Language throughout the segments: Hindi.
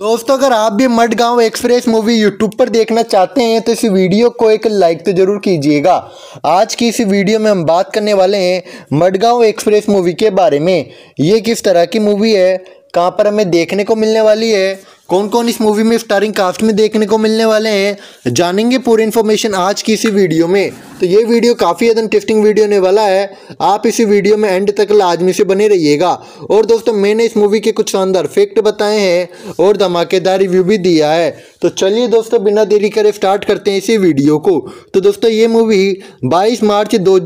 दोस्तों अगर आप भी मड गाँव एक्सप्रेस मूवी यूट्यूब पर देखना चाहते हैं तो इस वीडियो को एक लाइक तो जरूर कीजिएगा आज की इस वीडियो में हम बात करने वाले हैं मडगांव एक्सप्रेस मूवी के बारे में ये किस तरह की मूवी है कहाँ पर हमें देखने को मिलने वाली है कौन कौन इस मूवी में स्टारिंग कास्ट में देखने को मिलने वाले हैं जानेंगे पूरी इन्फॉर्मेशन आज की इसी वीडियो में तो ये वीडियो काफ़ी ज़्यादा इंटरेस्टिंग वीडियो होने वाला है आप इसी वीडियो में एंड तक लाजमी से बने रहिएगा और दोस्तों मैंने इस मूवी के कुछ शानदार फैक्ट बताए हैं और धमाकेदार रिव्यू भी दिया है तो चलिए दोस्तों बिना देरी करे स्टार्ट करते हैं इसी वीडियो को तो दोस्तों ये मूवी बाईस मार्च दो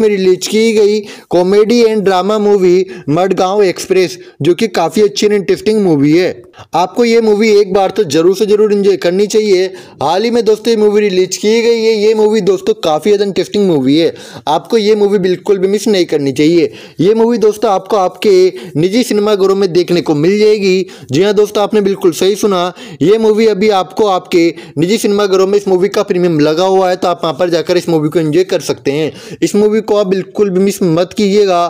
में रिलीज की गई comedy and drama movie Madgaon express जो कि काफ़ी अच्छी इंटरेस्टिंग मूवी है आपको ये मूवी एक बार तो जरूर से जरूर इंजॉय करनी चाहिए हाल ही में दोस्तों ये मूवी रिलीज की गई है ये मूवी दोस्तों काफ़ी हद इंटरेस्टिंग मूवी है आपको ये मूवी बिल्कुल भी मिस नहीं करनी चाहिए ये मूवी दोस्तों आपको आपके निजी सिनेमाघरों में देखने को मिल जाएगी जी हाँ दोस्तों आपने बिल्कुल सही सुना ये मूवी अभी आपको आपके निजी सिनेमाघरों में इस मूवी का प्रीमियम लगा हुआ है तो आप वहाँ पर जाकर इस मूवी को इन्जॉय कर सकते हैं इस मूवी को आप बिल्कुल भी मिस मत कीजिएगा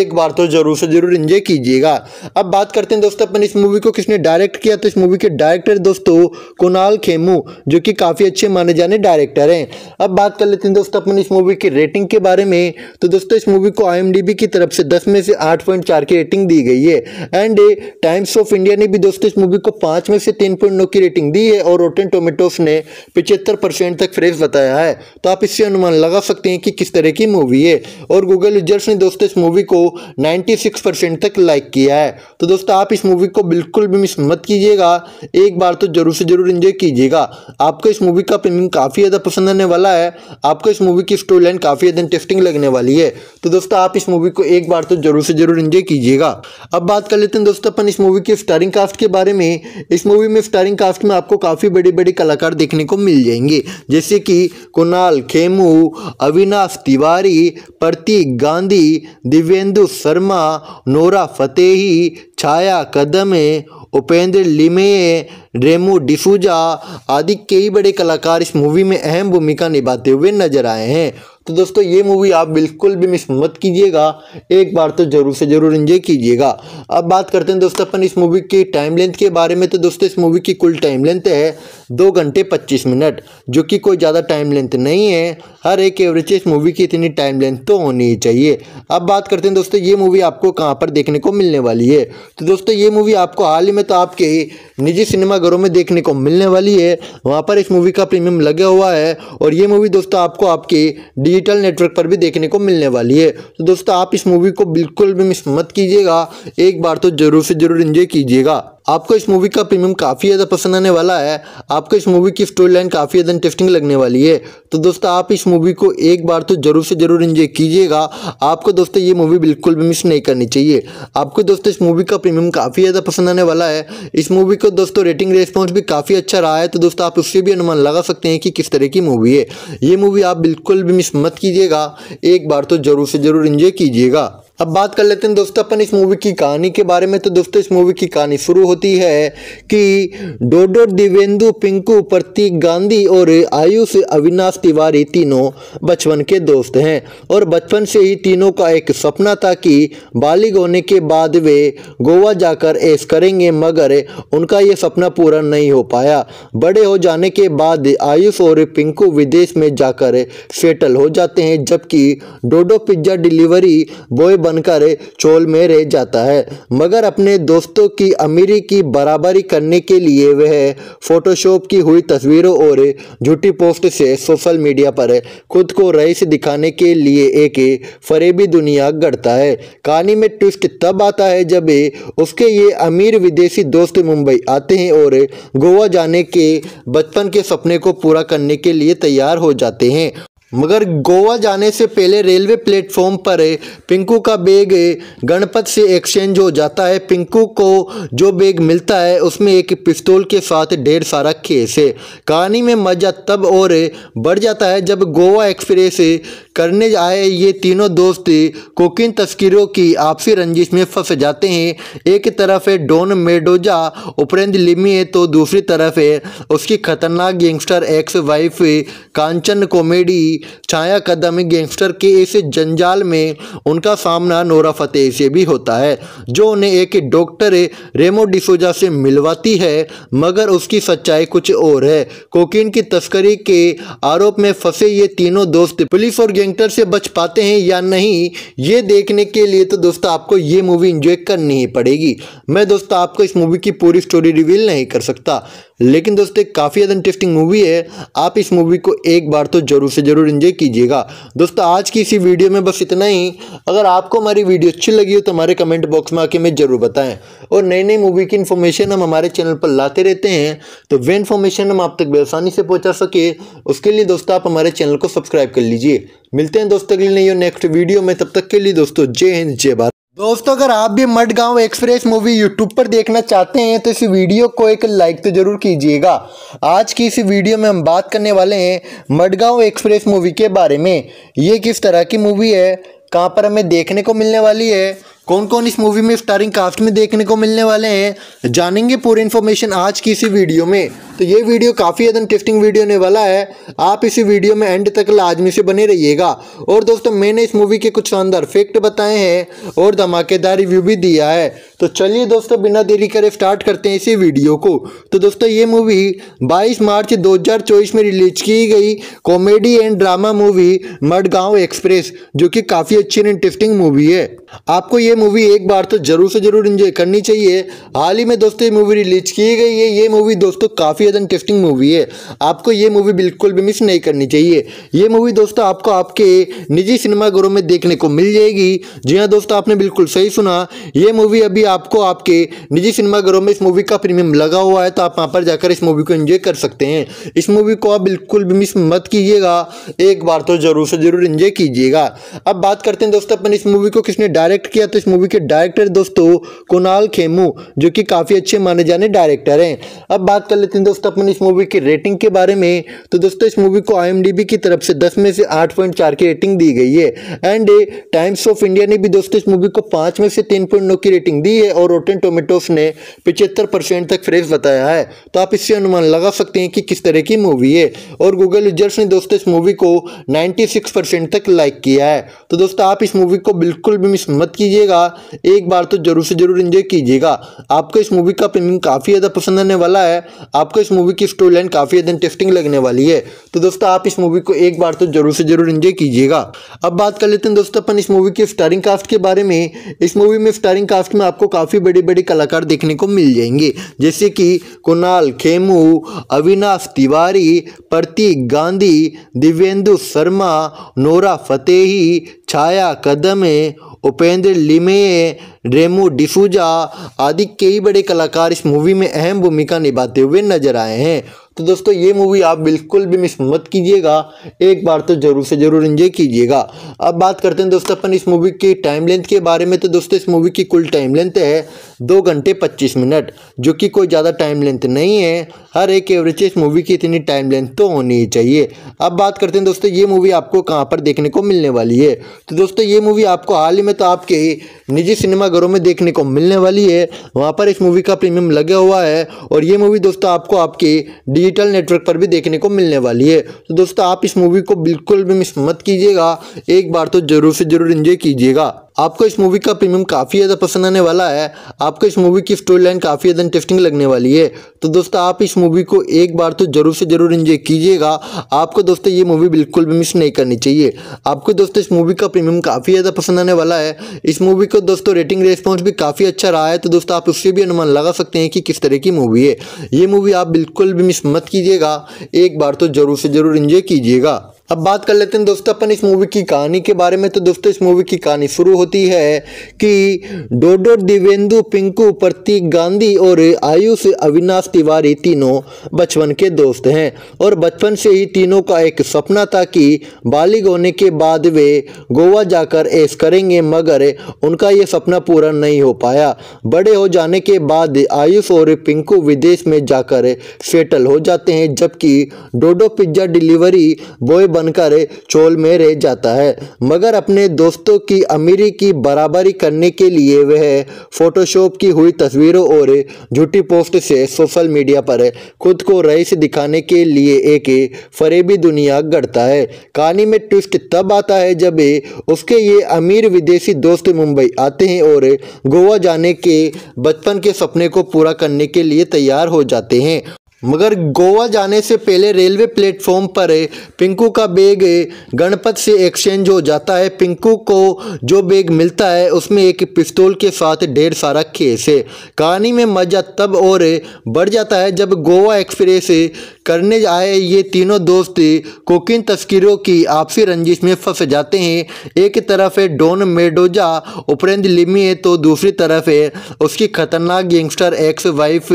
एक बार तो ज़रूर से ज़रूर इन्जॉय कीजिएगा अब बात करते हैं दोस्तों अपन इस मूवी को किसने डायरेक्ट किया तो इस मूवी के डायरेक्टर दोस्तों कुणाल खेमू जो कि काफ़ी अच्छे माने जाने डायरेक्टर हैं अब बात कर लेते हैं दोस्तों अपन इस मूवी की रेटिंग के बारे में तो दोस्तों इस मूवी को आई की तरफ से दस में से आठ की रेटिंग दी गई है एंड टाइम्स ऑफ इंडिया ने भी दोस्तों इस मूवी को पाँच में से तीन की रेटिंग दी है और रोटेन टोमेटोस ने पिचहत्तर तक फ्रेश बताया है तो आप इससे अनुमान लगा सकते हैं कि किस तरह की मूवी है और गूगल यूजर्स ने दोस्तों इस मूवी को 96 परसेंट तक लाइक किया है तो दोस्तों आप इस मूवी को बिल्कुल भी मिस मत कीजिएगा का एक बार तो जरूर से जरूर इंजॉय कीजिएगा आपको इस मूवी का प्रीमियम काफ़ी ज़्यादा पसंद आने वाला है आपको इस मूवी की स्टोरी लाइन काफ़ी ज़्यादा इंटरेस्टिंग लगने वाली है तो दोस्तों आप इस मूवी को एक बार तो जरूर से जरूर इंजॉय कीजिएगा अब बात कर लेते हैं दोस्तों अपन इस मूवी की स्टारिंग कास्ट के बारे में इस मूवी में स्टारिंग कास्ट में आपको काफ़ी बड़े बड़े कलाकार देखने को मिल जाएंगे जैसे कि कुणाल खेमू अविनाश तिवारी प्रतीक गांधी दिव्येंदु शर्मा नोरा फतेही छाया कदमे उपेंद्र लिमे रेमो डिसूजा आदि कई बड़े कलाकार इस मूवी में अहम भूमिका निभाते हुए नजर आए हैं तो दोस्तों ये मूवी आप बिल्कुल भी मिस मत कीजिएगा एक बार तो ज़रूर से ज़रूर इंजॉय कीजिएगा अब बात करते हैं दोस्तों अपन इस मूवी की टाइम लेंथ के बारे में तो दोस्तों इस मूवी की कुल टाइम लेंथ है दो घंटे पच्चीस मिनट जो कि कोई ज़्यादा टाइम लेंथ नहीं है हर एक एवरेज मूवी की इतनी टाइम लेंथ तो होनी ही चाहिए अब बात करते हैं दोस्तों ये मूवी आपको कहाँ पर देखने को मिलने वाली है तो दोस्तों ये मूवी आपको हाल ही में तो आपके ही निजी सिनेमाघरों में देखने को मिलने वाली है वहाँ पर इस मूवी का प्रीमियम लगा हुआ है और ये मूवी दोस्तों आपको आपके डिजिटल नेटवर्क पर भी देखने को मिलने वाली है तो दोस्तों आप इस मूवी को बिल्कुल भी मिस मत कीजिएगा एक बार तो ज़रूर से ज़रूर इन्जॉय कीजिएगा आपको इस मूवी का प्रीमियम काफ़ी ज़्यादा पसंद आने वाला है आपको इस मूवी की स्टोरी लाइन काफ़ी ज़्यादा इंटरेस्टिंग लगने वाली है तो दोस्तों आप इस मूवी को एक बार तो ज़रूर से ज़रूर इन्जॉय कीजिएगा आपको दोस्तों ये मूवी बिल्कुल भी मिस नहीं करनी चाहिए आपको दोस्तों इस मूवी का प्रीमियम काफ़ी ज़्यादा पसंद आने वाला है इस मूवी को दोस्तों रेटिंग रेस्पॉन्स भी काफ़ी अच्छा रहा है तो दोस्तों आप उससे भी अनुमान लगा सकते हैं कि किस तरह की मूवी है ये मूवी आप बिल्कुल भी मिस मत कीजिएगा एक बार तो ज़रूर से ज़रूर इन्जॉय कीजिएगा अब बात कर लेते हैं दोस्तों अपन इस मूवी की कहानी के बारे में तो दोस्तों इस मूवी की कहानी शुरू होती है कि डोडो दिवेंदु पिंकू प्रतीक गांधी और आयुष अविनाश तिवारी तीनों बचपन के दोस्त हैं और बचपन से ही तीनों का एक सपना था कि बालिग होने के बाद वे गोवा जाकर ऐस करेंगे मगर उनका ये सपना पूरा नहीं हो पाया बड़े हो जाने के बाद आयुष और पिंकू विदेश में जाकर सेटल हो जाते हैं जबकि डोडो पिज्ज़ा डिलीवरी बॉय बनकर चोल में रह जाता है मगर अपने दोस्तों की अमीरी की बराबरी करने के लिए वह फोटोशॉप की हुई तस्वीरों और झूठी पोस्ट से सोशल मीडिया पर खुद को रईस दिखाने के लिए एक फरेबी दुनिया गढ़ता है कहानी में ट्विस्ट तब आता है जब उसके ये अमीर विदेशी दोस्त मुंबई आते हैं और गोवा जाने के बचपन के सपने को पूरा करने के लिए तैयार हो जाते हैं मगर गोवा जाने से पहले रेलवे प्लेटफॉर्म पर पिंकू का बैग गणपत से एक्सचेंज हो जाता है पिंकू को जो बैग मिलता है उसमें एक पिस्तौल के साथ ढेर सारा केस है कहानी में मज़ा तब और बढ़ जाता है जब गोवा एक्सप्रेस करने आए ये तीनों दोस्त कोकिन तस्करों की आपसी रंजिश में फंस जाते हैं एक तरफ है डॉन मेडोजा उपरेंद्र लिमी है तो दूसरी तरफ है उसकी खतरनाक gangster ex wife Kanchan comedy Chhaya Kadam gangster के इस जंजाल में उनका सामना नोरा फतेह से भी होता है जो उन्हें एक डॉक्टर रेमो डिसोजा से मिलवाती है मगर उसकी सच्चाई कुछ और है कोकीन की तस्करी के आरोप में फंसे ये तीनों दोस्त पुलिस और गैंगस्टर से बच पाते हैं या नहीं ये देखने के लिए तो दोस्तों आपको ये मूवी इंजॉय करनी ही पड़ेगी मैं दोस्तों आपको इस मूवी की पूरी स्टोरी रिवील नहीं कर सकता लेकिन दोस्तों काफ़ी ज़्यादा इंटरेस्टिंग मूवी है आप इस मूवी को एक बार तो जरूर से जरूर ज़रूर इंजॉय कीजिएगा दोस्तों आज की इसी वीडियो में बस इतना ही अगर आपको हमारी वीडियो अच्छी लगी हो तो हमारे कमेंट बॉक्स में आके हमें ज़रूर बताएं और नई नई मूवी की इन्फॉर्मेशन हम हमारे चैनल पर लाते रहते हैं तो वे इन्फॉर्मेशन हम आप तक बेसानी से पहुँचा सके उसके लिए दोस्तों आप हमारे चैनल को सब्सक्राइब कर लीजिए मिलते हैं दोस्तों के लिए नेक्स्ट वीडियो में तब तक के लिए दोस्तों जय हिंद जय भारत दोस्तों अगर आप भी मड गाँव एक्सप्रेस मूवी यूट्यूब पर देखना चाहते हैं तो इस वीडियो को एक लाइक तो जरूर कीजिएगा आज की इस वीडियो में हम बात करने वाले हैं मडगांव एक्सप्रेस मूवी के बारे में ये किस तरह की मूवी है कहाँ पर हमें देखने को मिलने वाली है कौन कौन इस मूवी में स्टारिंग कास्ट में देखने को मिलने वाले हैं जानेंगे पूरी इन्फॉर्मेशन आज की इसी वीडियो में तो ये वीडियो काफ़ी ज़्यादा इंटरेस्टिंग वीडियो होने वाला है आप इसी वीडियो में एंड तक लाजमी से बने रहिएगा और दोस्तों मैंने इस मूवी के कुछ शानदार फैक्ट बताए हैं और धमाकेदार रिव्यू भी दिया है तो चलिए दोस्तों बिना देरी करे स्टार्ट करते हैं इसी वीडियो को तो दोस्तों ये मूवी 22 मार्च 2024 में रिलीज की गई comedy and drama movie Madgaon express जो कि काफ़ी अच्छी एंड इंटरेस्टिंग मूवी है आपको ये मूवी एक बार तो जरूर से जरूर इन्जॉय करनी चाहिए हाल ही में दोस्तों ये मूवी रिलीज की गई है ये मूवी दोस्तों काफ़ी ज़्यादा इंटरेस्टिंग मूवी है आपको ये मूवी बिल्कुल भी मिस नहीं करनी चाहिए ये मूवी दोस्तों आपको आपके निजी सिनेमाघरों में देखने को मिल जाएगी जी हाँ दोस्तों आपने बिल्कुल सही सुना ये मूवी अभी आपको आपके निजी सिनेमाघरों में इस मूवी का प्रीमियम लगा हुआ है तो आप वहाँ पर जाकर इस मूवी को एंजॉय कर सकते हैं इस मूवी को आप बिल्कुल भी मिस मत कीजिएगा एक बार तो ज़रूर से ज़रूर इन्जॉय कीजिएगा अब बात करते हैं दोस्तों अपन इस मूवी को किसने डायरेक्ट किया तो इस मूवी के डायरेक्टर दोस्तों कुणाल खेमू जो कि काफ़ी अच्छे माने जाने डायरेक्टर हैं अब बात कर लेते हैं दोस्तों अपन इस मूवी की रेटिंग के बारे में तो दोस्तों इस मूवी को आई की तरफ से दस में से आठ की रेटिंग दी गई है एंड टाइम्स ऑफ इंडिया ने भी दोस्तों इस मूवी को पाँच में से तीन की रेटिंग दी सही है और रोटेन टोमेटोस ने पिचहत्तर परसेंट तक फ्रेश बताया है तो आप इससे अनुमान लगा सकते हैं कि किस तरह की मूवी है और गूगल यूजर्स ने दोस्तों इस मूवी को 96 परसेंट तक लाइक किया है तो दोस्तों आप इस मूवी को बिल्कुल भी मिस मत कीजिएगा एक बार तो जरूर से ज़रूर इंजॉय कीजिएगा आपको इस मूवी का प्रीमियम काफ़ी ज़्यादा पसंद आने वाला है आपको इस मूवी की स्टोरी लाइन काफ़ी ज़्यादा इंटरेस्टिंग लगने वाली है तो दोस्तों आप इस मूवी को एक बार तो जरूर से ज़रूर इंजॉय कीजिएगा अब बात कर लेते हैं दोस्तों अपन इस मूवी की स्टारिंग कास्ट के बारे में इस मूवी में स्टारिंग कास्ट में आपको आपको काफ़ी बड़े बड़े कलाकार देखने को मिल जाएंगे जैसे कि कुणाल खेमू अविनाश तिवारी प्रतीक गांधी दिव्येंदु शर्मा नोरा फतेही छाया कदमे उपेंद्र लिमे रेमू डिसूजा आदि कई बड़े कलाकार इस मूवी में अहम भूमिका निभाते हुए नजर आए हैं तो दोस्तों ये मूवी आप बिल्कुल भी मिस मत कीजिएगा एक बार तो ज़रूर से ज़रूर इंजॉय कीजिएगा अब बात करते हैं दोस्तों अपन इस मूवी की टाइम लेंथ के बारे में तो दोस्तों इस मूवी की कुल टाइम लेंथ है दो घंटे पच्चीस मिनट जो कि कोई ज़्यादा टाइम लेंथ नहीं है हर एक एवरेज इस मूवी की इतनी टाइम लेंथ तो होनी ही चाहिए अब बात करते हैं दोस्तों ये मूवी आपको कहाँ पर देखने को मिलने वाली है तो दोस्तों ये मूवी आपको हाल ही में तो आपके निजी सिनेमाघरों में देखने को मिलने वाली है वहाँ पर इस मूवी का प्रीमियम लगा हुआ है और ये मूवी दोस्तों आपको आपकी डी डिजिटल नेटवर्क पर भी देखने को मिलने वाली है तो दोस्तों आप इस मूवी को बिल्कुल भी मिस मत कीजिएगा एक बार तो ज़रूर से ज़रूर इन्जॉय कीजिएगा आपको इस मूवी का प्रीमियम काफ़ी ज़्यादा पसंद आने वाला है आपको इस मूवी की स्टोरी लाइन काफ़ी ज़्यादा इंटरेस्टिंग लगने वाली है तो दोस्तों आप इस मूवी को एक बार तो ज़रूर से ज़रूर इन्जॉय कीजिएगा आपको दोस्तों ये मूवी बिल्कुल भी मिस नहीं करनी चाहिए आपको दोस्तों इस मूवी का प्रीमियम काफ़ी ज़्यादा पसंद आने वाला है इस मूवी को दोस्तों रेटिंग रेस्पॉन्स भी काफ़ी अच्छा रहा है तो दोस्तों आप उससे भी अनुमान लगा सकते हैं कि किस तरह की मूवी है ये मूवी आप बिल्कुल भी मिस मत कीजिएगा एक बार तो ज़रूर से ज़रूर इन्जॉय कीजिएगा अब बात कर लेते हैं दोस्तों अपन इस मूवी की कहानी के बारे में तो दोस्तों इस मूवी की कहानी शुरू होती है कि डोडो दिवेंदु पिंकू प्रतीक गांधी और आयुष अविनाश तिवारी तीनों बचपन के दोस्त हैं और बचपन से ही तीनों का एक सपना था कि बालिग होने के बाद वे गोवा जाकर ऐस करेंगे मगर उनका ये सपना पूरा नहीं हो पाया बड़े हो जाने के बाद आयुष और पिंकू विदेश में जाकर सेटल हो जाते हैं जबकि डोडो पिज्ज़ा डिलीवरी बॉय बनकर चोल में रह जाता है मगर अपने दोस्तों की अमीरी की बराबरी करने के लिए वह फोटोशॉप की हुई तस्वीरों और झूठी पोस्ट से सोशल मीडिया पर खुद को रईस दिखाने के लिए एक फरेबी दुनिया गढ़ता है कहानी में ट्विस्ट तब आता है जब उसके ये अमीर विदेशी दोस्त मुंबई आते हैं और गोवा जाने के बचपन के सपने को पूरा करने के लिए तैयार हो जाते हैं मगर गोवा जाने से पहले रेलवे प्लेटफॉर्म पर पिंकू का बैग गणपत से एक्सचेंज हो जाता है पिंकू को जो बैग मिलता है उसमें एक पिस्तौल के साथ ढेर सारा केस है कहानी में मज़ा तब और बढ़ जाता है जब गोवा एक्सप्रेस करने आए ये तीनों दोस्त कोकिन तस्करों की आपसी रंजिश में फंस जाते हैं एक तरफ है डॉन मेडोजा उपरेंद्र लिमी है तो दूसरी तरफ है उसकी खतरनाक gangster ex wife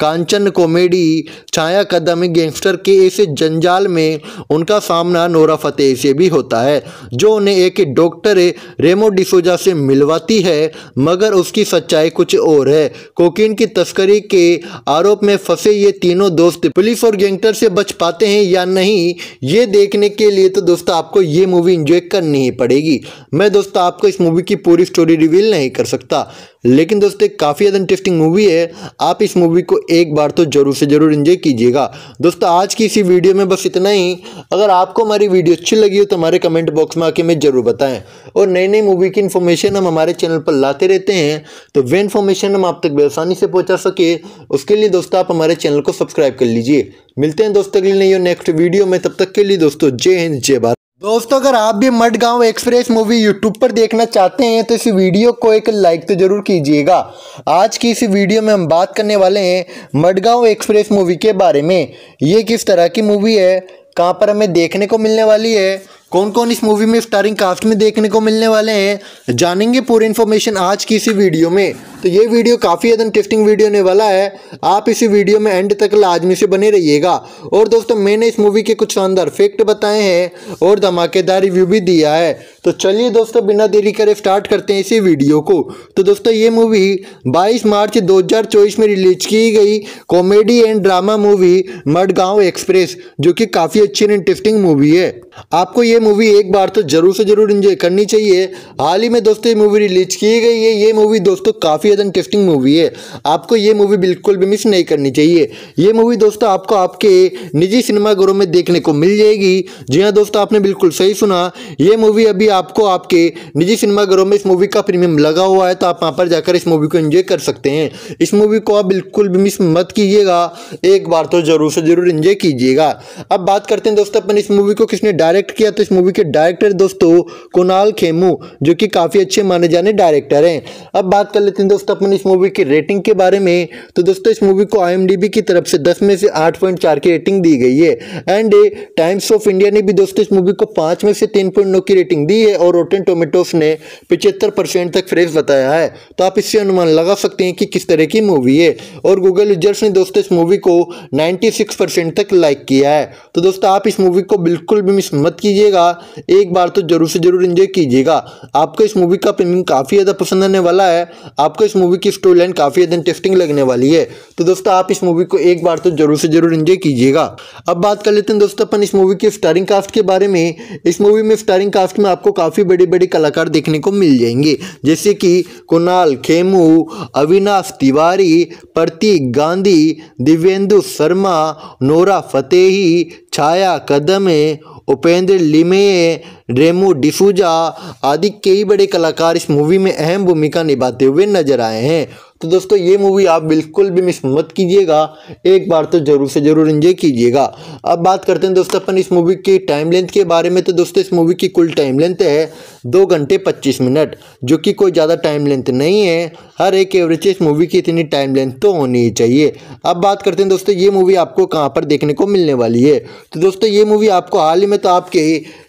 Kanchan comedy Chhaya Kadam gangster के इस जंजाल में उनका सामना नोरा फतेह से भी होता है जो उन्हें एक डॉक्टर रेमो डिसोजा से मिलवाती है मगर उसकी सच्चाई कुछ और है कोकीन की तस्करी के आरोप में फंसे ये तीनों दोस्त पुलिस और गैंगस्टर से बच पाते हैं या नहीं ये देखने के लिए तो दोस्तों आपको ये मूवी इंजॉय करनी ही पड़ेगी मैं दोस्तों आपको इस मूवी की पूरी स्टोरी रिवील नहीं कर सकता लेकिन दोस्तों काफ़ी ज़्यादा इंटरेस्टिंग मूवी है आप इस मूवी को एक बार तो ज़रूर से ज़रूर इन्जॉय कीजिएगा दोस्तों आज की इसी वीडियो में बस इतना ही अगर आपको हमारी वीडियो अच्छी लगी हो तो हमारे कमेंट बॉक्स में आके हमें ज़रूर बताएं और नई नई मूवी की इन्फॉर्मेशन हम हमारे चैनल पर लाते रहते हैं तो वे इन्फॉर्मेशन हम आप तक बेसानी से पहुँचा सके उसके लिए दोस्तों आप हमारे चैनल को सब्सक्राइब कर लीजिए मिलते हैं दोस्तों के लिए नहीं नेक्स्ट वीडियो में तब तक के लिए दोस्तों जय हिंद जय भारत दोस्तों अगर आप भी मड गाँव एक्सप्रेस मूवी यूट्यूब पर देखना चाहते हैं तो इस वीडियो को एक लाइक तो जरूर कीजिएगा आज की इस वीडियो में हम बात करने वाले हैं मडगांव एक्सप्रेस मूवी के बारे में ये किस तरह की मूवी है कहाँ पर हमें देखने को मिलने वाली है कौन कौन इस मूवी में स्टारिंग कास्ट में देखने को मिलने वाले हैं जानेंगे पूरी इन्फॉर्मेशन आज की इसी वीडियो में तो ये वीडियो काफ़ी ज़्यादा इंटरेस्टिंग वीडियो होने वाला है आप इसी वीडियो में एंड तक लाजमी से बने रहिएगा और दोस्तों मैंने इस मूवी के कुछ शानदार फैक्ट बताए हैं और धमाकेदार रिव्यू भी दिया है तो चलिए दोस्तों बिना देरी करे स्टार्ट करते हैं इसी वीडियो को तो दोस्तों ये मूवी 22 मार्च 2024 में रिलीज की गई comedy and drama movie Madgaon express जो कि काफ़ी अच्छी और इंटरेस्टिंग मूवी है आपको ये मूवी एक बार तो जरूर से जरूर इंजॉय करनी चाहिए हाल ही में दोस्तों ये मूवी रिलीज की गई है ये मूवी दोस्तों काफ़ी हद इंटरेस्टिंग मूवी है आपको ये मूवी बिल्कुल भी मिस नहीं करनी चाहिए ये मूवी दोस्तों आपको आपके निजी सिनेमाघरों में देखने को मिल जाएगी जी हाँ दोस्तों आपने बिल्कुल सही सुना ये मूवी अभी आपको आपके निजी सिनेमाघरों में इस मूवी का प्रीमियम लगा हुआ है तो आप वहाँ पर जाकर इस मूवी को इन्जॉय कर सकते हैं इस मूवी को आप बिल्कुल भी मिस मत कीजिएगा एक बार तो ज़रूर से ज़रूर इन्जॉय कीजिएगा अब बात करते हैं दोस्तों अपन इस मूवी को किसने डायरेक्ट किया तो मूवी के डायरेक्टर दोस्तों कुणाल खेमू जो कि काफ़ी अच्छे माने जाने डायरेक्टर हैं अब बात कर लेते हैं दोस्तों अपन इस मूवी की रेटिंग के बारे में तो दोस्तों इस मूवी को आई की तरफ से दस में से आठ की रेटिंग दी गई है एंड टाइम्स ऑफ इंडिया ने भी दोस्तों इस मूवी को पाँच में से तीन की रेटिंग दी है और रोटेन टोमेटोस ने पिचहत्तर तक फ्रेश बताया है तो आप इससे अनुमान लगा सकते हैं कि किस तरह की मूवी है और गूगल यूजर्स ने दोस्तों इस मूवी को 96 परसेंट तक लाइक किया है तो दोस्तों आप इस मूवी को बिल्कुल भी मिस मत कीजिएगा का एक बार तो जरूर से जरूर इंजॉय कीजिएगा आपको इस मूवी का प्रीमियम काफ़ी ज़्यादा पसंद आने वाला है आपको इस मूवी की स्टोरी लाइन काफ़ी ज़्यादा इंटरेस्टिंग लगने वाली है तो दोस्तों आप इस मूवी को एक बार तो जरूर से जरूर इंजॉय कीजिएगा अब बात कर लेते हैं दोस्तों अपन इस मूवी की स्टारिंग कास्ट के बारे में इस मूवी में स्टारिंग कास्ट में आपको काफ़ी बड़े बड़े कलाकार देखने को मिल जाएंगे जैसे कि कुणाल खेमू अविनाश तिवारी प्रतीक गांधी दिव्येंदु शर्मा नोरा फतेही छाया कदमे उपेंद्र लिमे रेमो डिसूजा आदि कई बड़े कलाकार इस मूवी में अहम भूमिका निभाते हुए नजर आए हैं तो दोस्तों ये मूवी आप बिल्कुल भी मिस मत कीजिएगा एक बार तो ज़रूर से ज़रूर इंजॉय कीजिएगा अब बात करते हैं दोस्तों अपन इस मूवी की टाइम लेंथ के बारे में तो दोस्तों इस मूवी की कुल टाइम लेंथ है दो घंटे पच्चीस मिनट जो कि कोई ज़्यादा टाइम लेंथ नहीं है हर एक एवरेज इस मूवी की इतनी टाइम लेंथ तो होनी ही चाहिए अब बात करते हैं दोस्तों ये मूवी आपको कहाँ पर देखने को मिलने वाली है तो दोस्तों ये मूवी आपको हाल ही में तो आपके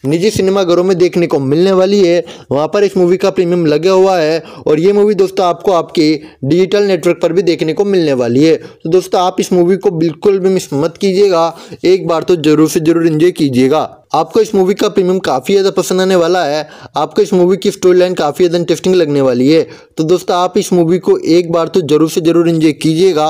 निजी सिनेमाघरों में देखने को मिलने वाली है वहाँ पर इस मूवी का प्रीमियम लगा हुआ है और ये मूवी दोस्तों आपको आपकी डी डिजिटल नेटवर्क पर भी देखने को मिलने वाली है तो दोस्तों आप इस मूवी को बिल्कुल भी मिस मत कीजिएगा एक बार तो ज़रूर से ज़रूर इन्जॉय कीजिएगा आपको इस मूवी का प्रीमियम काफ़ी ज़्यादा पसंद आने वाला है आपको इस मूवी की स्टोरी लाइन काफ़ी ज़्यादा इंटरेस्टिंग लगने वाली है तो दोस्तों आप इस मूवी को एक बार तो ज़रूर से ज़रूर इन्जॉय कीजिएगा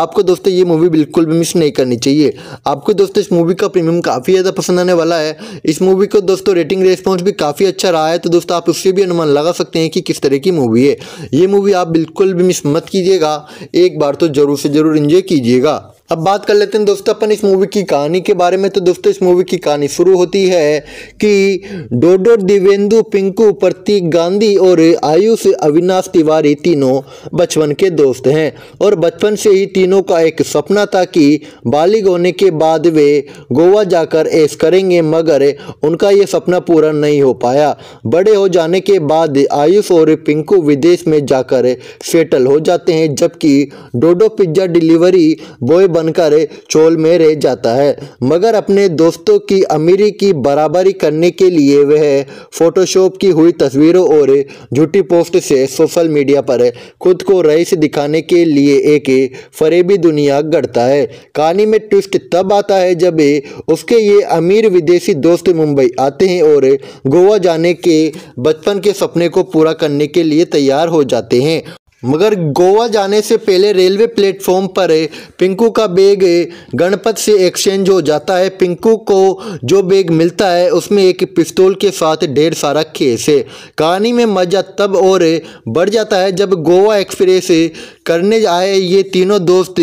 आपको दोस्तों ये मूवी बिल्कुल भी मिस नहीं करनी चाहिए आपको दोस्तों इस मूवी का प्रीमियम काफ़ी ज़्यादा पसंद आने वाला है इस मूवी को दोस्तों रेटिंग रेस्पॉन्स भी काफ़ी अच्छा रहा है तो दोस्तों आप उससे भी अनुमान लगा सकते हैं कि किस तरह की मूवी है ये मूवी आप बिल्कुल भी मिस मत कीजिएगा एक बार तो ज़रूर से ज़रूर इन्जॉय कीजिएगा अब बात कर लेते हैं दोस्तों अपन इस मूवी की कहानी के बारे में तो दोस्तों इस मूवी की कहानी शुरू होती है कि डोडो दिवेंदु पिंकू प्रतीक गांधी और आयुष अविनाश तिवारी तीनों बचपन के दोस्त हैं और बचपन से ही तीनों का एक सपना था कि बालिग होने के बाद वे गोवा जाकर ऐस करेंगे मगर उनका ये सपना पूरा नहीं हो पाया बड़े हो जाने के बाद आयुष और पिंकू विदेश में जाकर सेटल हो जाते हैं जबकि डोडो पिज्ज़ा डिलीवरी बॉय बनकर चोल में रह जाता है मगर अपने दोस्तों की अमीरी की बराबरी करने के लिए वह फोटोशॉप की हुई तस्वीरों और झूठी पोस्ट से सोशल मीडिया पर खुद को रईस दिखाने के लिए एक फरेबी दुनिया गढ़ता है कहानी में ट्विस्ट तब आता है जब उसके ये अमीर विदेशी दोस्त मुंबई आते हैं और गोवा जाने के बचपन के सपने को पूरा करने के लिए तैयार हो जाते हैं मगर गोवा जाने से पहले रेलवे प्लेटफॉर्म पर पिंकू का बैग गणपत से एक्सचेंज हो जाता है पिंकू को जो बैग मिलता है उसमें एक पिस्तौल के साथ ढेर सारा केस है कहानी में मज़ा तब और बढ़ जाता है जब गोवा एक्सप्रेस करने आए ये तीनों दोस्त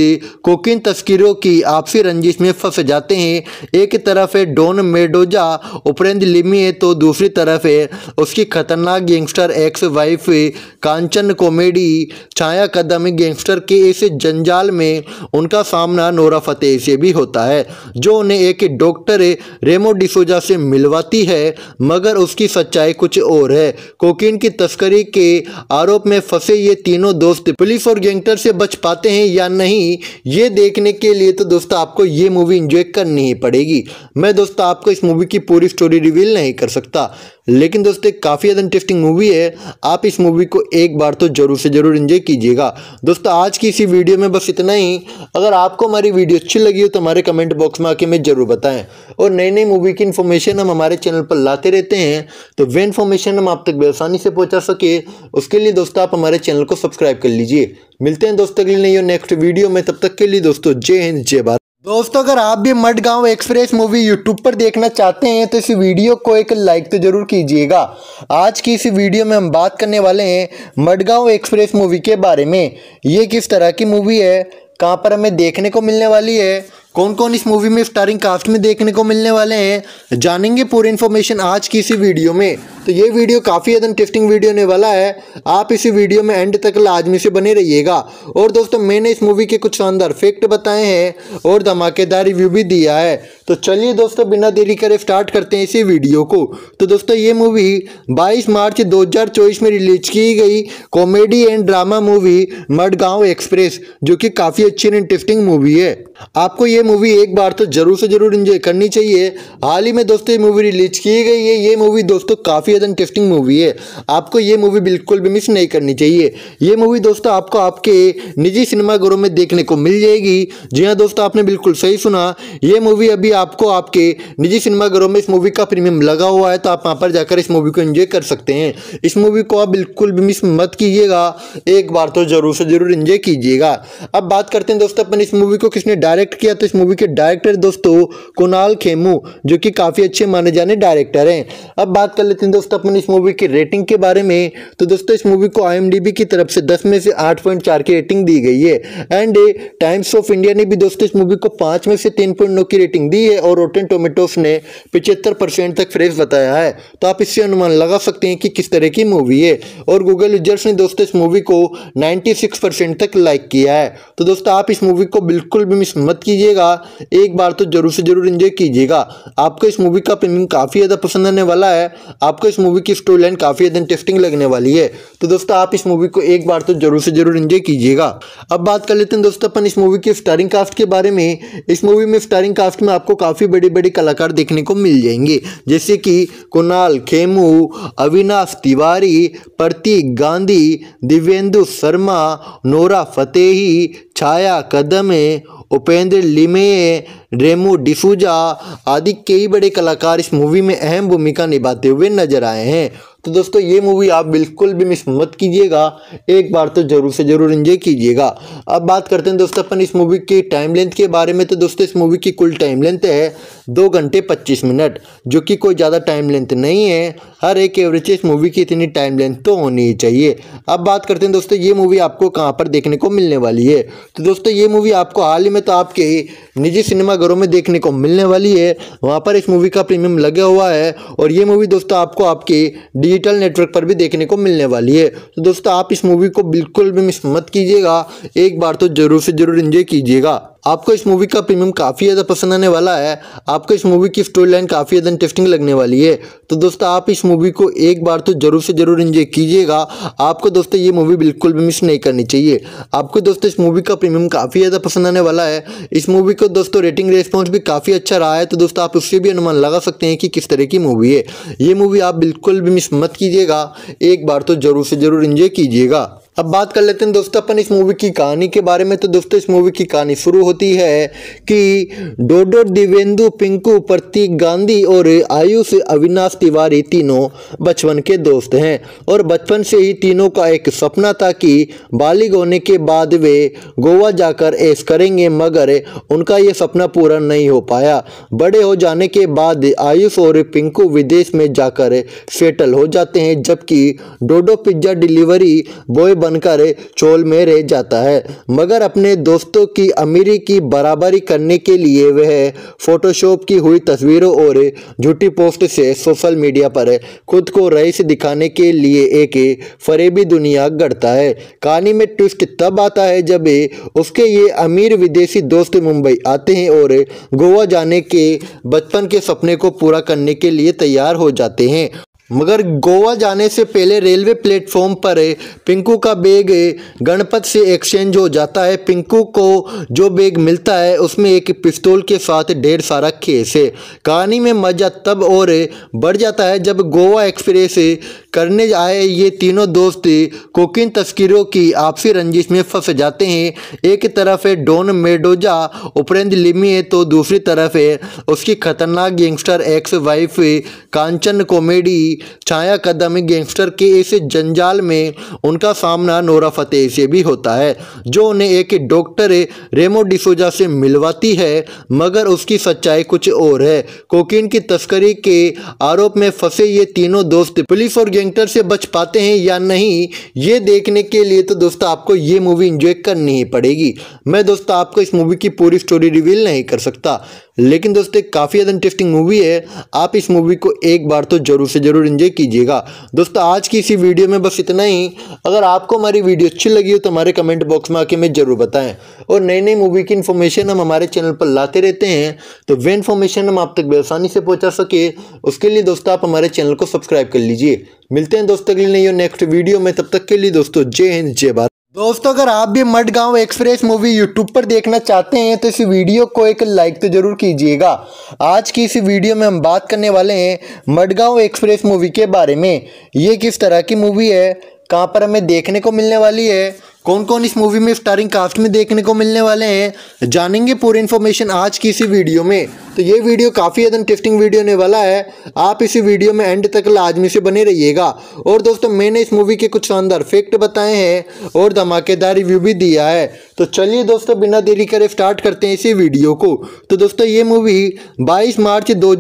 कोकिन तस्करों की आपसी रंजिश में फंस जाते हैं एक तरफ है डॉन मेडोजा उपरेंद्र लिमी है तो दूसरी तरफ है उसकी खतरनाक gangster ex wife Kanchan comedy Chhaya Kadam gangster के इस जंजाल में उनका सामना नोरा फतेह से भी होता है जो उन्हें एक डॉक्टर रेमो डिसोजा से मिलवाती है मगर उसकी सच्चाई कुछ और है कोकिन की तस्करी के आरोप में फंसे ये तीनों दोस्त पुलिस और गैंग गैंगस्टर से बच पाते हैं या नहीं ये देखने के लिए तो दोस्तों आपको ये मूवी इंजॉय करनी ही पड़ेगी मैं दोस्तों आपको इस मूवी की पूरी स्टोरी रिवील नहीं कर सकता लेकिन दोस्तों एक काफ़ी ज़्यादा इंटरेस्टिंग मूवी है आप इस मूवी को एक बार तो ज़रूर से ज़रूर इन्जॉय कीजिएगा दोस्तों आज की इसी वीडियो में बस इतना ही अगर आपको हमारी वीडियो अच्छी लगी हो तो हमारे कमेंट बॉक्स में आके हमें ज़रूर बताएं और नई नई मूवी की इन्फॉर्मेशन हम हमारे चैनल पर लाते रहते हैं तो वे इन्फॉर्मेशन हम आप तक बेसानी से पहुँचा सके उसके लिए दोस्तों आप हमारे चैनल को सब्सक्राइब कर लीजिए मिलते हैं दोस्तों के लिए नहीं नेक्स्ट वीडियो में तब तक के लिए दोस्तों जय हिंद जय भारत दोस्तों अगर आप भी मड गाँव एक्सप्रेस मूवी यूट्यूब पर देखना चाहते हैं तो इस वीडियो को एक लाइक तो ज़रूर कीजिएगा आज की इस वीडियो में हम बात करने वाले हैं मडगांव एक्सप्रेस मूवी के बारे में ये किस तरह की मूवी है कहाँ पर हमें देखने को मिलने वाली है कौन कौन इस मूवी में स्टारिंग कास्ट में देखने को मिलने वाले हैं जानेंगे पूरी इन्फॉर्मेशन आज की इसी वीडियो में तो ये वीडियो काफ़ी ज़्यादा इंटरेस्टिंग वीडियो होने वाला है आप इसी वीडियो में एंड तक लाजमी से बने रहिएगा और दोस्तों मैंने इस मूवी के कुछ शानदार फैक्ट बताए हैं और धमाकेदार रिव्यू भी दिया है तो चलिए दोस्तों बिना देरी करे स्टार्ट करते हैं इसी वीडियो को तो दोस्तों ये मूवी बाईस मार्च दो में रिलीज की गई comedy and drama movie Madgaon express जो कि काफ़ी अच्छी और इंटरेस्टिंग मूवी है आपको ये मूवी एक बार तो जरूर से जरूर इंजॉय करनी चाहिए हाल ही में दोस्तों ये मूवी रिलीज की गई है ये मूवी दोस्तों काफ़ी हद इंटरेस्टिंग मूवी है आपको ये मूवी बिल्कुल भी मिस नहीं करनी चाहिए ये मूवी दोस्तों आपको आपके निजी सिनेमाघरों में देखने को मिल जाएगी जी हाँ दोस्तों आपने बिल्कुल सही सुना ये मूवी अभी आपको आपके निजी सिनेमाघरों में इस मूवी का प्रीमियम लगा हुआ है तो आप वहाँ पर जाकर इस मूवी को इन्जॉय कर सकते हैं इस मूवी को आप बिल्कुल भी मिस मत कीजिएगा एक बार तो जरूर से जरूर इंजॉय कीजिएगा अब बात करते हैं दोस्तों अपन इस मूवी को किसने डायरेक्ट किया तो मूवी के डायरेक्टर दोस्तों कुणाल खेमू जो कि काफ़ी अच्छे माने जाने डायरेक्टर हैं अब बात कर लेते हैं दोस्तों अपन इस मूवी की रेटिंग के बारे में तो दोस्तों इस मूवी को आई की तरफ से दस में से आठ की रेटिंग दी गई है एंड टाइम्स ऑफ इंडिया ने भी दोस्तों इस मूवी को पाँच में से तीन की रेटिंग दी है और रोटेन टोमेटोस ने पिचहत्तर तक फ्रेश बताया है तो आप इससे अनुमान लगा सकते हैं कि किस तरह की मूवी है और गूगल यूजर्स ने दोस्तों इस मूवी को 96 परसेंट तक लाइक किया है तो दोस्तों आप इस मूवी को बिल्कुल भी मिस मत कीजिएगा का एक बार तो जरूर से जरूर इंजॉय कीजिएगा आपको इस मूवी का प्रीमियम काफ़ी ज़्यादा पसंद आने वाला है आपको इस मूवी की स्टोरी लाइन काफ़ी ज़्यादा इंटरेस्टिंग लगने वाली है तो दोस्तों आप इस मूवी को एक बार तो जरूर से जरूर इंजॉय कीजिएगा अब बात कर लेते हैं दोस्तों अपन इस मूवी की स्टारिंग कास्ट के बारे में इस मूवी में स्टारिंग कास्ट में आपको काफ़ी बड़े बड़े कलाकार देखने को मिल जाएंगे जैसे कि कुणाल खेमू अविनाश तिवारी प्रतीक गांधी दिव्येंदु शर्मा नोरा फतेही छाया कदमे उपेंद्र लिमे रेमो डिसूजा आदि कई बड़े कलाकार इस मूवी में अहम भूमिका निभाते हुए नजर आए हैं तो दोस्तों ये मूवी आप बिल्कुल भी मिस मत कीजिएगा एक बार तो ज़रूर से ज़रूर इंजॉय कीजिएगा अब बात करते हैं दोस्तों अपन इस मूवी की टाइम लेंथ के बारे में तो दोस्तों इस मूवी की कुल टाइम लेंथ है दो घंटे पच्चीस मिनट जो कि कोई ज़्यादा टाइम लेंथ नहीं है हर एक एवरेज इस मूवी की इतनी टाइम लेंथ तो होनी ही चाहिए अब बात करते हैं दोस्तों ये मूवी आपको कहाँ पर देखने को मिलने वाली है तो दोस्तों ये मूवी आपको हाल ही में तो आपके निजी सिनेमाघरों में देखने को मिलने वाली है वहाँ पर इस मूवी का प्रीमियम लगा हुआ है और ये मूवी दोस्तों आपको आपकी डी डिजिटल नेटवर्क पर भी देखने को मिलने वाली है तो दोस्तों आप इस मूवी को बिल्कुल भी मिस मत कीजिएगा एक बार तो ज़रूर से ज़रूर इंजॉय कीजिएगा आपको इस मूवी का प्रीमियम काफ़ी ज़्यादा पसंद आने वाला है आपको इस मूवी की स्टोरी लाइन काफ़ी ज़्यादा इंटरेस्टिंग लगने वाली है तो दोस्तों आप इस मूवी को एक बार तो ज़रूर से ज़रूर इंजॉय कीजिएगा आपको दोस्तों ये मूवी बिल्कुल भी मिस नहीं करनी चाहिए आपको दोस्तों इस मूवी का प्रीमियम काफ़ी ज़्यादा पसंद आने वाला है इस मूवी को दोस्तों रेटिंग रेस्पॉन्स भी काफ़ी अच्छा रहा है तो दोस्तों आप उससे भी अनुमान लगा सकते हैं कि किस तरह की मूवी है ये मूवी आप बिल्कुल भी मिस मत कीजिएगा एक बार तो ज़रूर से ज़रूर इंजॉय कीजिएगा अब बात कर लेते हैं दोस्तों अपन इस मूवी की कहानी के बारे में तो दोस्तों इस मूवी की कहानी शुरू होती है कि डोडो दिवेंदु पिंकू प्रतीक गांधी और आयुष अविनाश तिवारी तीनों बचपन के दोस्त हैं और बचपन से ही तीनों का एक सपना था कि बालिग होने के बाद वे गोवा जाकर एस करेंगे मगर उनका ये सपना पूरा नहीं हो पाया बड़े हो जाने के बाद आयुष और पिंकू विदेश में जाकर सेटल हो जाते हैं जबकि डोडो पिज्ज़ा डिलीवरी बॉय बनकर चोल में रह जाता है मगर अपने दोस्तों की अमीरी की बराबरी करने के लिए वह फोटोशॉप की हुई तस्वीरों और झूठी पोस्ट से सोशल मीडिया पर खुद को रईस दिखाने के लिए एक फरेबी दुनिया गढ़ता है कहानी में ट्विस्ट तब आता है जब उसके ये अमीर विदेशी दोस्त मुंबई आते हैं और गोवा जाने के बचपन के सपने को पूरा करने के लिए तैयार हो जाते हैं मगर गोवा जाने से पहले रेलवे प्लेटफॉर्म पर पिंकू का बैग गणपत से एक्सचेंज हो जाता है पिंकू को जो बैग मिलता है उसमें एक पिस्तौल के साथ ढेर सारा केस है कहानी में मज़ा तब और बढ़ जाता है जब गोवा एक्सप्रेस करने आए ये तीनों दोस्त कोकिन तस्करों की आपसी रंजिश में फंस जाते हैं एक तरफ है डॉन मेडोजा उपरेंद्र लिमी है तो दूसरी तरफ है उसकी खतरनाक gangster ex wife Kanchan comedy Chhaya Kadam gangster के इस जंजाल में उनका सामना नोरा फतेह से भी होता है जो उन्हें एक डॉक्टर रेमो डिसोजा से मिलवाती है मगर उसकी सच्चाई कुछ और है कोकीन की तस्करी के आरोप में फंसे ये तीनों दोस्त पुलिस और गैंगस्टर से बच पाते हैं या नहीं ये देखने के लिए तो दोस्तों आपको ये मूवी इंजॉय करनी ही पड़ेगी मैं दोस्तों आपको इस मूवी की पूरी स्टोरी रिवील नहीं कर सकता लेकिन दोस्तों एक काफ़ी ज़्यादा इंटरेस्टिंग मूवी है आप इस मूवी को एक बार तो ज़रूर से ज़रूर इन्जॉय कीजिएगा दोस्तों आज की इसी वीडियो में बस इतना ही अगर आपको हमारी वीडियो अच्छी लगी हो तो हमारे कमेंट बॉक्स में आके हमें ज़रूर बताएं और नई नई मूवी की इन्फॉर्मेशन हम हमारे चैनल पर लाते रहते हैं तो वे इन्फॉर्मेशन हम आप तक बेसानी से पहुँचा सके उसके लिए दोस्तों आप हमारे चैनल को सब्सक्राइब कर लीजिए मिलते हैं दोस्तों के लिए नहीं नेक्स्ट वीडियो में तब तक के लिए दोस्तों जय हिंद जय भारत दोस्तों अगर आप भी मड गाँव एक्सप्रेस मूवी यूट्यूब पर देखना चाहते हैं तो इस वीडियो को एक लाइक तो ज़रूर कीजिएगा आज की इस वीडियो में हम बात करने वाले हैं मडगांव एक्सप्रेस मूवी के बारे में ये किस तरह की मूवी है कहाँ पर हमें देखने को मिलने वाली है कौन कौन इस मूवी में स्टारिंग कास्ट में देखने को मिलने वाले हैं जानेंगे पूरी इन्फॉर्मेशन आज की इसी वीडियो में तो ये वीडियो काफ़ी ज़्यादा इंटरेस्टिंग वीडियो होने वाला है आप इसी वीडियो में एंड तक लाजमी से बने रहिएगा और दोस्तों मैंने इस मूवी के कुछ शानदार फैक्ट बताए हैं और धमाकेदार रिव्यू भी दिया है तो चलिए दोस्तों बिना देरी करे स्टार्ट करते हैं इसी वीडियो को तो दोस्तों ये मूवी बाईस मार्च दो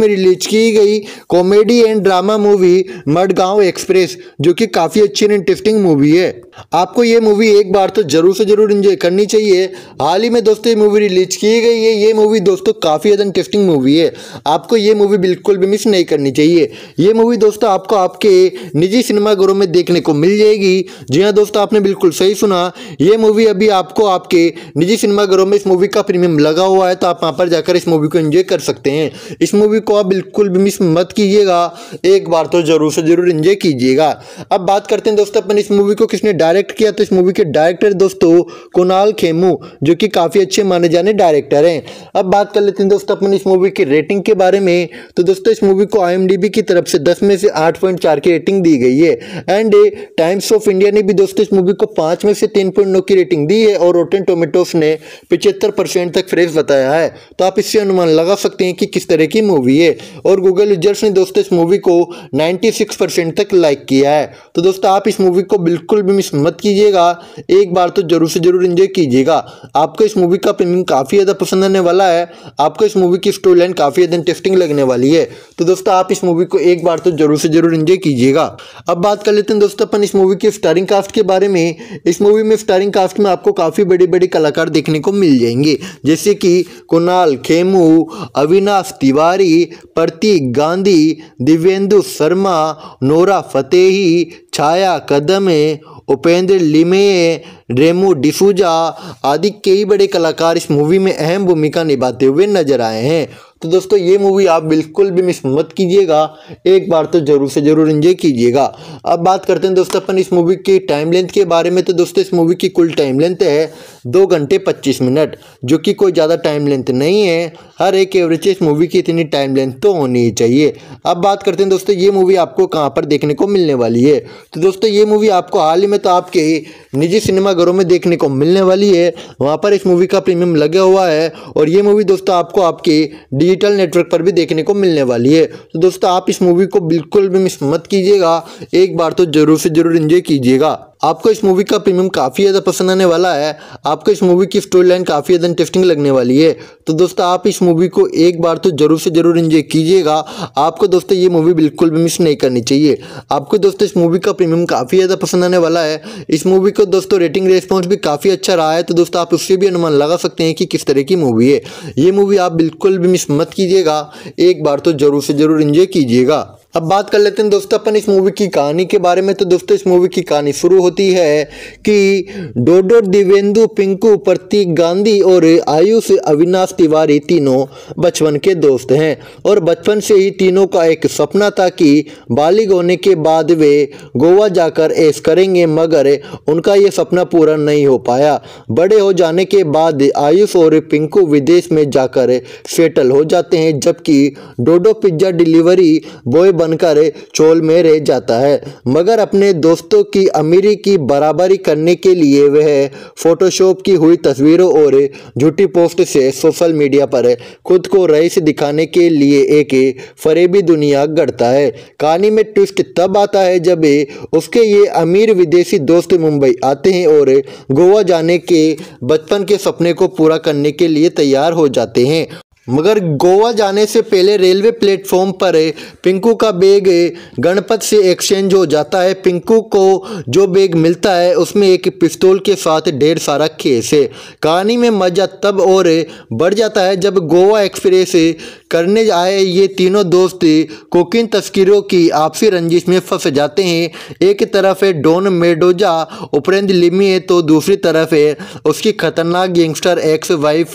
में रिलीज की गई comedy and drama movie Madgaon express जो कि काफ़ी अच्छी और इंटरेस्टिंग मूवी है आपको ये मूवी एक बार तो ज़रूर से ज़रूर इंजॉय करनी चाहिए हाल ही में दोस्तों ये मूवी रिलीज की गई है ये मूवी दोस्तों काफ़ी हद इंटरेस्टिंग मूवी है आपको ये मूवी बिल्कुल भी मिस नहीं करनी चाहिए ये मूवी दोस्तों आपको आपके निजी सिनेमाघरों में देखने को मिल जाएगी जी हाँ दोस्तों आपने बिल्कुल सही सुना ये मूवी अभी आपको आपके निजी सिनेमाघरों में इस मूवी का प्रीमियम लगा हुआ है तो आप वहाँ पर जाकर इस मूवी को इन्जॉय कर सकते हैं इस मूवी को आप बिल्कुल भी मिस मत कीजिएगा एक बार तो ज़रूर से ज़रूर इन्जॉय कीजिएगा अब बात करते हैं दोस्तों अपन इस मूवी को किसने डायरेक्ट डायरेक्ट किया तो इस मूवी के डायरेक्टर दोस्तों कुणाल खेमू जो कि काफ़ी अच्छे माने जाने डायरेक्टर हैं अब बात कर लेते हैं दोस्तों अपन इस मूवी की रेटिंग के बारे में तो दोस्तों इस मूवी को आई की तरफ से दस में से आठ की रेटिंग दी गई है एंड टाइम्स ऑफ इंडिया ने भी दोस्तों इस मूवी को पाँच में से तीन की रेटिंग दी है और रोटेन टोमेटोस ने पिचहत्तर तक फ्रेश बताया है तो आप इससे अनुमान लगा सकते हैं कि किस तरह की मूवी है और गूगल यूजर्स ने दोस्तों इस मूवी को 96 परसेंट तक लाइक किया है तो दोस्तों आप इस मूवी को बिल्कुल भी मिस मत कीजिएगा एक बार तो जरूर से जरूर इंजॉय कीजिएगा आपको इस मूवी का प्रीमियम काफ़ी ज़्यादा पसंद आने वाला है आपको इस मूवी की स्टोरी लाइन काफ़ी ज़्यादा इंटरेस्टिंग लगने वाली है तो दोस्तों आप इस मूवी को एक बार तो जरूर से जरूर इंजॉय कीजिएगा अब बात कर लेते हैं दोस्तों अपन इस मूवी की स्टारिंग कास्ट के बारे में इस मूवी में स्टारिंग कास्ट में आपको काफ़ी बड़े बड़े कलाकार देखने को मिल जाएंगे जैसे कि कुणाल खेमू अविनाश तिवारी प्रतीक गांधी दिव्येंदु शर्मा नोरा फतेही छाया कदमे उपेंद्र लिमे रेमो डिसूजा आदि कई बड़े कलाकार इस मूवी में अहम भूमिका निभाते हुए नजर आए हैं तो दोस्तों ये मूवी आप बिल्कुल भी मिस मत कीजिएगा एक बार तो ज़रूर से ज़रूर इंजॉय कीजिएगा अब बात करते हैं दोस्तों अपन इस मूवी की टाइम लेंथ के बारे में तो दोस्तों इस मूवी की कुल टाइम लेंथ है दो घंटे पच्चीस मिनट जो कि कोई ज़्यादा टाइम लेंथ नहीं है हर एक एवरेज इस मूवी की इतनी टाइम लेंथ तो होनी ही चाहिए अब बात करते हैं दोस्तों ये मूवी आपको कहाँ पर देखने को मिलने वाली है तो दोस्तों ये मूवी आपको हाल ही में तो आपके निजी सिनेमाघरों में देखने को मिलने वाली है वहाँ पर इस मूवी का प्रीमियम लगा हुआ है और ये मूवी दोस्तों आपको आपकी डी डिजिटल नेटवर्क पर भी देखने को मिलने वाली है तो दोस्तों आप इस मूवी को बिल्कुल भी मिस मत कीजिएगा एक बार तो ज़रूर से ज़रूर इंजॉय कीजिएगा आपको इस मूवी का प्रीमियम काफ़ी ज़्यादा पसंद आने वाला है आपको इस मूवी की स्टोरी लाइन काफ़ी ज़्यादा इंटरेस्टिंग लगने वाली है तो दोस्तों आप इस मूवी को एक बार तो ज़रूर से ज़रूर इन्जॉय कीजिएगा आपको दोस्तों ये मूवी बिल्कुल भी मिस नहीं करनी चाहिए आपको दोस्तों इस मूवी का प्रीमियम काफ़ी ज़्यादा पसंद आने वाला है इस मूवी को दोस्तों रेटिंग रेस्पॉन्स भी काफ़ी अच्छा रहा है तो दोस्तों आप उससे भी अनुमान लगा सकते हैं कि किस तरह की मूवी है ये मूवी आप बिल्कुल भी मिस मत कीजिएगा एक बार तो ज़रूर से ज़रूर इन्जॉय कीजिएगा अब बात कर लेते हैं दोस्तों अपन इस मूवी की कहानी के बारे में तो दोस्तों इस मूवी की कहानी शुरू होती है कि डोडो दिवेंदु पिंकू प्रतीक गांधी और आयुष अविनाश तिवारी तीनों बचपन के दोस्त हैं और बचपन से ही तीनों का एक सपना था कि बालिग होने के बाद वे गोवा जाकर एस करेंगे मगर उनका ये सपना पूरा नहीं हो पाया बड़े हो जाने के बाद आयुष और पिंकू विदेश में जाकर सेटल हो जाते हैं जबकि डोडो पिज्ज़ा डिलीवरी बॉय बनकर चोल में रह जाता है मगर अपने दोस्तों की अमीरी की बराबरी करने के लिए वह फोटोशॉप की हुई तस्वीरों और झूठी पोस्ट से सोशल मीडिया पर खुद को रईस दिखाने के लिए एक फरेबी दुनिया गढ़ता है कहानी में ट्विस्ट तब आता है जब उसके ये अमीर विदेशी दोस्त मुंबई आते हैं और गोवा जाने के बचपन के सपने को पूरा करने के लिए तैयार हो जाते हैं मगर गोवा जाने से पहले रेलवे प्लेटफॉर्म पर पिंकू का बैग गणपत से एक्सचेंज हो जाता है पिंकू को जो बैग मिलता है उसमें एक पिस्तौल के साथ ढेर सारा खेस है कहानी में मज़ा तब और बढ़ जाता है जब गोवा एक्सप्रेस करने आए ये तीनों दोस्त कोकिन तस्करों की आपसी रंजिश में फंस जाते हैं एक तरफ है डॉन मेडोजा उपरेंद्र लिमी है तो दूसरी तरफ है उसकी खतरनाक gangster ex wife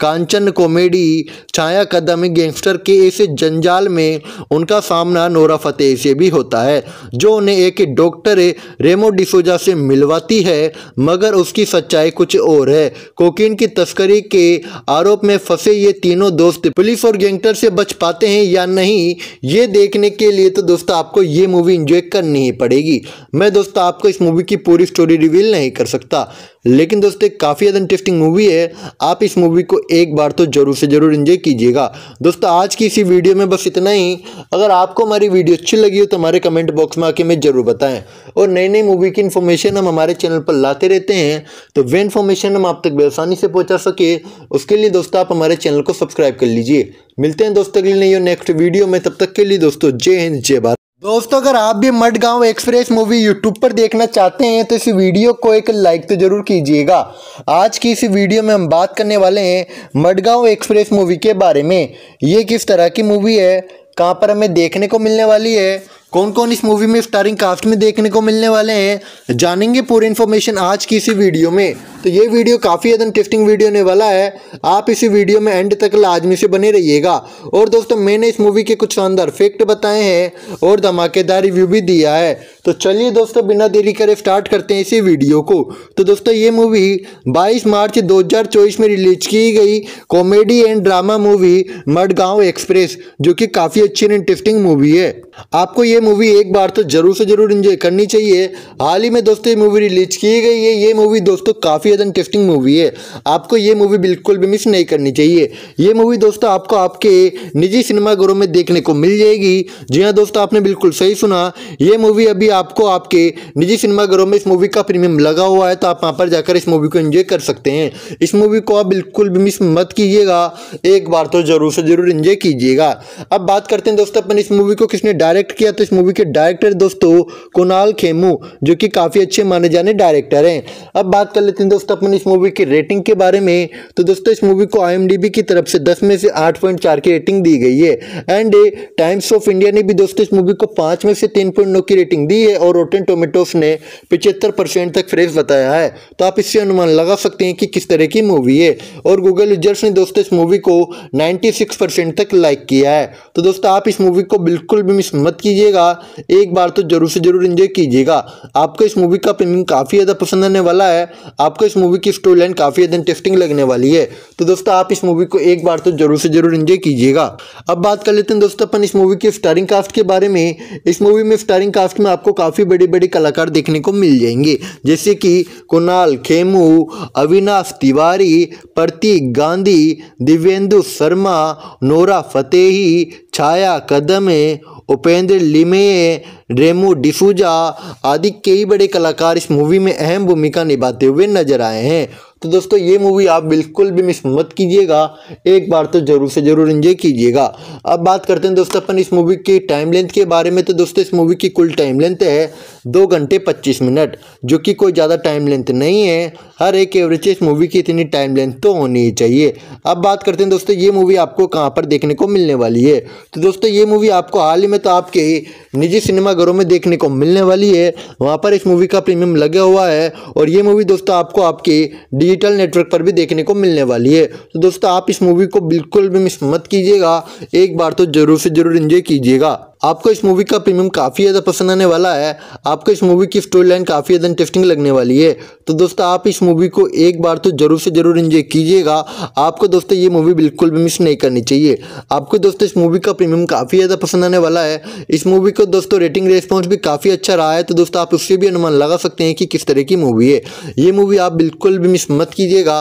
Kanchan comedy Chhaya Kadam gangster के इस जंजाल में उनका सामना नोरा फतेह से भी होता है जो उन्हें एक डॉक्टर रेमो डिसोजा से मिलवाती है मगर उसकी सच्चाई कुछ और है कोकीन की तस्करी के आरोप में फंसे ये तीनों दोस्त पुलिस और गैंगस्टर से बच पाते हैं या नहीं ये देखने के लिए तो दोस्तों आपको ये मूवी इंजॉय करनी ही पड़ेगी मैं दोस्तों आपको इस मूवी की पूरी स्टोरी रिवील नहीं कर सकता लेकिन दोस्तों एक काफ़ी ज़्यादा इंटरेस्टिंग मूवी है आप इस मूवी को एक बार तो ज़रूर से ज़रूर इन्जॉय कीजिएगा दोस्तों आज की इसी वीडियो में बस इतना ही अगर आपको हमारी वीडियो अच्छी लगी हो तो हमारे कमेंट बॉक्स में आके हमें ज़रूर बताएं और नई नई मूवी की इन्फॉर्मेशन हम हमारे चैनल पर लाते रहते हैं तो वे इन्फॉर्मेशन हम आप तक बेसानी से पहुँचा सके उसके लिए दोस्तों आप हमारे चैनल को सब्सक्राइब कर लीजिए मिलते हैं दोस्तों के लिए नेक्स्ट वीडियो में तब तक के लिए दोस्तों जय हिंद जय भारत दोस्तों अगर आप भी मड गाँव एक्सप्रेस मूवी यूट्यूब पर देखना चाहते हैं तो इस वीडियो को एक लाइक तो जरूर कीजिएगा आज की इस वीडियो में हम बात करने वाले हैं मडगांव एक्सप्रेस मूवी के बारे में ये किस तरह की मूवी है कहाँ पर हमें देखने को मिलने वाली है कौन कौन इस मूवी में स्टारिंग कास्ट में देखने को मिलने वाले हैं जानेंगे पूरी इन्फॉर्मेशन आज की इसी वीडियो में तो ये वीडियो काफ़ी ज़्यादा इंटरेस्टिंग वीडियो होने वाला है आप इसी वीडियो में एंड तक लाजमी से बने रहिएगा और दोस्तों मैंने इस मूवी के कुछ शानदार फैक्ट बताए हैं और धमाकेदार रिव्यू भी दिया है तो चलिए दोस्तों बिना देरी करे स्टार्ट करते हैं इसी वीडियो को तो दोस्तों ये मूवी बाईस मार्च दो में रिलीज की गई comedy and drama movie Madgaon express जो कि काफ़ी अच्छी और इंटरेस्टिंग मूवी है आपको ये मूवी एक बार तो जरूर से जरूर इंजॉय करनी चाहिए हाल ही में दोस्तों ये मूवी रिलीज की गई है ये मूवी दोस्तों काफ़ी ज़्यादा इंटरेस्टिंग मूवी है आपको ये मूवी बिल्कुल भी मिस नहीं करनी चाहिए ये मूवी दोस्तों आपको आपके निजी सिनेमाघरों में देखने को मिल जाएगी जी हाँ दोस्तों आपने बिल्कुल सही सुना ये मूवी अभी आपको आपके निजी सिनेमाघरों में इस मूवी का प्रीमियम लगा हुआ है तो आप वहाँ पर जाकर इस मूवी को इन्जॉय कर सकते हैं इस मूवी को आप बिल्कुल भी मिस मत कीजिएगा एक बार तो जरूर से जरूर इंजॉय कीजिएगा अब बात करते हैं दोस्तों अपन इस मूवी को किसने डायरेक्ट किया तो इस मूवी के डायरेक्टर दोस्तों कुणाल खेमू जो कि काफ़ी अच्छे माने जाने डायरेक्टर हैं अब बात कर लेते हैं दोस्तों अपन इस मूवी की रेटिंग के बारे में तो दोस्तों इस मूवी को आई की तरफ से दस में से आठ की रेटिंग दी गई है एंड टाइम्स ऑफ इंडिया ने भी दोस्तों इस मूवी को पाँच में से तीन की रेटिंग दी है और रोटेन टोमेटोस ने पिचहत्तर तक फ्रेश बताया है तो आप इससे अनुमान लगा सकते हैं कि किस तरह की मूवी है और गूगल यूजर्स ने दोस्तों इस मूवी को 96 परसेंट तक लाइक किया है तो दोस्तों आप इस मूवी को बिल्कुल भी मिस मत कीजिएगा कीजिएगा एक बार तो जरूर से जरूर इंजॉय कीजिएगा आपको इस मूवी का प्रीमियम काफ़ी ज़्यादा पसंद आने वाला है आपको इस मूवी की स्टोरी लाइन काफ़ी ज़्यादा इंटरेस्टिंग लगने वाली है तो दोस्तों आप इस मूवी को एक बार तो जरूर से जरूर इंजॉय कीजिएगा अब बात कर लेते हैं दोस्तों अपन इस मूवी की स्टारिंग कास्ट के बारे में इस मूवी में स्टारिंग कास्ट में आपको काफ़ी बड़े बड़े कलाकार देखने को मिल जाएंगे जैसे कि कुणाल खेमू अविनाश तिवारी प्रतीक गांधी दिव्येंदु शर्मा नोरा फतेही छाया कदमे उपेंद्र लिमे रेमो डिसूजा आदि कई बड़े कलाकार इस मूवी में अहम भूमिका निभाते हुए नजर आए हैं तो दोस्तों ये मूवी आप बिल्कुल भी मिस मत कीजिएगा एक बार तो ज़रूर से ज़रूर इन्जॉय कीजिएगा अब बात करते हैं दोस्तों अपन इस मूवी की टाइम लेंथ के बारे में तो दोस्तों इस मूवी की कुल टाइम लेंथ है दो घंटे पच्चीस मिनट जो कि कोई ज़्यादा टाइम लेंथ नहीं है हर एक एवरेज मूवी की इतनी टाइम लेंथ तो होनी ही चाहिए अब बात करते हैं दोस्तों ये मूवी आपको कहाँ पर देखने को मिलने वाली है तो दोस्तों ये मूवी आपको हाल ही में तो आपके निजी सिनेमाघरों में देखने को मिलने वाली है वहाँ पर इस मूवी का प्रीमियम लगा हुआ है और ये मूवी दोस्तों आपको आपके डिजिटल नेटवर्क पर भी देखने को मिलने वाली है तो दोस्तों आप इस मूवी को बिल्कुल भी मिस मत कीजिएगा एक बार तो ज़रूर से ज़रूर इंजॉय कीजिएगा आपको इस मूवी का प्रीमियम काफ़ी ज़्यादा पसंद आने वाला है आपको इस मूवी की स्टोरी लाइन काफ़ी ज़्यादा इंटरेस्टिंग लगने वाली है तो दोस्तों आप इस मूवी को एक बार तो ज़रूर से ज़रूर इन्जॉय कीजिएगा आपको दोस्तों ये मूवी बिल्कुल भी मिस नहीं करनी चाहिए आपको दोस्तों इस मूवी का प्रीमियम काफ़ी ज़्यादा पसंद आने वाला है इस मूवी को दोस्तों रेटिंग रेस्पॉन्स भी काफ़ी अच्छा रहा है तो दोस्तों आप उससे भी अनुमान लगा सकते हैं कि किस तरह की मूवी है ये मूवी आप बिल्कुल भी मिस मत कीजिएगा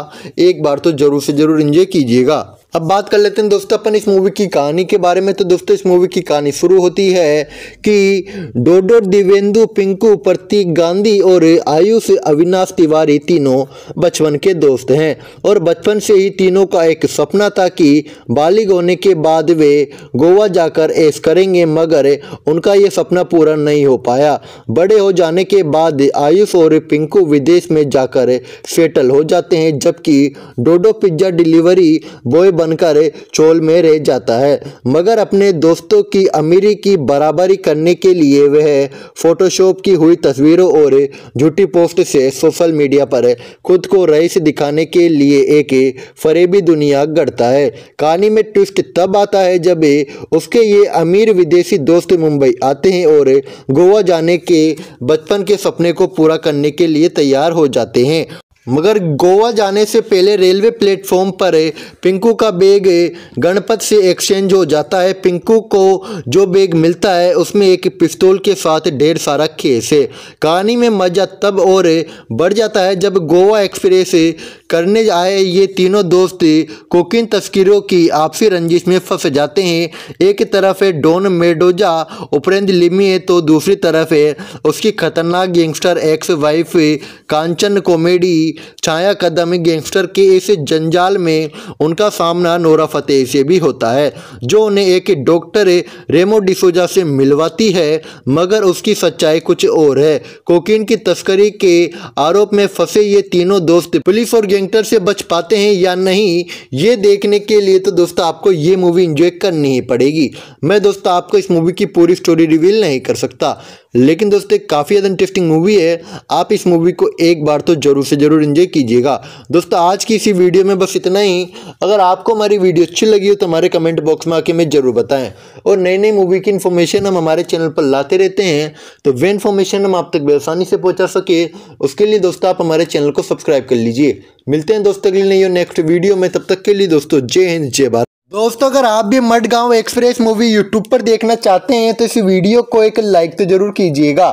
एक बार तो ज़रूर से ज़रूर इन्जॉय कीजिएगा अब बात कर लेते हैं दोस्तों अपन इस मूवी की कहानी के बारे में तो दोस्तों इस मूवी की कहानी शुरू होती है कि डोडो दिवेंदु पिंकू प्रतीक गांधी और आयुष अविनाश तिवारी तीनों बचपन के दोस्त हैं और बचपन से ही तीनों का एक सपना था कि बालिग होने के बाद वे गोवा जाकर एस करेंगे मगर उनका ये सपना पूरा नहीं हो पाया बड़े हो जाने के बाद आयुष और पिंकू विदेश में जाकर सेटल हो जाते हैं जबकि डोडो पिज्ज़ा डिलीवरी बॉय बनकर चोल में रह जाता है मगर अपने दोस्तों की अमीरी की बराबरी करने के लिए वह फोटोशॉप की हुई तस्वीरों और झूठी पोस्ट से सोशल मीडिया पर खुद को रईस दिखाने के लिए एक फरेबी दुनिया गढ़ता है कहानी में ट्विस्ट तब आता है जब उसके ये अमीर विदेशी दोस्त मुंबई आते हैं और गोवा जाने के बचपन के सपने को पूरा करने के लिए तैयार हो जाते हैं मगर गोवा जाने से पहले रेलवे प्लेटफॉर्म पर पिंकू का बैग गणपत से एक्सचेंज हो जाता है पिंकू को जो बैग मिलता है उसमें एक पिस्तौल के साथ ढेर सारा खेस है कहानी में मज़ा तब और बढ़ जाता है जब गोवा एक्सप्रेस करने आए ये तीनों दोस्त कोकिन तस्करों की आपसी रंजिश में फंस जाते हैं एक तरफ है डॉन मेडोजा उपरेंद्र लिमी है तो दूसरी तरफ है उसकी खतरनाक gangster ex wife Kanchan comedy Chhaya Kadam gangster के इस जंजाल में उनका सामना नोरा फतेह से भी होता है जो उन्हें एक डॉक्टर रेमो डिसोजा से मिलवाती है मगर उसकी सच्चाई कुछ और है कोकीन की तस्करी के आरोप में फंसे ये तीनों दोस्त पुलिस और गैंगस्टर से बच पाते हैं या नहीं ये देखने के लिए तो दोस्तों आपको ये मूवी इंजॉय करनी ही पड़ेगी मैं दोस्तों आपको इस मूवी की पूरी स्टोरी रिवील नहीं कर सकता लेकिन दोस्तों काफ़ी ज़्यादा इंटरेस्टिंग मूवी है आप इस मूवी को एक बार तो जरूर से जरूर ज़रूर इंजॉय कीजिएगा दोस्तों आज की इसी वीडियो में बस इतना ही अगर आपको हमारी वीडियो अच्छी लगी हो तो हमारे कमेंट बॉक्स में आके हमें ज़रूर बताएं और नई नई मूवी की इन्फॉर्मेशन हम हमारे चैनल पर लाते रहते हैं तो वे इन्फॉर्मेशन हम आप तक बेसानी से पहुँचा सके उसके लिए दोस्तों आप हमारे चैनल को सब्सक्राइब कर लीजिए मिलते हैं दोस्तों के लिए नेक्स्ट वीडियो में तब तक के लिए दोस्तों जय हिंद जय भारत दोस्तों अगर आप भी मड गाँव एक्सप्रेस मूवी यूट्यूब पर देखना चाहते हैं तो इस वीडियो को एक लाइक तो जरूर कीजिएगा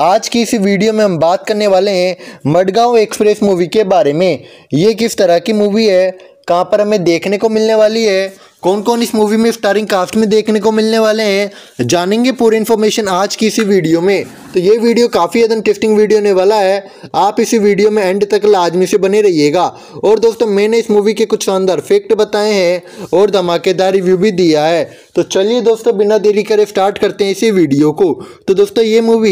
आज की इस वीडियो में हम बात करने वाले हैं मड गाँव एक्सप्रेस मूवी के बारे में ये किस तरह की मूवी है कहाँ पर हमें देखने को मिलने वाली है कौन कौन इस मूवी में स्टारिंग कास्ट में देखने को मिलने वाले हैं जानेंगे पूरी इन्फॉर्मेशन आज की इसी वीडियो में तो ये वीडियो काफ़ी ज़्यादा इंटरेस्टिंग वीडियो होने वाला है आप इसी वीडियो में एंड तक लाजमी से बने रहिएगा और दोस्तों मैंने इस मूवी के कुछ शानदार फैक्ट बताए हैं और धमाकेदार रिव्यू भी दिया है तो चलिए दोस्तों बिना देरी करे स्टार्ट करते हैं इसी वीडियो को तो दोस्तों ये मूवी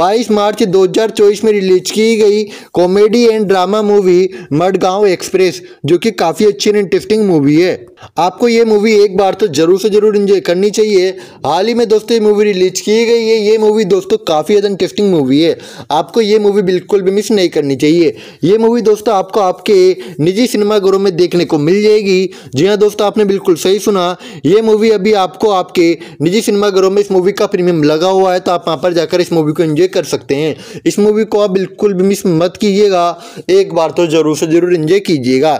22 मार्च 2024 में रिलीज की गई comedy and drama movie Madgaon express जो कि काफ़ी अच्छी एंड इंटरेस्टिंग मूवी है आपको ये मूवी एक बार तो ज़रूर से ज़रूर इंजॉय करनी चाहिए हाल ही में दोस्तों ये मूवी रिलीज की गई है ये मूवी दोस्तों काफ़ी ज़्यादा इंटरेस्टिंग मूवी है आपको ये मूवी बिल्कुल भी मिस नहीं करनी चाहिए ये मूवी दोस्तों आपको आपके निजी सिनेमाघरों में देखने को मिल जाएगी जी हाँ दोस्तों आपने बिल्कुल सही सुना ये मूवी अभी भी आपको आपके निजी सिनेमाघरों में इस मूवी का प्रीमियम लगा हुआ है तो आप वहाँ पर जाकर इस मूवी को एंजॉय कर सकते हैं इस मूवी को आप बिल्कुल भी मिस मत कीजिएगा एक बार तो ज़रूर से ज़रूर एंजॉय कीजिएगा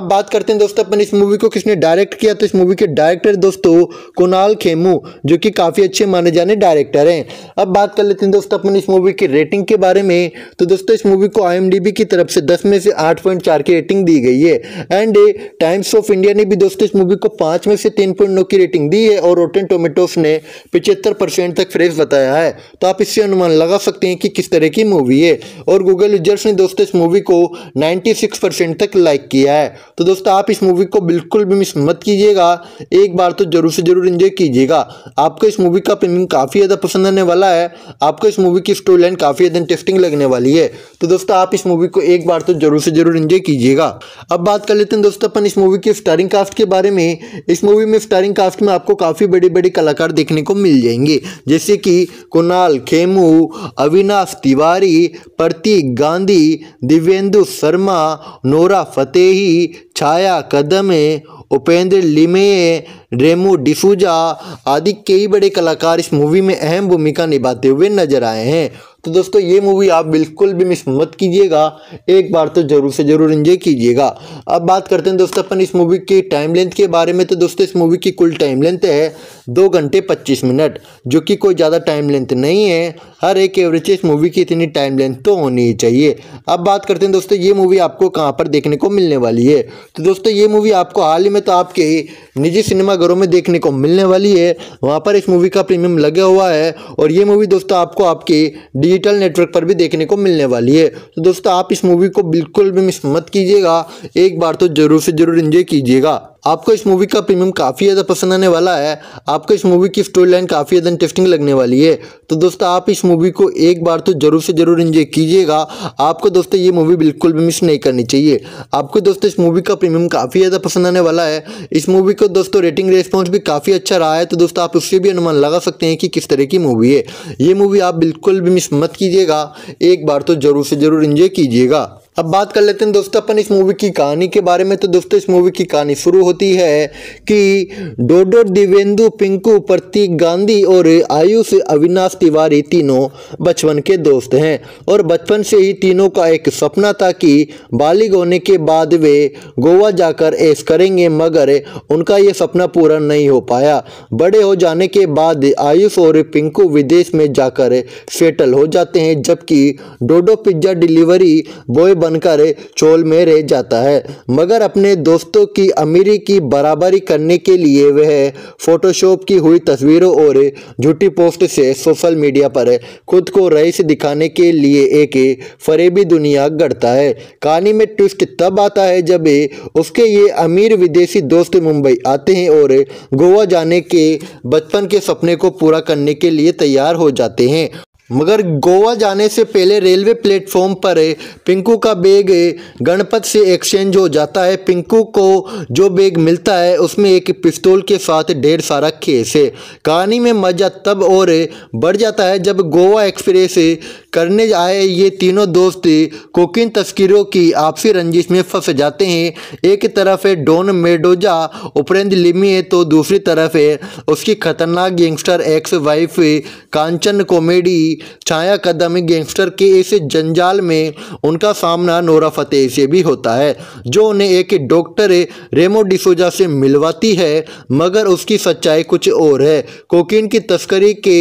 अब बात करते हैं दोस्तों अपन इस मूवी को किसने डायरेक्ट किया तो इस मूवी के डायरेक्टर दोस्तों कुणाल खेमू जो कि काफ़ी अच्छे माने जाने डायरेक्टर हैं अब बात कर लेते हैं दोस्तों अपन इस मूवी की रेटिंग के बारे में तो दोस्तों इस मूवी को आई की तरफ से दस में से आठ की रेटिंग दी गई है एंड टाइम्स ऑफ इंडिया ने भी दोस्तों इस मूवी को पाँच में से तीन की रेटिंग दी बढ़ी है और रोटेन टोमेटोस ने पिचहत्तर परसेंट तक फ्रेश बताया है तो आप इससे अनुमान लगा सकते हैं कि किस तरह की मूवी है और गूगल यूजर्स ने दोस्तों इस मूवी को 96 परसेंट तक लाइक किया है तो दोस्तों आप इस मूवी को बिल्कुल भी मिस मत कीजिएगा एक बार तो जरूर से जरूर इन्जॉय कीजिएगा आपको इस मूवी का प्रीमियम काफ़ी ज़्यादा पसंद आने वाला है आपको इस मूवी की स्टोरी लाइन काफ़ी ज़्यादा इंटरेस्टिंग लगने वाली है तो दोस्तों आप इस मूवी को एक बार तो जरूर से जरूर इन्जॉय कीजिएगा अब बात कर लेते हैं दोस्तों अपन इस मूवी की स्टारिंग कास्ट के बारे में इस मूवी में स्टारिंग कास्ट में आपको आपको काफ़ी बड़ी बड़ी कलाकार देखने को मिल जाएंगे जैसे कि कुणाल खेमू अविनाश तिवारी प्रतीक गांधी दिव्येंदु शर्मा नोरा फतेही छाया कदमे उपेंद्र लिमे रेमू डिसूजा आदि कई बड़े कलाकार इस मूवी में अहम भूमिका निभाते हुए नजर आए हैं तो दोस्तों ये मूवी आप बिल्कुल भी मिस मत कीजिएगा एक बार तो ज़रूर से ज़रूर इंजॉय कीजिएगा अब बात करते हैं दोस्तों अपन इस मूवी की टाइम लेंथ के बारे में तो दोस्तों इस मूवी की कुल टाइम लेंथ है दो घंटे पच्चीस मिनट जो कि कोई ज़्यादा टाइम लेंथ नहीं है हर एक एवरेज इस मूवी की इतनी टाइम लेंथ तो होनी ही चाहिए अब बात करते हैं दोस्तों ये मूवी आपको कहाँ पर देखने को मिलने वाली है तो दोस्तों ये मूवी आपको हाल ही में तो आपके निजी सिनेमाघरों में देखने को मिलने वाली है वहाँ पर इस मूवी का प्रीमियम लगा हुआ है और ये मूवी दोस्तों आपको आपकी डी डिजिटल नेटवर्क पर भी देखने को मिलने वाली है तो दोस्तों आप इस मूवी को बिल्कुल भी मिस मत कीजिएगा एक बार तो ज़रूर से ज़रूर इंजॉय कीजिएगा आपको इस मूवी का प्रीमियम काफ़ी ज़्यादा पसंद आने वाला है आपको इस मूवी की स्टोरी लाइन काफ़ी ज़्यादा इंटरेस्टिंग लगने वाली है तो दोस्तों आप इस मूवी को एक बार तो ज़रूर से ज़रूर इन्जॉय कीजिएगा आपको दोस्तों ये मूवी बिल्कुल भी मिस नहीं करनी चाहिए आपको दोस्तों इस मूवी का प्रीमियम काफ़ी ज़्यादा पसंद आने वाला है इस मूवी को दोस्तों रेटिंग रेस्पॉन्स भी काफ़ी अच्छा रहा है तो दोस्तों आप उससे भी अनुमान लगा सकते हैं कि किस तरह की मूवी है ये मूवी आप बिल्कुल भी मिस मत कीजिएगा एक बार तो ज़रूर से ज़रूर इन्जॉय कीजिएगा अब बात कर लेते हैं दोस्तों अपन इस मूवी की कहानी के बारे में तो दोस्तों इस मूवी की कहानी शुरू होती है कि डोडो दिवेंदु पिंकू प्रतीक गांधी और आयुष अविनाश तिवारी तीनों बचपन के दोस्त हैं और बचपन से ही तीनों का एक सपना था कि बालिग होने के बाद वे गोवा जाकर एस करेंगे मगर उनका ये सपना पूरा नहीं हो पाया बड़े हो जाने के बाद आयुष और पिंकू विदेश में जाकर सेटल हो जाते हैं जबकि डोडो पिज्ज़ा डिलीवरी बॉय बनकर चोल में रह जाता है मगर अपने दोस्तों की अमीरी की बराबरी करने के लिए वह फोटोशॉप की हुई तस्वीरों और झूठी पोस्ट से सोशल मीडिया पर खुद को रईस दिखाने के लिए एक फरेबी दुनिया गढ़ता है कहानी में ट्विस्ट तब आता है जब उसके ये अमीर विदेशी दोस्त मुंबई आते हैं और गोवा जाने के बचपन के सपने को पूरा करने के लिए तैयार हो जाते हैं मगर गोवा जाने से पहले रेलवे प्लेटफॉर्म पर पिंकू का बैग गणपत से एक्सचेंज हो जाता है पिंकू को जो बैग मिलता है उसमें एक पिस्तौल के साथ ढेर सारा खेस है कहानी में मज़ा तब और बढ़ जाता है जब गोवा एक्सप्रेस करने आए ये तीनों दोस्त कोकिन तस्करों की आपसी रंजिश में फंस जाते हैं एक तरफ है डॉन मेडोजा उपरेंद्र लिमी है तो दूसरी तरफ है उसकी खतरनाक gangster ex wife Kanchan comedy Chhaya Kadam gangster के इस जंजाल में उनका सामना नोरा फतेह से भी होता है जो उन्हें एक डॉक्टर रेमो डिसोजा से मिलवाती है मगर उसकी सच्चाई कुछ और है कोकिन की तस्करी के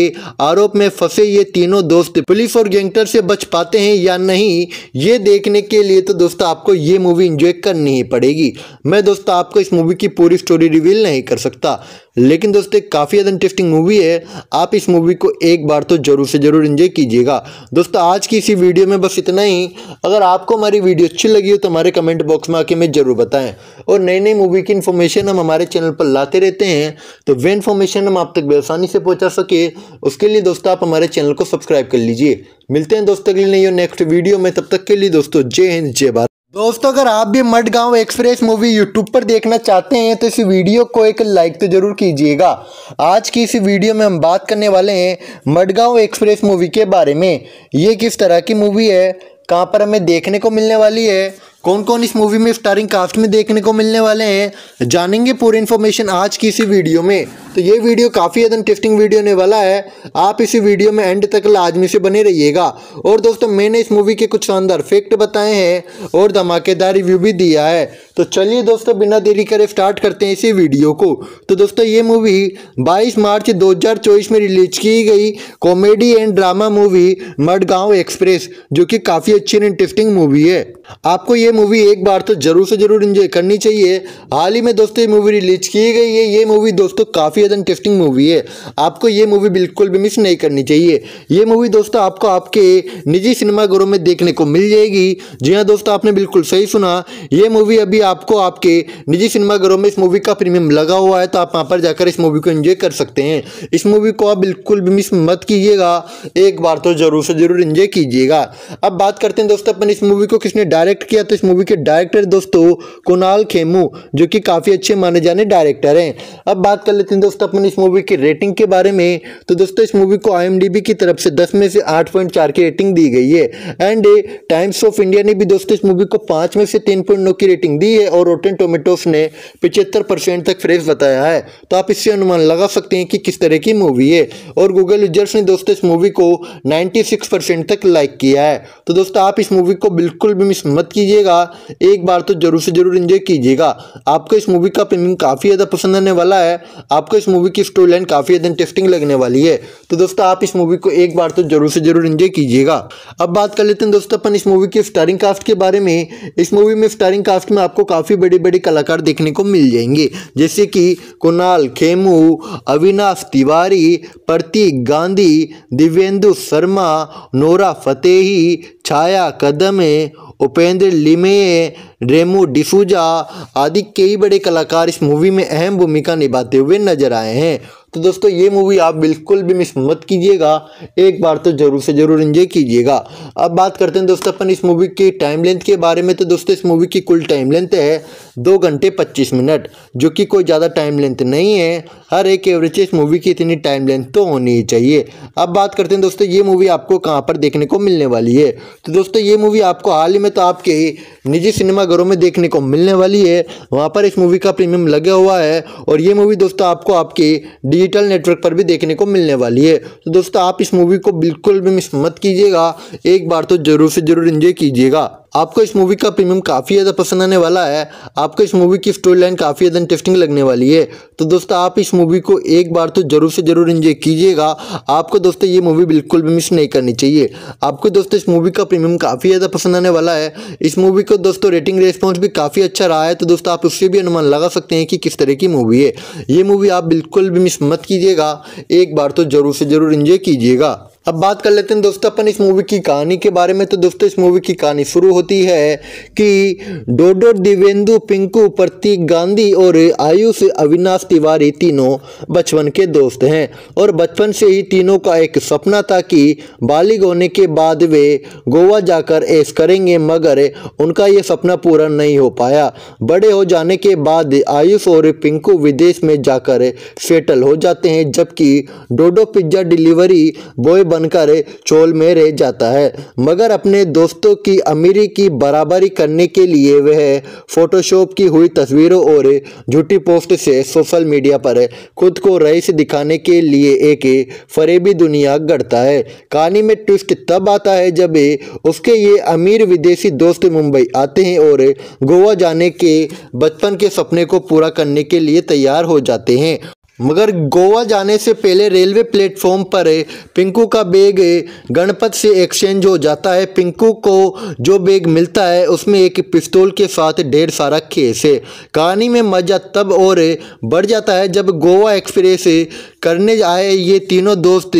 आरोप में फंसे ये तीनों दोस्त पुलिस और गैंगस्टर से बच पाते हैं या नहीं ये देखने के लिए तो दोस्तों आपको ये मूवी इंजॉय करनी ही पड़ेगी मैं दोस्तों आपको इस मूवी की पूरी स्टोरी रिवील नहीं कर सकता लेकिन दोस्तों एक काफ़ी ज़्यादा इंटरेस्टिंग मूवी है आप इस मूवी को एक बार तो ज़रूर से ज़रूर इन्जॉय कीजिएगा दोस्तों आज की इसी वीडियो में बस इतना ही अगर आपको हमारी वीडियो अच्छी लगी हो तो हमारे कमेंट बॉक्स में आके हमें ज़रूर बताएं और नई नई मूवी की इन्फॉर्मेशन हम हमारे चैनल पर लाते रहते हैं तो वे इन्फॉर्मेशन हम आप तक बेसानी से पहुँचा सके उसके लिए दोस्तों आप हमारे चैनल को सब्सक्राइब कर लीजिए मिलते हैं दोस्तों के लिए और नेक्स्ट वीडियो में तब तक के लिए दोस्तों जय हिंद जय भारत दोस्तों अगर आप भी मड गांव एक्सप्रेस मूवी यूट्यूब पर देखना चाहते हैं तो इस वीडियो को एक लाइक तो जरूर कीजिएगा आज की इस वीडियो में हम बात करने वाले हैं मड गाँव एक्सप्रेस मूवी के बारे में ये किस तरह की मूवी है कहाँ पर हमें देखने को मिलने वाली है कौन कौन इस मूवी में स्टारिंग कास्ट में देखने को मिलने वाले हैं जानेंगे पूरी इन्फॉर्मेशन आज की इसी वीडियो में तो ये वीडियो काफ़ी ज़्यादा इंटरेस्टिंग वीडियो होने वाला है आप इसी वीडियो में एंड तक लाजमी से बने रहिएगा और दोस्तों मैंने इस मूवी के कुछ शानदार फैक्ट बताए हैं और धमाकेदार रिव्यू भी दिया है तो चलिए दोस्तों बिना देरी करे स्टार्ट करते हैं इसी वीडियो को तो दोस्तों ये मूवी 22 मार्च 2024 में रिलीज की गई comedy and drama movie Madgaon express जो कि काफ़ी अच्छी एंड इंटरेस्टिंग मूवी है आपको ये मूवी एक बार तो जरूर से जरूर इंजॉय करनी चाहिए हाल ही में दोस्तों ये मूवी रिलीज की गई है ये मूवी दोस्तों काफ़ी ज़्यादा इंटरेस्टिंग मूवी है आपको ये मूवी बिल्कुल भी मिस नहीं करनी चाहिए ये मूवी दोस्तों आपको आपके निजी सिनेमाघरों में देखने को मिल जाएगी जी हाँ दोस्तों आपने बिल्कुल सही सुना ये मूवी अभी आपको आपके निजी सिनेमाघरों में इस मूवी का प्रीमियम लगा हुआ है तो आप वहाँ पर जाकर इस मूवी को इन्जॉय कर सकते हैं इस मूवी को आप बिल्कुल भी मिस मत कीजिएगा एक बार तो ज़रूर से ज़रूर इन्जॉय कीजिएगा अब बात करते हैं दोस्तों अपन इस मूवी को किसने डायरेक्ट किया तो इस मूवी के डायरेक्टर दोस्तों कुणाल खेमू जो कि काफ़ी अच्छे माने जाने डायरेक्टर हैं अब बात कर लेते हैं दोस्तों अपन इस मूवी की रेटिंग के बारे में तो दोस्तों इस मूवी को आई की तरफ से दस में से आठ की रेटिंग दी गई है एंड टाइम्स ऑफ इंडिया ने भी दोस्तों इस मूवी को पाँच में से तीन की रेटिंग दी है और रोटेन टोमेटोस ने पिचहत्तर तक फ्रेश बताया है तो आप इससे अनुमान लगा सकते हैं कि किस तरह की मूवी है और गूगल यूजर्स ने दोस्तों इस मूवी को 96 परसेंट तक लाइक किया है तो दोस्तों आप इस मूवी को बिल्कुल भी मिस मत कीजिएगा मिलेगा एक बार तो जरूर से जरूर इंजॉय कीजिएगा आपको इस मूवी का प्रीमियम काफ़ी ज़्यादा पसंद आने वाला है आपको इस मूवी की स्टोरी लाइन काफ़ी ज़्यादा इंटरेस्टिंग लगने वाली है तो दोस्तों आप इस मूवी को एक बार तो जरूर से जरूर इंजॉय कीजिएगा अब बात कर लेते हैं दोस्तों अपन इस मूवी की स्टारिंग कास्ट के बारे में इस मूवी में स्टारिंग कास्ट में आपको काफ़ी बड़े बड़े कलाकार देखने को मिल जाएंगे जैसे कि कुणाल खेमू अविनाश तिवारी प्रतीक गांधी दिव्येंदु शर्मा नोरा फतेही छाया कदम उपेंद्र लिमे रेमो डिसूजा आदि कई बड़े कलाकार इस मूवी में अहम भूमिका निभाते हुए नजर आए हैं तो दोस्तों ये मूवी आप बिल्कुल भी मिस मत कीजिएगा एक बार तो ज़रूर से ज़रूर इंजॉय कीजिएगा अब बात करते हैं दोस्तों अपन इस मूवी की टाइम लेंथ के बारे में तो दोस्तों इस मूवी की कुल टाइम लेंथ है दो घंटे पच्चीस मिनट जो कि कोई ज़्यादा टाइम लेंथ नहीं है हर एक एवरेज इस मूवी की इतनी टाइम लेंथ तो होनी ही चाहिए अब बात करते हैं दोस्तों ये मूवी आपको कहाँ पर देखने को मिलने वाली है तो दोस्तों ये मूवी आपको हाल ही में तो आपके निजी सिनेमा सिनेमाघरों में देखने को मिलने वाली है वहाँ पर इस मूवी का प्रीमियम लगा हुआ है और ये मूवी दोस्तों आपको आपके डिजिटल नेटवर्क पर भी देखने को मिलने वाली है तो दोस्तों आप इस मूवी को बिल्कुल भी मिस मत कीजिएगा एक बार तो ज़रूर से ज़रूर इंजॉय कीजिएगा आपको इस मूवी का प्रीमियम काफ़ी ज़्यादा पसंद आने वाला है आपको इस मूवी की स्टोरी लाइन काफ़ी ज़्यादा इंटरेस्टिंग लगने वाली है तो दोस्तों आप इस मूवी को एक बार तो ज़रूर से ज़रूर इन्जॉय कीजिएगा आपको दोस्तों ये मूवी बिल्कुल भी मिस नहीं करनी चाहिए आपको दोस्तों इस मूवी का प्रीमियम काफ़ी ज़्यादा पसंद आने वाला है इस मूवी को दोस्तों रेटिंग रेस्पॉन्स भी काफ़ी अच्छा रहा है तो दोस्तों आप उससे भी अनुमान लगा सकते हैं कि किस तरह की मूवी है ये मूवी आप बिल्कुल भी मिस मत कीजिएगा एक बार तो ज़रूर से ज़रूर इन्जॉय कीजिएगा अब बात कर लेते हैं दोस्तों अपन इस मूवी की कहानी के बारे में तो दोस्तों इस मूवी की कहानी शुरू होती है कि डोडो दिवेंदु पिंकू प्रतीक गांधी और आयुष अविनाश तिवारी तीनों बचपन के दोस्त हैं और बचपन से ही तीनों का एक सपना था कि बालिग होने के बाद वे गोवा जाकर एस करेंगे मगर उनका ये सपना पूरा नहीं हो पाया बड़े हो जाने के बाद आयुष और पिंकू विदेश में जाकर सेटल हो जाते हैं जबकि डोडो पिज्ज़ा डिलीवरी बॉय बनकर चोल में रह जाता है मगर अपने दोस्तों की अमीरी की बराबरी करने के लिए वह फोटोशॉप की हुई तस्वीरों और झूठी पोस्ट से सोशल मीडिया पर खुद को रईस दिखाने के लिए एक फरेबी दुनिया गढ़ता है कहानी में ट्विस्ट तब आता है जब उसके ये अमीर विदेशी दोस्त मुंबई आते हैं और गोवा जाने के बचपन के सपने को पूरा करने के लिए तैयार हो जाते हैं मगर गोवा जाने से पहले रेलवे प्लेटफॉर्म पर पिंकू का बैग गणपत से एक्सचेंज हो जाता है पिंकू को जो बैग मिलता है उसमें एक पिस्तौल के साथ ढेर सारा खेस है कहानी में मज़ा तब और बढ़ जाता है जब गोवा एक्सप्रेस करने आए ये तीनों दोस्त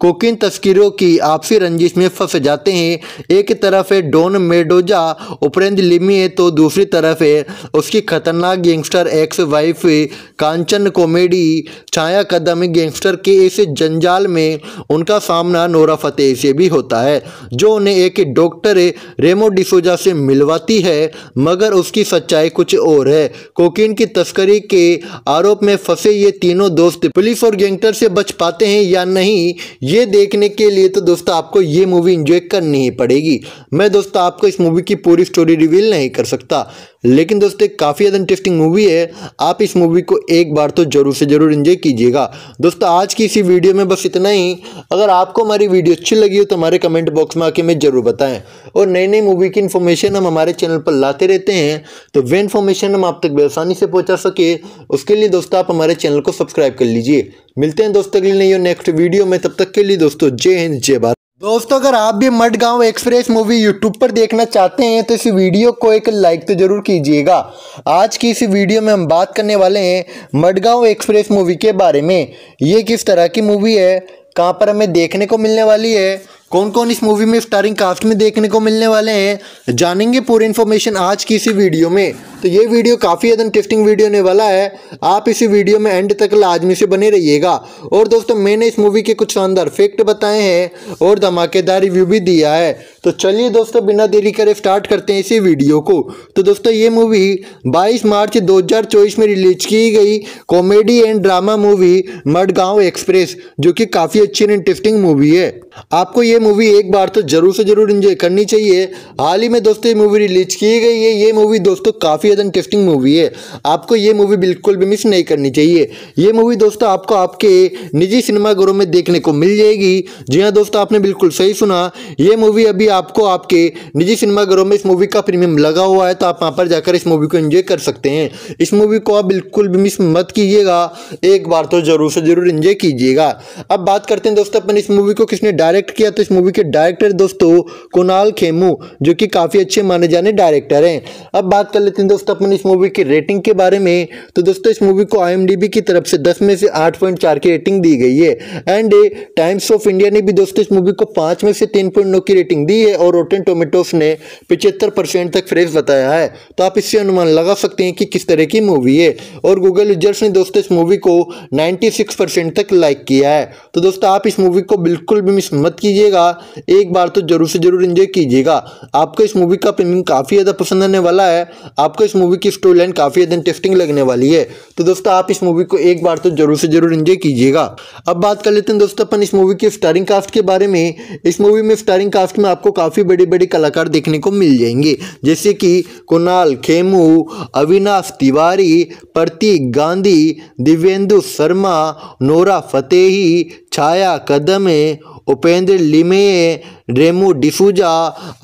कोकिन तस्करों की आपसी रंजिश में फंस जाते हैं एक तरफ है डॉन मेडोजा उपरेंद्र लिमी है तो दूसरी तरफ है उसकी खतरनाक gangster ex wife Kanchan comedy Chhaya Kadam gangster के इस जंजाल में उनका सामना नोरा फतेह से भी होता है जो उन्हें एक डॉक्टर रेमो डिसोजा से मिलवाती है मगर उसकी सच्चाई कुछ और है कोकिन की तस्करी के आरोप में फंसे ये तीनों दोस्त पुलिस और गैंगस्टर से बच पाते हैं या नहीं ये देखने के लिए तो दोस्तों आपको ये मूवी इंजॉय करनी ही पड़ेगी मैं दोस्तों आपको इस मूवी की पूरी स्टोरी रिवील नहीं कर सकता लेकिन दोस्तों एक काफ़ी ज़्यादा इंटरेस्टिंग मूवी है आप इस मूवी को एक बार तो ज़रूर से ज़रूर इन्जॉय कीजिएगा दोस्तों आज की इसी वीडियो में बस इतना ही अगर आपको हमारी वीडियो अच्छी लगी हो तो हमारे कमेंट बॉक्स में आके हमें ज़रूर बताएं और नई नई मूवी की इन्फॉर्मेशन हम हमारे चैनल पर लाते रहते हैं तो वे इन्फॉर्मेशन हम आप तक बेसानी से पहुँचा सके उसके लिए दोस्तों आप हमारे चैनल को सब्सक्राइब कर लीजिए मिलते हैं दोस्तों अगली नई और नेक्स्ट वीडियो में तब तक के लिए दोस्तों जय हिंद जय भारत दोस्तों अगर आप भी मड गांव एक्सप्रेस मूवी यूट्यूब पर देखना चाहते हैं तो इस वीडियो को एक लाइक तो जरूर कीजिएगा आज की इस वीडियो में हम बात करने वाले हैं मड गाँव एक्सप्रेस मूवी के बारे में ये किस तरह की मूवी है कहाँ पर हमें देखने को मिलने वाली है कौन कौन इस मूवी में स्टारिंग कास्ट में देखने को मिलने वाले हैं जानेंगे पूरी इन्फॉर्मेशन आज की इसी वीडियो में तो ये वीडियो काफ़ी ज़्यादा इंटरेस्टिंग वीडियो होने वाला है आप इसी वीडियो में एंड तक लाजमी से बने रहिएगा और दोस्तों मैंने इस मूवी के कुछ शानदार फैक्ट बताए हैं और धमाकेदार रिव्यू भी दिया है तो चलिए दोस्तों बिना देरी करे स्टार्ट करते हैं इसी वीडियो को तो दोस्तों ये मूवी 22 मार्च 2024 में रिलीज की गई comedy and drama movie Madgaon express जो कि काफ़ी अच्छी और इंटरेस्टिंग मूवी है आपको ये मूवी एक बार तो जरूर से जरूर इंजॉय करनी चाहिए हाल ही में दोस्तों ये मूवी रिलीज की गई है ये मूवी दोस्तों काफ़ी ज़्यादा इंटरेस्टिंग मूवी है आपको ये मूवी बिल्कुल भी मिस नहीं करनी चाहिए ये मूवी दोस्तों आपको आपके निजी सिनेमाघरों में देखने को मिल जाएगी जी हाँ दोस्तों आपने बिल्कुल सही सुना ये मूवी अभी आपको आपके निजी सिनेमाघरों में इस मूवी का प्रीमियम लगा हुआ है तो आप वहाँ पर जाकर इस मूवी को इन्जॉय कर सकते हैं इस मूवी को आप बिल्कुल भी मिस मत कीजिएगा एक बार तो ज़रूर से ज़रूर इन्जॉय कीजिएगा अब बात करते हैं दोस्तों अपन इस मूवी को किसने डायरेक्ट किया तो इस मूवी के डायरेक्टर दोस्तों कुणाल खेमू जो कि काफ़ी अच्छे माने जाने डायरेक्टर हैं अब बात कर लेते हैं दोस्तों अपन इस मूवी की रेटिंग के बारे में तो दोस्तों इस मूवी को आई की तरफ से दस में से आठ की रेटिंग दी गई है एंड टाइम्स ऑफ इंडिया ने भी दोस्तों इस मूवी को पाँच में से तीन की रेटिंग दी है और रोटेन टोमेटोस ने पिचहत्तर तक फ्रेश बताया है तो आप इससे अनुमान लगा सकते हैं कि किस तरह की मूवी है और गूगल यूजर्स ने दोस्तों इस मूवी को 96 परसेंट तक लाइक किया है तो दोस्तों आप इस मूवी को बिल्कुल भी मिस मत कीजिएगा मिलेगा एक बार तो जरूर से जरूर इंजॉय कीजिएगा आपको इस मूवी का प्रेमिंग काफ़ी ज़्यादा पसंद आने वाला है आपको इस मूवी की स्टोरी लाइन काफ़ी ज़्यादा इंटरेस्टिंग लगने वाली है तो दोस्तों आप इस मूवी को एक बार तो जरूर से जरूर इंजॉय कीजिएगा अब बात कर लेते हैं दोस्तों अपन इस मूवी की स्टारिंग कास्ट के बारे में इस मूवी में स्टारिंग कास्ट में आपको काफ़ी बड़े बड़े कलाकार देखने को मिल जाएंगे जैसे कि कुणाल खेमू अविनाश तिवारी प्रतीक गांधी दिव्येंदु शर्मा नोरा फतेही छाया कदमे उपेंद्र लिमे रेमो डिसूजा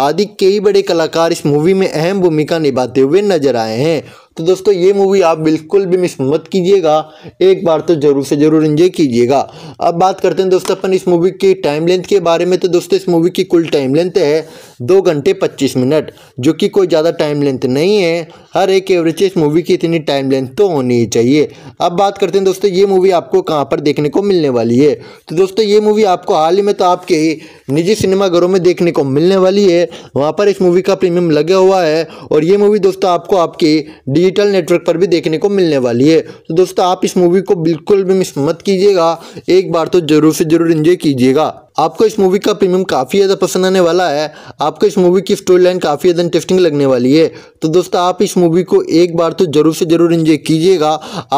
आदि कई बड़े कलाकार इस मूवी में अहम भूमिका निभाते हुए नजर आए हैं तो दोस्तों ये मूवी आप बिल्कुल भी मिस मत कीजिएगा एक बार तो ज़रूर से ज़रूर इंजॉय कीजिएगा अब बात करते हैं दोस्तों अपन इस मूवी की टाइम लेंथ के बारे में तो दोस्तों इस मूवी की कुल टाइम लेंथ है दो घंटे पच्चीस मिनट जो कि कोई ज़्यादा टाइम लेंथ नहीं है हर एक एवरेज इस मूवी की इतनी टाइम लेंथ तो होनी ही चाहिए अब बात करते हैं दोस्तों ये मूवी आपको कहाँ पर देखने को मिलने वाली है तो दोस्तों ये मूवी आपको हाल ही में तो आपके निजी सिनेमाघरों में देखने को मिलने वाली है वहाँ पर इस मूवी का प्रीमियम लगा हुआ है और ये मूवी दोस्तों आपको आपकी डी डिजिटल नेटवर्क पर भी देखने को मिलने वाली है तो दोस्तों आप इस मूवी को बिल्कुल भी मिस मत कीजिएगा एक बार तो ज़रूर से ज़रूर इंजॉय कीजिएगा आपको इस मूवी का प्रीमियम काफ़ी ज़्यादा पसंद आने वाला है आपको इस मूवी की स्टोरी लाइन काफ़ी ज़्यादा इंटरेस्टिंग लगने वाली है तो दोस्तों आप इस मूवी को एक बार तो ज़रूर से ज़रूर इन्जॉय कीजिएगा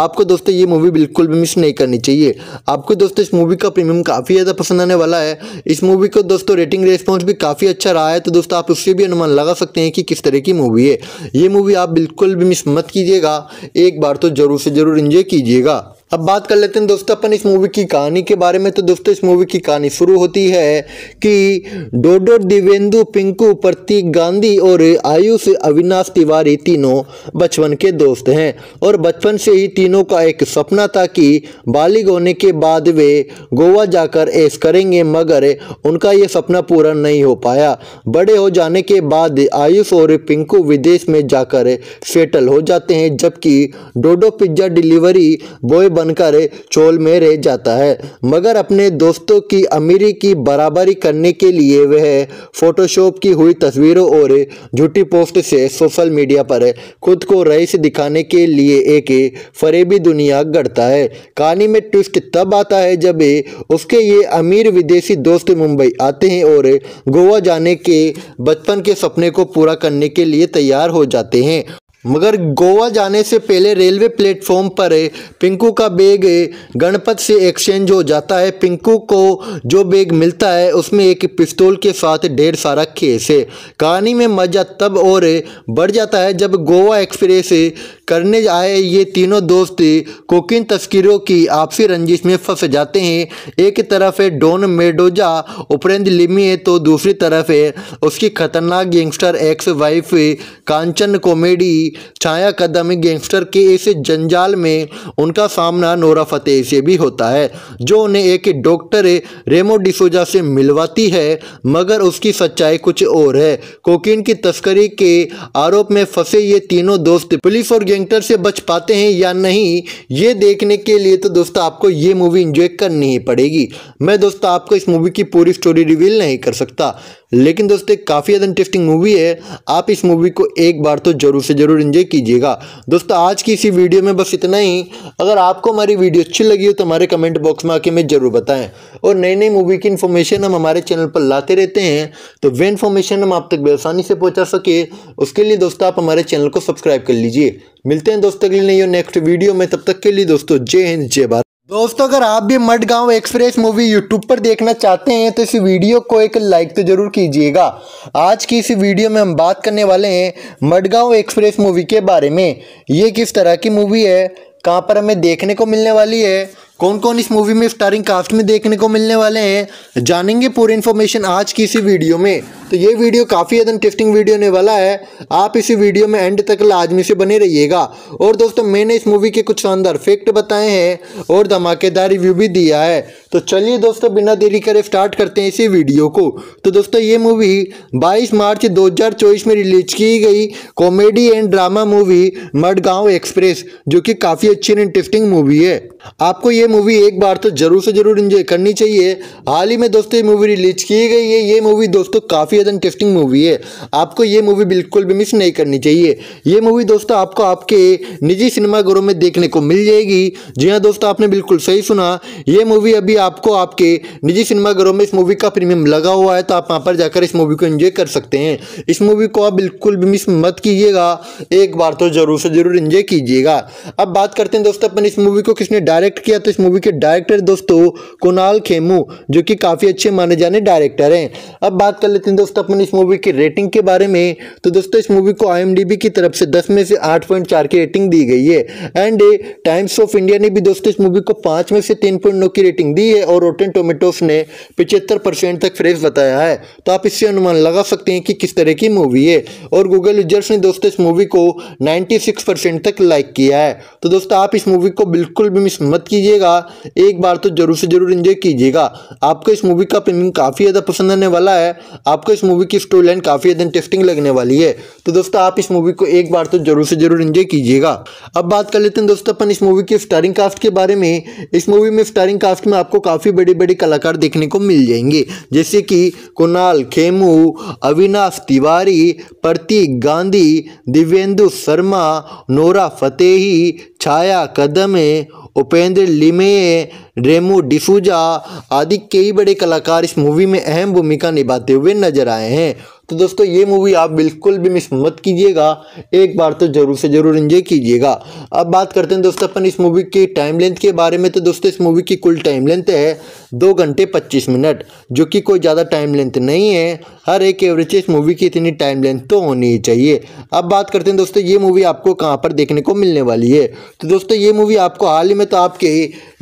आपको दोस्तों ये मूवी बिल्कुल भी मिस नहीं करनी चाहिए आपको दोस्तों इस मूवी का प्रीमियम काफ़ी ज़्यादा पसंद आने वाला है इस मूवी को दोस्तों रेटिंग रेस्पॉन्स भी काफ़ी अच्छा रहा है तो दोस्तों आप उससे भी अनुमान लगा सकते हैं कि किस तरह की मूवी है ये मूवी आप बिल्कुल भी मिस मत कीजिएगा एक बार तो ज़रूर से ज़रूर इन्जॉय कीजिएगा अब बात कर लेते हैं दोस्तों अपन इस मूवी की कहानी के बारे में तो दोस्तों इस मूवी की कहानी शुरू होती है कि डोडो दिवेंदु पिंकू प्रतीक गांधी और आयुष अविनाश तिवारी तीनों बचपन के दोस्त हैं और बचपन से ही तीनों का एक सपना था कि बालिग होने के बाद वे गोवा जाकर एस करेंगे मगर उनका ये सपना पूरा नहीं हो पाया बड़े हो जाने के बाद आयुष और पिंकू विदेश में जाकर सेटल हो जाते हैं जबकि डोडो पिज्ज़ा डिलीवरी बॉय बनकर चोल में रह जाता है मगर अपने दोस्तों की अमीरी की बराबरी करने के लिए वह फोटोशॉप की हुई तस्वीरों और झूठी पोस्ट से सोशल मीडिया पर खुद को रईस दिखाने के लिए एक फरेबी दुनिया गढ़ता है कहानी में ट्विस्ट तब आता है जब उसके ये अमीर विदेशी दोस्त मुंबई आते हैं और गोवा जाने के बचपन के सपने को पूरा करने के लिए तैयार हो जाते हैं मगर गोवा जाने से पहले रेलवे प्लेटफॉर्म पर पिंकू का बैग गणपत से एक्सचेंज हो जाता है पिंकू को जो बैग मिलता है उसमें एक पिस्तौल के साथ ढेर सारा खेस है कहानी में मज़ा तब और बढ़ जाता है जब गोवा एक्सप्रेस करने आए ये तीनों दोस्त कोकिन तस्करों की आपसी रंजिश में फंस जाते हैं एक तरफ है डॉन मेडोजा उपरेंद्र लिमी है तो दूसरी तरफ है उसकी खतरनाक gangster ex wife Kanchan comedy Chhaya Kadam gangster के इस जंजाल में उनका सामना नोरा फतेह से भी होता है जो उन्हें एक डॉक्टर रेमो डिसोजा से मिलवाती है मगर उसकी सच्चाई कुछ और है कोकिन की तस्करी के आरोप में फंसे ये तीनों दोस्त पुलिस और गैंगस्टर से बच पाते हैं या नहीं ये देखने के लिए तो दोस्तों आपको ये मूवी इंजॉय करनी ही पड़ेगी मैं दोस्तों आपको इस मूवी की पूरी स्टोरी रिवील नहीं कर सकता लेकिन दोस्तों एक काफ़ी ज़्यादा इंटरेस्टिंग मूवी है आप इस मूवी को एक बार तो ज़रूर से ज़रूर इन्जॉय कीजिएगा दोस्तों आज की इसी वीडियो में बस इतना ही अगर आपको हमारी वीडियो अच्छी लगी हो तो हमारे कमेंट बॉक्स में आके हमें ज़रूर बताएं और नई नई मूवी की इन्फॉर्मेशन हम हमारे चैनल पर लाते रहते हैं तो वे इन्फॉर्मेशन हम आप तक बेसानी से पहुँचा सके उसके लिए दोस्तों आप हमारे चैनल को सब्सक्राइब कर लीजिए मिलते हैं दोस्तों अगले नई नेक्स्ट वीडियो में तब तक के लिए दोस्तों जय हिंद जय भारत दोस्तों अगर आप भी मड गाँव एक्सप्रेस मूवी यूट्यूब पर देखना चाहते हैं तो इस वीडियो को एक लाइक तो जरूर कीजिएगा आज की इस वीडियो में हम बात करने वाले हैं मड गाँव एक्सप्रेस मूवी के बारे में ये किस तरह की मूवी है कहाँ पर हमें देखने को मिलने वाली है कौन कौन इस मूवी में स्टारिंग कास्ट में देखने को मिलने वाले हैं जानेंगे पूरी इन्फॉर्मेशन आज की इसी वीडियो में तो ये वीडियो काफ़ी ज़्यादा इंटरेस्टिंग वीडियो होने वाला है आप इसी वीडियो में एंड तक लाजमी से बने रहिएगा और दोस्तों मैंने इस मूवी के कुछ शानदार फैक्ट बताए हैं और धमाकेदार रिव्यू भी दिया है तो चलिए दोस्तों बिना देरी करे स्टार्ट करते हैं इसी वीडियो को तो दोस्तों ये मूवी 22 मार्च 2024 में रिलीज की गई comedy and drama movie Madgaon express जो कि काफ़ी अच्छी और इंटरेस्टिंग मूवी है आपको ये मूवी एक बार तो ज़रूर से ज़रूर इंजॉय करनी चाहिए हाल ही में दोस्तों ये मूवी रिलीज की गई है ये मूवी दोस्तों काफ़ी ज़्यादा इंटरेस्टिंग मूवी है आपको ये मूवी बिल्कुल भी मिस नहीं करनी चाहिए ये मूवी दोस्तों आपको आपके निजी सिनेमाघरों में देखने को मिल जाएगी जी हाँ दोस्तों आपने बिल्कुल सही सुना ये मूवी अभी आपको आपके निजी सिनेमाघरों में इस मूवी का प्रीमियम लगा हुआ है तो आप वहाँ पर जाकर इस मूवी को इन्जॉय कर सकते हैं इस मूवी को आप बिल्कुल भी मिस मत कीजिएगा एक बार तो ज़रूर से ज़रूर इन्जॉय कीजिएगा अब बात करते हैं दोस्तों अपन इस मूवी को किसने डाय डायरेक्ट किया तो इस मूवी के डायरेक्टर दोस्तों कुणाल खेमू जो कि काफ़ी अच्छे माने जाने डायरेक्टर हैं अब बात कर लेते हैं दोस्तों अपन इस मूवी की रेटिंग के बारे में तो दोस्तों इस मूवी को आई की तरफ से दस में से आठ की रेटिंग दी गई है एंड टाइम्स ऑफ इंडिया ने भी दोस्तों इस मूवी को पाँच में से तीन की रेटिंग दी है और रोटेन टोमेटोस ने पिचहत्तर तक फ्रेश बताया है तो आप इससे अनुमान लगा सकते हैं कि किस तरह की मूवी है और गूगल यूजर्स ने दोस्तों इस मूवी को 96 परसेंट तक लाइक किया है तो दोस्तों आप इस मूवी को बिल्कुल भी मिस मत कीजिएगा एक बार तो ज़रूर से ज़रूर इंजॉय कीजिएगा आपको इस मूवी का प्रेमिंग काफ़ी ज़्यादा पसंद आने वाला है आपको इस मूवी की स्टोरी लाइन काफ़ी ज़्यादा इंटरेस्टिंग लगने वाली है तो दोस्तों आप इस मूवी को एक बार तो ज़रूर से ज़रूर इंजॉय कीजिएगा अब बात कर लेते हैं दोस्तों अपन इस मूवी की स्टारिंग कास्ट के बारे में इस मूवी में स्टारिंग कास्ट में आपको काफ़ी बड़े बड़े कलाकार देखने को मिल जाएंगे जैसे कि कुणाल खेमू अविनाश तिवारी प्रतीक गांधी दिव्येंदु शर्मा नोरा फतेही छाया कदमे उपेंद्र लिमे रेमो डिसूजा आदि कई बड़े कलाकार इस मूवी में अहम भूमिका निभाते हुए नजर आए हैं तो दोस्तों ये मूवी आप बिल्कुल भी मिस मत कीजिएगा एक बार तो ज़रूर से ज़रूर इंजॉय कीजिएगा अब बात करते हैं दोस्तों अपन इस मूवी की टाइम लेंथ के बारे में तो दोस्तों इस मूवी की कुल टाइम लेंथ है दो घंटे पच्चीस मिनट जो कि कोई ज़्यादा टाइम लेंथ नहीं है हर एक एवरेज इस मूवी की इतनी टाइम लेंथ तो होनी ही चाहिए अब बात करते हैं दोस्तों ये मूवी आपको कहाँ पर देखने को मिलने वाली है तो दोस्तों ये मूवी आपको हाल ही में तो आपके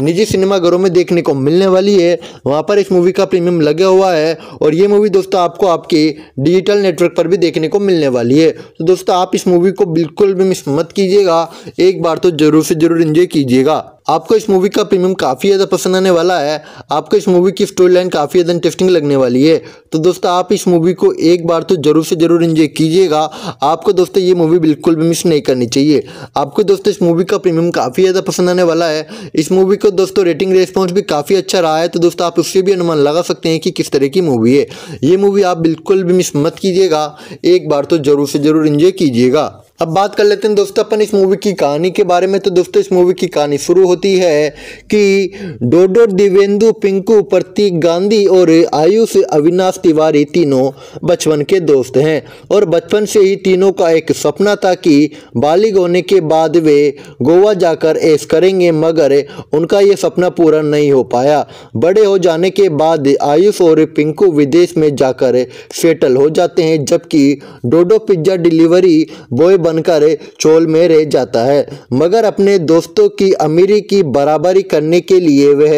निजी सिनेमाघरों में देखने को मिलने वाली है वहाँ पर इस मूवी का प्रीमियम लगा हुआ है और ये मूवी दोस्तों आपको आपकी डी डिजिटल नेटवर्क पर भी देखने को मिलने वाली है तो दोस्तों आप इस मूवी को बिल्कुल भी मिस मत कीजिएगा एक बार तो ज़रूर से ज़रूर इन्जॉय कीजिएगा आपको इस मूवी का प्रीमियम काफ़ी ज़्यादा पसंद आने वाला है आपको इस मूवी की स्टोरी लाइन काफ़ी ज़्यादा इंटरेस्टिंग लगने वाली है तो दोस्तों आप इस मूवी को एक बार तो ज़रूर से ज़रूर इन्जॉय कीजिएगा आपको दोस्तों ये मूवी बिल्कुल भी मिस नहीं करनी चाहिए आपको दोस्तों इस मूवी का प्रीमियम काफ़ी ज़्यादा पसंद आने वाला है इस मूवी को दोस्तों रेटिंग रेस्पॉन्स भी काफ़ी अच्छा रहा है तो दोस्तों आप उससे भी अनुमान लगा सकते हैं कि किस तरह की मूवी है ये मूवी आप बिल्कुल भी मिस मत कीजिएगा एक बार तो ज़रूर से ज़रूर इन्जॉय कीजिएगा अब बात कर लेते हैं दोस्तों अपन इस मूवी की कहानी के बारे में तो दोस्तों इस मूवी की कहानी शुरू होती है कि डोडो दिवेंदु पिंकू प्रतीक गांधी और आयुष अविनाश तिवारी तीनों बचपन के दोस्त हैं और बचपन से ही तीनों का एक सपना था कि बालिग होने के बाद वे गोवा जाकर ऐश करेंगे मगर उनका ये सपना पूरा नहीं हो पाया बड़े हो जाने के बाद आयुष और पिंकू विदेश में जाकर सेटल हो जाते हैं जबकि डोडो पिज्ज़ा डिलीवरी बॉय बनकर चोल में रह जाता है मगर अपने दोस्तों की अमीरी की बराबरी करने के लिए वह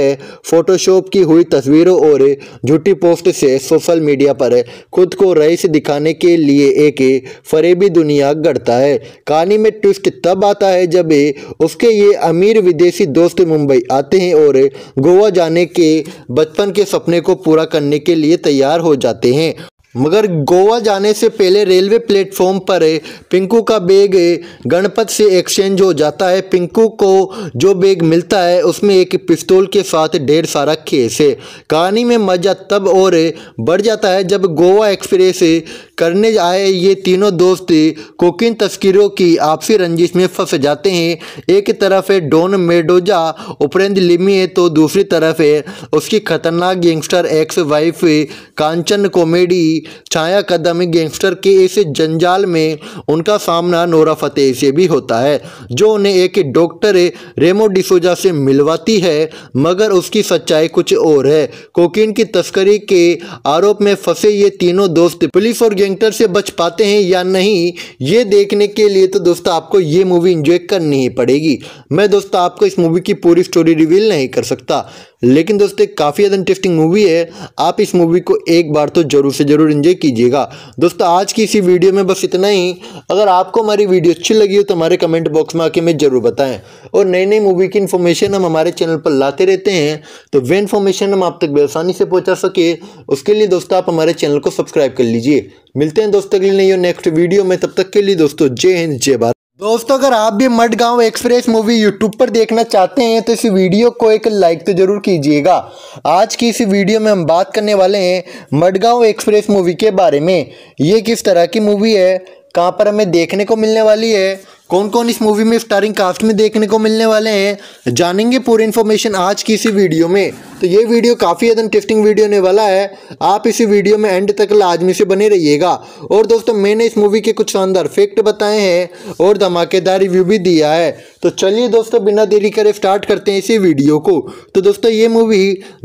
फोटोशॉप की हुई तस्वीरों और झूठी पोस्ट से सोशल मीडिया पर खुद को रईस दिखाने के लिए एक फरेबी दुनिया गढ़ता है कहानी में ट्विस्ट तब आता है जब उसके ये अमीर विदेशी दोस्त मुंबई आते हैं और गोवा जाने के बचपन के सपने को पूरा करने के लिए तैयार हो जाते हैं मगर गोवा जाने से पहले रेलवे प्लेटफॉर्म पर पिंकू का बैग गणपत से एक्सचेंज हो जाता है पिंकू को जो बैग मिलता है उसमें एक पिस्तौल के साथ ढेर सारा खेस है कहानी में मजा तब और बढ़ जाता है जब गोवा एक्सप्रेस करने आए ये तीनों दोस्त कोकिन तस्करों की आपसी रंजिश में फंस जाते हैं एक तरफ है डॉन मेडोजा उपरेंद्र लिमी है तो दूसरी तरफ है उसकी खतरनाक gangster ex wife Kanchan comedy Chhaya Kadam gangster के इस जंजाल में उनका सामना नोरा फतेह से भी होता है जो उन्हें एक डॉक्टर रेमो डिसोजा से मिलवाती है मगर उसकी सच्चाई कुछ और है कोकीन की तस्करी के आरोप में फंसे ये तीनों दोस्त पुलिस और गैंगस्टर से बच पाते हैं या नहीं ये देखने के लिए तो दोस्तों आपको ये मूवी इंजॉय करनी ही पड़ेगी मैं दोस्तों आपको इस मूवी की पूरी स्टोरी रिवील नहीं कर सकता लेकिन दोस्तों एक काफ़ी ज़्यादा इंटरेस्टिंग मूवी है आप इस मूवी को एक बार तो ज़रूर से ज़रूर इन्जॉय कीजिएगा दोस्तों आज की इसी वीडियो में बस इतना ही अगर आपको हमारी वीडियो अच्छी लगी हो तो हमारे कमेंट बॉक्स में आके हमें ज़रूर बताएं और नई नई मूवी की इन्फॉर्मेशन हम हमारे चैनल पर लाते रहते हैं तो वे इन्फॉर्मेशन हम आप तक बेसानी से पहुँचा सके उसके लिए दोस्तों आप हमारे चैनल को सब्सक्राइब कर लीजिए मिलते हैं दोस्तों के लिए और नेक्स्ट वीडियो में तब तक के लिए दोस्तों जय हिंद जय भारत दोस्तों अगर आप भी मड गाँव एक्सप्रेस मूवी यूट्यूब पर देखना चाहते हैं तो इस वीडियो को एक लाइक तो जरूर कीजिएगा आज की इस वीडियो में हम बात करने वाले हैं मड गाँव एक्सप्रेस मूवी के बारे में ये किस तरह की मूवी है कहाँ पर हमें देखने को मिलने वाली है कौन कौन इस मूवी में स्टारिंग कास्ट में देखने को मिलने वाले हैं जानेंगे पूरी इन्फॉर्मेशन आज की इसी वीडियो में तो ये वीडियो काफ़ी ज़्यादा इंटरेस्टिंग वीडियो होने वाला है आप इसी वीडियो में एंड तक लाजमी से बने रहिएगा और दोस्तों मैंने इस मूवी के कुछ शानदार फैक्ट बताए हैं और धमाकेदार रिव्यू भी दिया है तो चलिए दोस्तों बिना देरी करे स्टार्ट करते हैं इसी वीडियो को तो दोस्तों ये मूवी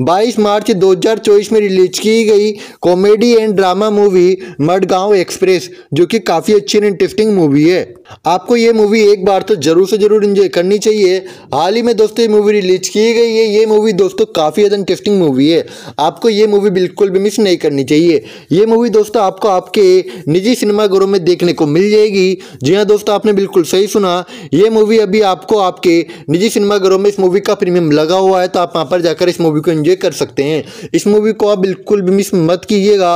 22 मार्च 2024 में रिलीज की गई comedy and drama movie Madgaon express जो कि काफ़ी अच्छी एंड इंटरेस्टिंग मूवी है आपको ये मूवी एक बार तो ज़रूर से ज़रूर इंजॉय करनी चाहिए हाल ही में दोस्तों ये मूवी रिलीज की गई है ये मूवी दोस्तों काफ़ी ज़्यादा इंटरेस्टिंग मूवी है आपको ये मूवी बिल्कुल भी मिस नहीं करनी चाहिए ये मूवी दोस्तों आपको आपके निजी सिनेमाघरों में देखने को मिल जाएगी जी हाँ दोस्तों आपने बिल्कुल सही सुना ये मूवी अभी आपको आपके निजी सिनेमाघरों में इस मूवी का प्रीमियम लगा हुआ है तो आप वहाँ पर जाकर इस मूवी को इन्जॉय कर सकते हैं इस मूवी को आप बिल्कुल भी मिस मत कीजिएगा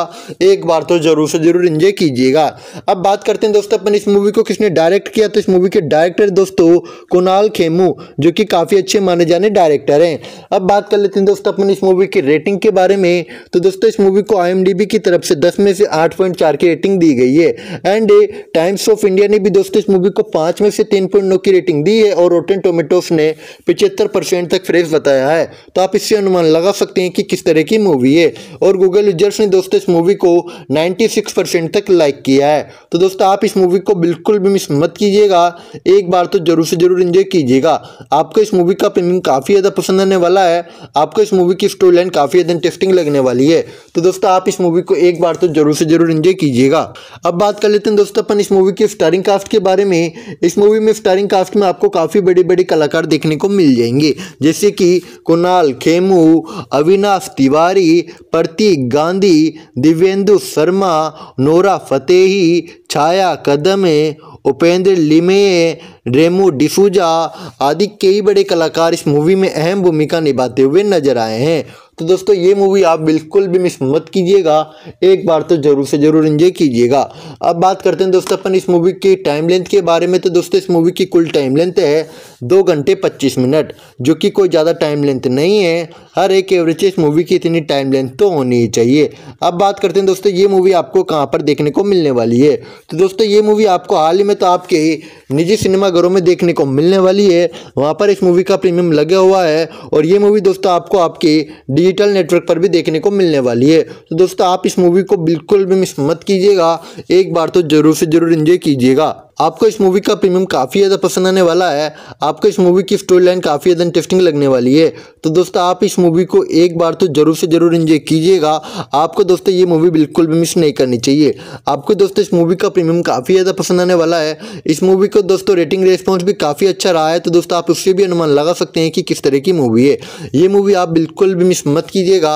एक बार तो ज़रूर से ज़रूर इंजॉय कीजिएगा अब बात करते हैं दोस्तों अपन इस मूवी को किसने डायरेक्ट किया तो इस मूवी के डायरेक्टर दोस्तों कुणाल खेमू जो कि काफ़ी अच्छे माने जाने डायरेक्टर हैं अब बात कर लेते हैं दोस्तों अपन इस मूवी की रेटिंग के बारे में तो दोस्तों इस मूवी को आई की तरफ से दस में से आठ की रेटिंग दी गई है एंड टाइम्स ऑफ इंडिया ने भी दोस्तों इस मूवी को पाँच में से तीन की रेटिंग दी है है और रोटेन टोमेटोस ने पिचहत्तर परसेंट तक फ्रेश बताया है तो आप इससे अनुमान लगा सकते हैं कि किस तरह की मूवी है और गूगल यूजर्स ने दोस्तों इस मूवी को 96 परसेंट तक लाइक किया है तो दोस्तों आप इस मूवी को बिल्कुल भी मिस मत कीजिएगा एक बार तो जरूर से जरूर इंजॉय कीजिएगा आपको इस मूवी का प्रीमियम काफ़ी ज़्यादा पसंद आने वाला है आपको इस मूवी की स्टोरी लाइन काफ़ी ज़्यादा इंटरेस्टिंग लगने वाली है तो दोस्तों आप इस मूवी को एक बार तो जरूर से जरूर इंजॉय कीजिएगा अब बात कर लेते हैं दोस्तों अपन इस मूवी की स्टारिंग कास्ट के बारे में इस मूवी में स्टारिंग कास्ट में आपको आपको काफ़ी बड़ी बड़ी कलाकार देखने को मिल जाएंगे जैसे कि कुणाल खेमू अविनाश तिवारी प्रतीक गांधी दिव्येंदु शर्मा नोरा फतेही छाया कदमे उपेंद्र लिमे रेमू डिसूजा आदि कई बड़े कलाकार इस मूवी में अहम भूमिका निभाते हुए नजर आए हैं तो दोस्तों ये मूवी आप बिल्कुल भी मिस मत कीजिएगा एक बार तो ज़रूर से ज़रूर इंजॉय कीजिएगा अब बात करते हैं दोस्तों अपन इस मूवी की टाइम लेंथ के बारे में तो दोस्तों इस मूवी की कुल टाइम लेंथ है दो घंटे पच्चीस मिनट जो कि कोई ज़्यादा टाइम लेंथ नहीं है हर एक एवरेज मूवी की इतनी टाइम लेंथ तो होनी ही चाहिए अब बात करते हैं दोस्तों ये मूवी आपको कहाँ पर देखने को मिलने वाली है तो दोस्तों ये मूवी आपको हाल ही में तो आपके निजी सिनेमाघरों में देखने को मिलने वाली है वहाँ पर इस मूवी का प्रीमियम लगा हुआ है और ये मूवी दोस्तों आपको आपके डिजिटल नेटवर्क पर भी देखने को मिलने वाली है तो दोस्तों आप इस मूवी को बिल्कुल भी मिस मत कीजिएगा एक बार तो ज़रूर से ज़रूर इंजॉय कीजिएगा आपको इस मूवी का प्रीमियम काफ़ी ज़्यादा पसंद आने वाला है आप आपको इस मूवी की स्टोरी लाइन काफ़ी ज़्यादा इंटरेस्टिंग लगने वाली है तो दोस्तों आप इस मूवी को एक बार तो ज़रूर से ज़रूर इन्जॉय कीजिएगा आपको दोस्तों ये मूवी बिल्कुल भी मिस नहीं करनी चाहिए आपको दोस्तों इस मूवी का प्रीमियम काफ़ी ज़्यादा पसंद आने वाला है इस मूवी को दोस्तों रेटिंग रेस्पॉन्स भी काफ़ी अच्छा रहा है तो दोस्तों आप उससे भी अनुमान लगा सकते हैं कि किस तरह की मूवी है ये मूवी आप बिल्कुल भी मिस मत कीजिएगा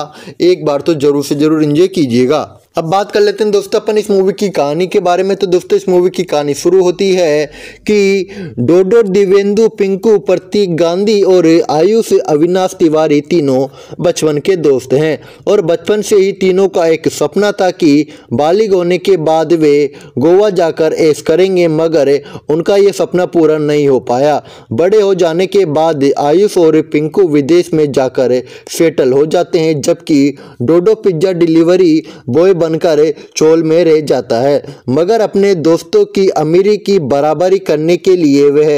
एक बार तो ज़रूर से ज़रूर इन्जॉय कीजिएगा अब बात कर लेते हैं दोस्तों अपन इस मूवी की कहानी के बारे में तो दोस्तों इस मूवी की कहानी शुरू होती है कि डोडो दिवेंदु पिंकू प्रतीक गांधी और आयुष अविनाश तिवारी तीनों बचपन के दोस्त हैं और बचपन से ही तीनों का एक सपना था कि बालिग होने के बाद वे गोवा जाकर ऐस करेंगे मगर उनका ये सपना पूरा नहीं हो पाया बड़े हो जाने के बाद आयुष और पिंकू विदेश में जाकर सेटल हो जाते हैं जबकि डोडो पिज्ज़ा डिलीवरी बॉय बनकर चोल में रह जाता है मगर अपने दोस्तों की अमीरी की बराबरी करने के लिए वह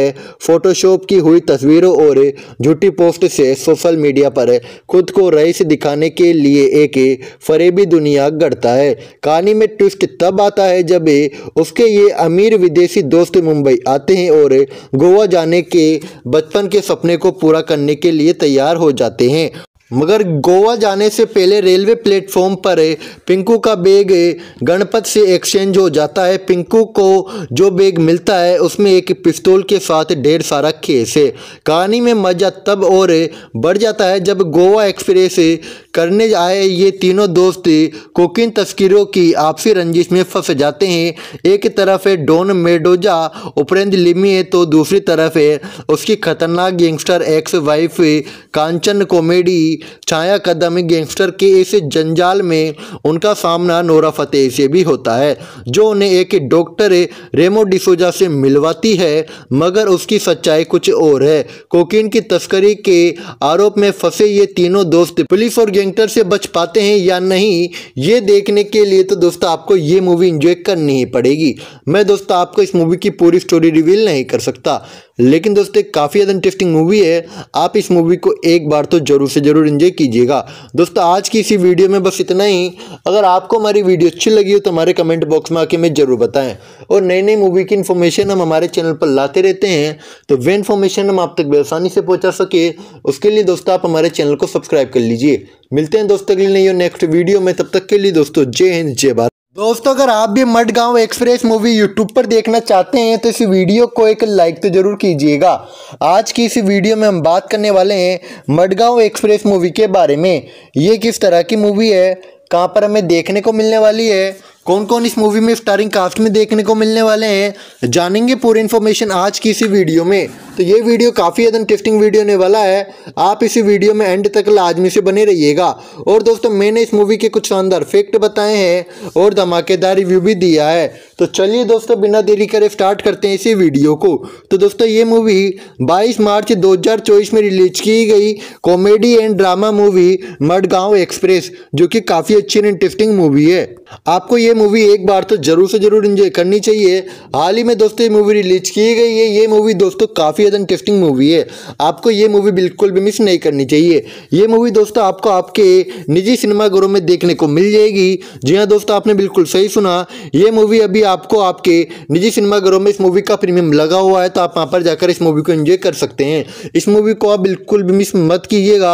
फोटोशॉप की हुई तस्वीरों और झूठी पोस्ट से सोशल मीडिया पर खुद को रईस दिखाने के लिए एक फरेबी दुनिया गढ़ता है कहानी में ट्विस्ट तब आता है जब उसके ये अमीर विदेशी दोस्त मुंबई आते हैं और गोवा जाने के बचपन के सपने को पूरा करने के लिए तैयार हो जाते हैं मगर गोवा जाने से पहले रेलवे प्लेटफॉर्म पर पिंकू का बैग गणपत से एक्सचेंज हो जाता है पिंकू को जो बैग मिलता है उसमें एक पिस्तौल के साथ ढेर सारा खेस है कहानी में मजा तब और बढ़ जाता है जब गोवा एक्सप्रेस करने आए ये तीनों दोस्त कोकिन तस्करों की आपसी रंजिश में फंस जाते हैं एक तरफ है डॉन मेडोजा उपरेंद्र लिमी है तो दूसरी तरफ है उसकी खतरनाक gangster ex wife Kanchan comedy Chhaya Kadam gangster के इस जंजाल में उनका सामना नोरा फतेह से भी होता है जो उन्हें एक डॉक्टर रेमो डिसोजा से मिलवाती है मगर उसकी सच्चाई कुछ और है कोकीन की तस्करी के आरोप में फंसे ये तीनों दोस्त पुलिस और गैंगस्टर से बच पाते हैं या नहीं ये देखने के लिए तो दोस्तों आपको ये मूवी इंजॉय करनी ही पड़ेगी मैं दोस्तों आपको इस मूवी की पूरी स्टोरी रिवील नहीं कर सकता लेकिन दोस्तों काफ़ी ज़्यादा इंटरेस्टिंग मूवी है आप इस मूवी को एक बार तो जरूर से जरूर इन्जॉय कीजिएगा दोस्तों आज की इसी वीडियो में बस इतना ही अगर आपको हमारी वीडियो अच्छी लगी हो तो हमारे कमेंट बॉक्स में आके हमें ज़रूर बताएं और नई नई मूवी की इन्फॉर्मेशन हम हमारे चैनल पर लाते रहते हैं तो वे इन्फॉर्मेशन हम आप तक बेसानी से पहुँचा सके उसके लिए दोस्तों आप हमारे चैनल को सब्सक्राइब कर लीजिए मिलते हैं दोस्तों अगली नई नेक्स्ट वीडियो में तब तक के लिए दोस्तों जय हिंद जय भारत दोस्तों अगर आप भी मड गांव एक्सप्रेस मूवी यूट्यूब पर देखना चाहते हैं तो इस वीडियो को एक लाइक तो ज़रूर कीजिएगा आज की इस वीडियो में हम बात करने वाले हैं मड गाँव एक्सप्रेस मूवी के बारे में ये किस तरह की मूवी है कहाँ पर हमें देखने को मिलने वाली है कौन कौन इस मूवी में स्टारिंग कास्ट में देखने को मिलने वाले हैं जानेंगे पूरी इन्फॉर्मेशन आज की इसी वीडियो में तो ये वीडियो काफ़ी ज़्यादा इंटरेस्टिंग वीडियो होने वाला है आप इसी वीडियो में एंड तक लाजमी से बने रहिएगा और दोस्तों मैंने इस मूवी के कुछ शानदार फैक्ट बताए हैं और धमाकेदार रिव्यू भी दिया है तो चलिए दोस्तों बिना देरी करे स्टार्ट करते हैं इसी वीडियो को तो दोस्तों ये मूवी 22 मार्च 2024 में रिलीज की गई comedy and drama movie Madgaon express जो कि काफ़ी अच्छी एंड इंटरेस्टिंग मूवी है आपको ये मूवी एक बार तो ज़रूर से ज़रूर इंजॉय करनी चाहिए हाल ही में दोस्तों ये मूवी रिलीज की गई है ये मूवी दोस्तों काफ़ी ज़्यादा इंटरेस्टिंग मूवी है आपको ये मूवी बिल्कुल भी मिस नहीं करनी चाहिए ये मूवी दोस्तों आपको आपके निजी सिनेमाघरों में देखने को मिल जाएगी जी हाँ दोस्तों आपने बिल्कुल सही सुना ये मूवी अभी आपको आपके निजी सिनेमाघरों में इस मूवी का प्रीमियम लगा हुआ है तो आप वहाँ पर जाकर इस मूवी को इन्जॉय कर सकते हैं इस मूवी को आप बिल्कुल भी मिस मत कीजिएगा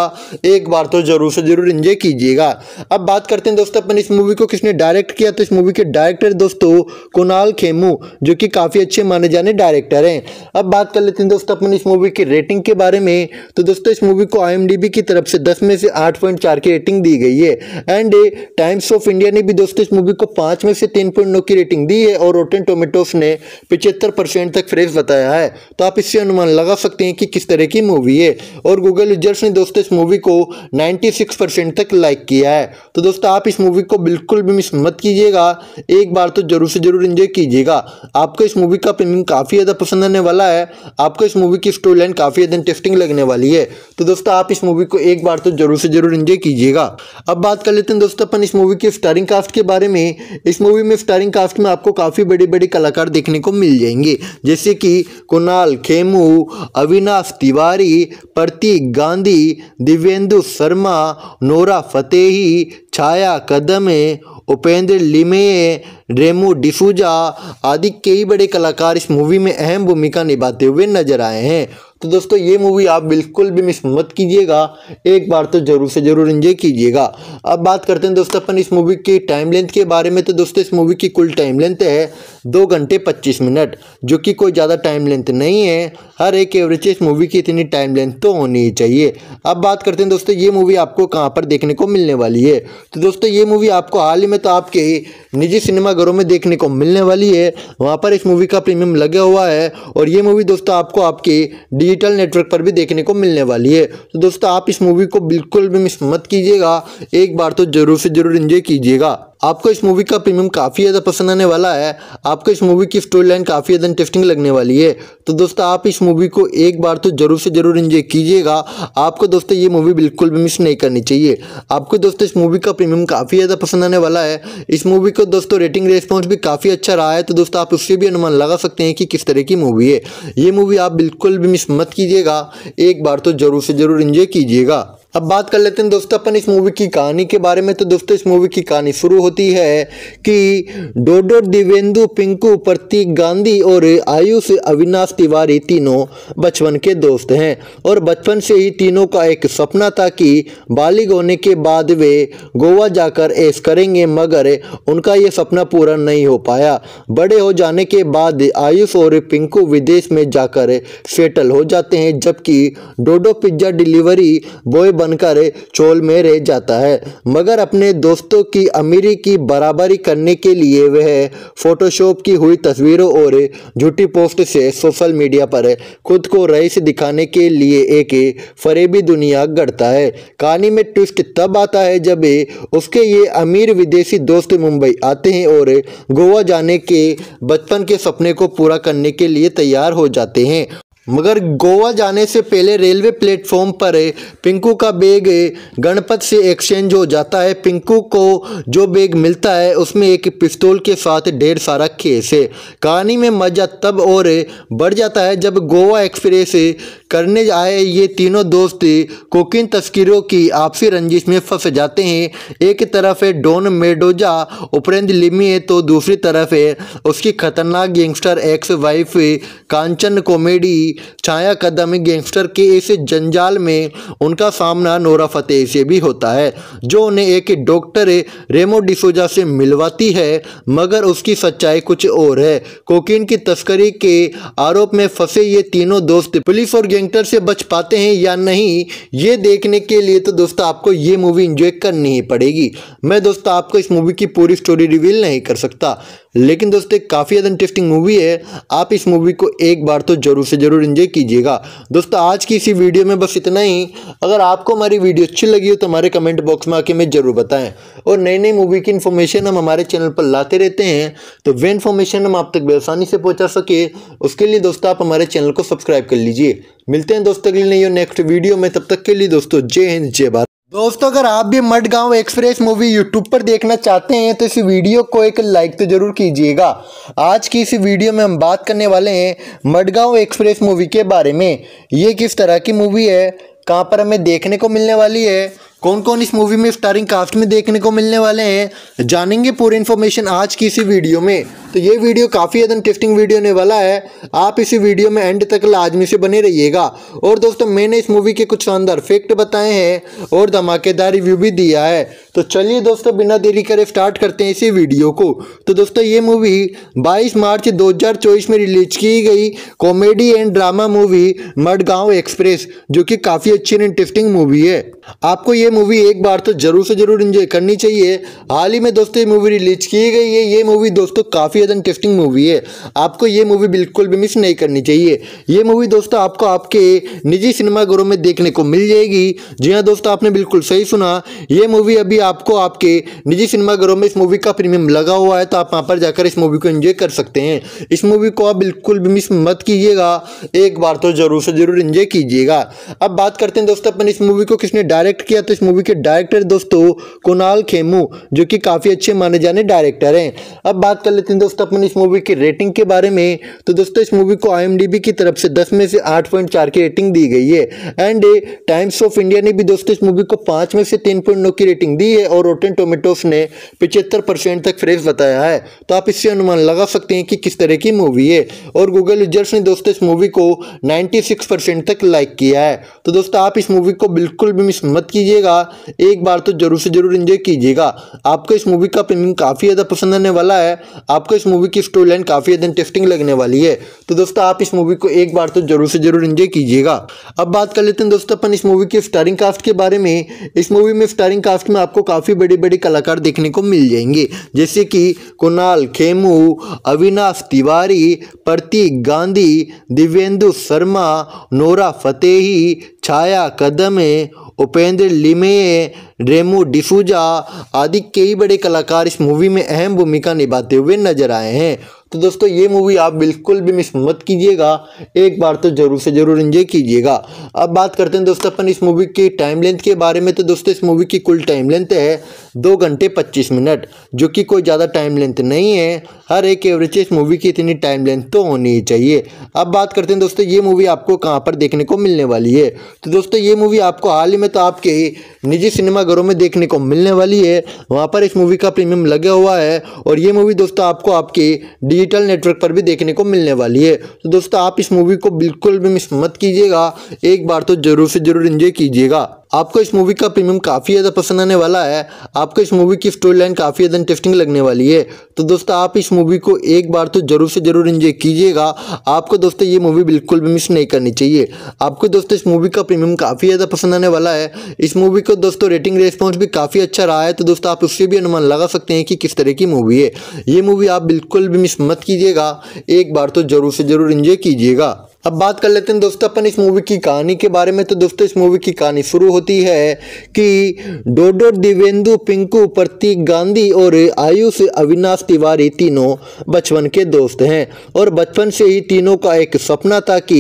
एक बार तो ज़रूर से ज़रूर इन्जॉय कीजिएगा अब बात करते हैं दोस्तों अपन इस मूवी को किसने डायरेक्ट किया तो इस मूवी के डायरेक्टर दोस्तों कुणाल खेमू जो कि काफ़ी अच्छे माने जाने डायरेक्टर हैं अब बात कर लेते हैं दोस्तों अपन इस मूवी की रेटिंग के बारे में तो दोस्तों इस मूवी को आई की तरफ से दस में से आठ की रेटिंग दी गई है एंड टाइम्स ऑफ इंडिया ने भी दोस्तों इस मूवी को पाँच में से तीन की रेटिंग दी बढ़ी ए और रोटेन टोमेटोस ने पिचहत्तर परसेंट तक फ्रेश बताया है तो आप इससे अनुमान लगा सकते हैं कि किस तरह की मूवी है और गूगल यूजर्स ने दोस्तों इस मूवी को 96 परसेंट तक लाइक किया है तो दोस्तों आप इस मूवी को बिल्कुल भी मिस मत कीजिएगा एक बार तो ज़रूर से ज़रूर इंजॉय कीजिएगा आपको इस मूवी का प्रीमियम काफ़ी ज़्यादा पसंद आने वाला है आपको इस मूवी की स्टोरी लाइन काफ़ी ज़्यादा इंटरेस्टिंग लगने वाली है तो दोस्तों आप इस मूवी को एक बार तो ज़रूर से ज़रूर इंजॉय कीजिएगा अब बात कर लेते हैं दोस्तों अपन इस मूवी के स्टारिंग कास्ट के बारे में इस मूवी में स्टारिंग कास्ट में आपको आपको काफ़ी बड़ी बड़ी कलाकार देखने को मिल जाएंगे जैसे कि कुणाल खेमू अविनाश तिवारी प्रतीक गांधी दिव्येंदु शर्मा नोरा फतेही छाया कदमे उपेंद्र लिमे रेमू डिसूजा आदि कई बड़े कलाकार इस मूवी में अहम भूमिका निभाते हुए नजर आए हैं तो दोस्तों ये मूवी आप बिल्कुल भी मिस मत कीजिएगा एक बार तो ज़रूर से ज़रूर इंजॉय कीजिएगा अब बात करते हैं दोस्तों अपन इस मूवी की टाइम लेंथ के बारे में तो दोस्तों इस मूवी की कुल टाइम लेंथ है दो घंटे पच्चीस मिनट जो कि कोई ज़्यादा टाइम लेंथ नहीं है हर एक एवरेज इस मूवी की इतनी टाइम लेंथ तो होनी ही चाहिए अब बात करते हैं दोस्तों ये मूवी आपको कहाँ पर देखने को मिलने वाली है तो दोस्तों ये मूवी आपको हाल ही में तो आपके निजी सिनेमाघरों में देखने को मिलने वाली है वहाँ पर इस मूवी का प्रीमियम लगा हुआ है और ये मूवी दोस्तों आपको आपकी डी डिजिटल नेटवर्क पर भी देखने को मिलने वाली है तो दोस्तों आप इस मूवी को बिल्कुल भी मिस मत कीजिएगा एक बार तो ज़रूर से ज़रूर इंजॉय कीजिएगा आपको इस मूवी का प्रीमियम काफ़ी ज़्यादा पसंद आने वाला है आपको इस मूवी की स्टोरी लाइन काफ़ी ज़्यादा इंटरेस्टिंग लगने वाली है तो दोस्तों आप इस मूवी को एक बार तो ज़रूर से ज़रूर इन्जॉय कीजिएगा आपको दोस्तों ये मूवी बिल्कुल भी मिस नहीं करनी चाहिए आपको दोस्तों इस मूवी का प्रीमियम काफ़ी ज़्यादा पसंद आने वाला है इस मूवी को दोस्तों रेटिंग रेस्पॉन्स भी काफ़ी अच्छा रहा है तो दोस्तों आप उससे भी अनुमान लगा सकते हैं कि किस तरह की मूवी है ये मूवी आप बिल्कुल भी मिस मत कीजिएगा एक बार तो ज़रूर से ज़रूर इन्जॉय कीजिएगा अब बात कर लेते हैं दोस्तों अपन इस मूवी की कहानी के बारे में तो दोस्तों इस मूवी की कहानी शुरू होती है कि डोडो दिवेंदु पिंकू प्रतीक गांधी और आयुष अविनाश तिवारी तीनों बचपन के दोस्त हैं और बचपन से ही तीनों का एक सपना था कि बालिग होने के बाद वे गोवा जाकर ऐस करेंगे मगर उनका ये सपना पूरा नहीं हो पाया बड़े हो जाने के बाद आयुष और पिंकू विदेश में जाकर सेटल हो जाते हैं जबकि डोडो पिज्ज़ा डिलीवरी बॉय तनकर चोल में रह जाता है मगर अपने दोस्तों की अमीरी की बराबरी करने के लिए वह फोटोशॉप की हुई तस्वीरों और झूठी पोस्ट से सोशल मीडिया पर खुद को रईस दिखाने के लिए एक फरेबी दुनिया गढ़ता है कहानी में ट्विस्ट तब आता है जब उसके ये अमीर विदेशी दोस्त मुंबई आते हैं और गोवा जाने के बचपन के सपने को पूरा करने के लिए तैयार हो जाते हैं मगर गोवा जाने से पहले रेलवे प्लेटफॉर्म पर पिंकू का बैग गणपत से एक्सचेंज हो जाता है पिंकू को जो बैग मिलता है उसमें एक पिस्तौल के साथ ढेर सारा खेस है कहानी में मजा तब और बढ़ जाता है जब गोवा एक्सप्रेस करने आए ये तीनों दोस्त कोकिन तस्करों की आपसी रंजिश में फंस जाते हैं एक तरफ है डॉन मेडोजा उपरेंद्र लिमी है तो दूसरी तरफ है उसकी खतरनाक gangster ex wife Kanchan comedy Chhaya Kadam gangster के इस जंजाल में उनका सामना नोरा फतेह से भी होता है जो उन्हें एक डॉक्टर रेमो डिसोजा से मिलवाती है मगर उसकी सच्चाई कुछ और है कोकिन की तस्करी के आरोप में फंसे ये तीनों दोस्त पुलिस और गैंगस्टर से बच पाते हैं या नहीं ये देखने के लिए तो दोस्तों आपको ये मूवी इन्जॉय करनी ही पड़ेगी मैं दोस्तों आपको इस मूवी की पूरी स्टोरी रिवील नहीं कर सकता लेकिन दोस्तों काफ़ी ज़्यादा इंटरेस्टिंग मूवी है आप इस मूवी को एक बार तो ज़रूर से ज़रूर इन्जॉय कीजिएगा दोस्तों आज की इसी वीडियो में बस इतना ही अगर आपको हमारी वीडियो अच्छी लगी हो तो हमारे कमेंट बॉक्स में आके हमें ज़रूर बताएं और नई नई मूवी की इन्फॉर्मेशन हम हमारे चैनल पर लाते रहते हैं तो वे इन्फॉर्मेशन हम आप तक बेसानी से पहुँचा सके उसके लिए दोस्तों आप हमारे चैनल को सब्सक्राइब कर लीजिए मिलते हैं दोस्तों अगली नई और नेक्स्ट वीडियो में तब तक के लिए दोस्तों जय हिंद जय भारत दोस्तों अगर आप भी मड गांव एक्सप्रेस मूवी यूट्यूब पर देखना चाहते हैं तो इस वीडियो को एक लाइक तो जरूर कीजिएगा आज की इस वीडियो में हम बात करने वाले हैं मड गाँव एक्सप्रेस मूवी के बारे में ये किस तरह की मूवी है कहाँ पर हमें देखने को मिलने वाली है कौन कौन इस मूवी में स्टारिंग कास्ट में देखने को मिलने वाले हैं जानेंगे पूरी इन्फॉर्मेशन आज की इसी वीडियो में तो ये वीडियो काफ़ी ज़्यादा इंटरेस्टिंग वीडियो होने वाला है आप इसी वीडियो में एंड तक लाजमी से बने रहिएगा और दोस्तों मैंने इस मूवी के कुछ शानदार फैक्ट बताए हैं और धमाकेदार रिव्यू भी दिया है तो चलिए दोस्तों बिना देरी करे स्टार्ट करते हैं इसी वीडियो को तो दोस्तों ये मूवी 22 मार्च 2024 में रिलीज की गई comedy and drama movie Madgaon express जो कि काफ़ी अच्छी एंड इंटरेस्टिंग मूवी है आपको ये ये मूवी एक बार तो जरूर से जरूर इंजॉय करनी चाहिए हाल ही में दोस्तों ये मूवी रिलीज की गई है ये मूवी दोस्तों काफ़ी ज़्यादा इंटरेस्टिंग मूवी है आपको ये मूवी बिल्कुल भी मिस नहीं करनी चाहिए ये मूवी दोस्तों आपको आपके निजी सिनेमाघरों में देखने को मिल जाएगी जी हाँ दोस्तों आपने बिल्कुल सही सुना ये मूवी अभी आपको आपके निजी सिनेमाघरों में इस मूवी का प्रीमियम लगा हुआ है तो आप वहाँ पर जाकर इस मूवी को इन्जॉय कर सकते हैं इस मूवी को आप बिल्कुल भी मिस मत कीजिएगा एक बार तो ज़रूर से ज़रूर इन्जॉय कीजिएगा अब बात करते हैं दोस्तों अपन इस मूवी को किसने डायरेक्ट किया तो इस मूवी के डायरेक्टर दोस्तों कुणाल खेमू जो कि काफ़ी अच्छे माने जाने डायरेक्टर हैं अब बात कर लेते हैं दोस्तों अपन इस मूवी की रेटिंग के बारे में तो दोस्तों इस मूवी को आई की तरफ से दस में से आठ की रेटिंग दी गई है एंड टाइम्स ऑफ इंडिया ने भी दोस्तों इस मूवी को पाँच में से तीन की रेटिंग दी है और रोटेन टोमेटोस ने पिचहत्तर तक फ्रेश बताया है तो आप इससे अनुमान लगा सकते हैं कि किस तरह की मूवी है और गूगल यूजर्स ने दोस्तों इस मूवी को 96 परसेंट तक लाइक किया है तो दोस्तों आप इस मूवी को बिल्कुल भी मिस मत कीजिएगा कीजिएगा एक बार तो जरूर से जरूर इंजॉय कीजिएगा आपको इस मूवी का प्रेमिंग काफ़ी ज़्यादा पसंद आने वाला है आपको इस मूवी की स्टोरी लाइन काफ़ी ज़्यादा इंटरेस्टिंग लगने वाली है तो दोस्तों आप इस मूवी को एक बार तो जरूर से जरूर इंजॉय कीजिएगा अब बात कर लेते हैं दोस्तों अपन इस मूवी की स्टारिंग कास्ट के बारे में इस मूवी में स्टारिंग कास्ट में आपको काफ़ी बड़े बड़े कलाकार देखने को मिल जाएंगे जैसे कि कुणाल खेमू अविनाश तिवारी प्रतीक गांधी दिव्येंदु शर्मा नोरा फतेही छाया कदमे उपेंद्र लिमे ड्रेमो डिसूजा आदि कई बड़े कलाकार इस मूवी में अहम भूमिका निभाते हुए नजर आए हैं तो दोस्तों ये मूवी आप बिल्कुल भी मिस मत कीजिएगा एक बार तो ज़रूर से ज़रूर इंजॉय कीजिएगा अब बात करते हैं दोस्तों अपन इस मूवी की टाइम लेंथ के बारे में तो दोस्तों इस मूवी की कुल टाइम लेंथ है दो घंटे पच्चीस मिनट जो कि कोई ज़्यादा टाइम लेंथ नहीं है हर एक एवरेज इस मूवी की इतनी टाइम लेंथ तो होनी ही चाहिए अब बात करते हैं दोस्तों ये मूवी आपको कहाँ पर देखने को मिलने वाली है तो दोस्तों ये मूवी आपको हाल ही में तो आपके निजी सिनेमा सिनेमाघरों में देखने को मिलने वाली है वहाँ पर इस मूवी का प्रीमियम लगा हुआ है और ये मूवी दोस्तों आपको आपके डिजिटल नेटवर्क पर भी देखने को मिलने वाली है तो दोस्तों आप इस मूवी को बिल्कुल भी मिस मत कीजिएगा एक बार तो ज़रूर से ज़रूर इंजॉय कीजिएगा आपको इस मूवी का प्रीमियम काफ़ी ज़्यादा पसंद आने वाला है आपको इस मूवी की स्टोरी लाइन काफ़ी ज़्यादा इंटरेस्टिंग लगने वाली है तो दोस्तों आप इस मूवी को एक बार तो ज़रूर से ज़रूर इन्जॉय कीजिएगा आपको दोस्तों ये मूवी बिल्कुल भी मिस नहीं करनी चाहिए आपको दोस्तों इस मूवी का प्रीमियम काफ़ी ज़्यादा पसंद आने वाला है इस मूवी को दोस्तों रेटिंग रिस्पॉन्स भी काफ़ी अच्छा रहा है तो दोस्तों आप उससे भी अनुमान लगा सकते हैं कि किस तरह की मूवी है ये मूवी आप बिल्कुल भी मिस मत कीजिएगा एक बार तो ज़रूर से ज़रूर इन्जॉय कीजिएगा अब बात कर लेते हैं दोस्तों अपन इस मूवी की कहानी के बारे में तो दोस्तों इस मूवी की कहानी शुरू होती है कि डोडो दिवेंदु पिंकू प्रतीक गांधी और आयुष अविनाश तिवारी तीनों बचपन के दोस्त हैं और बचपन से ही तीनों का एक सपना था कि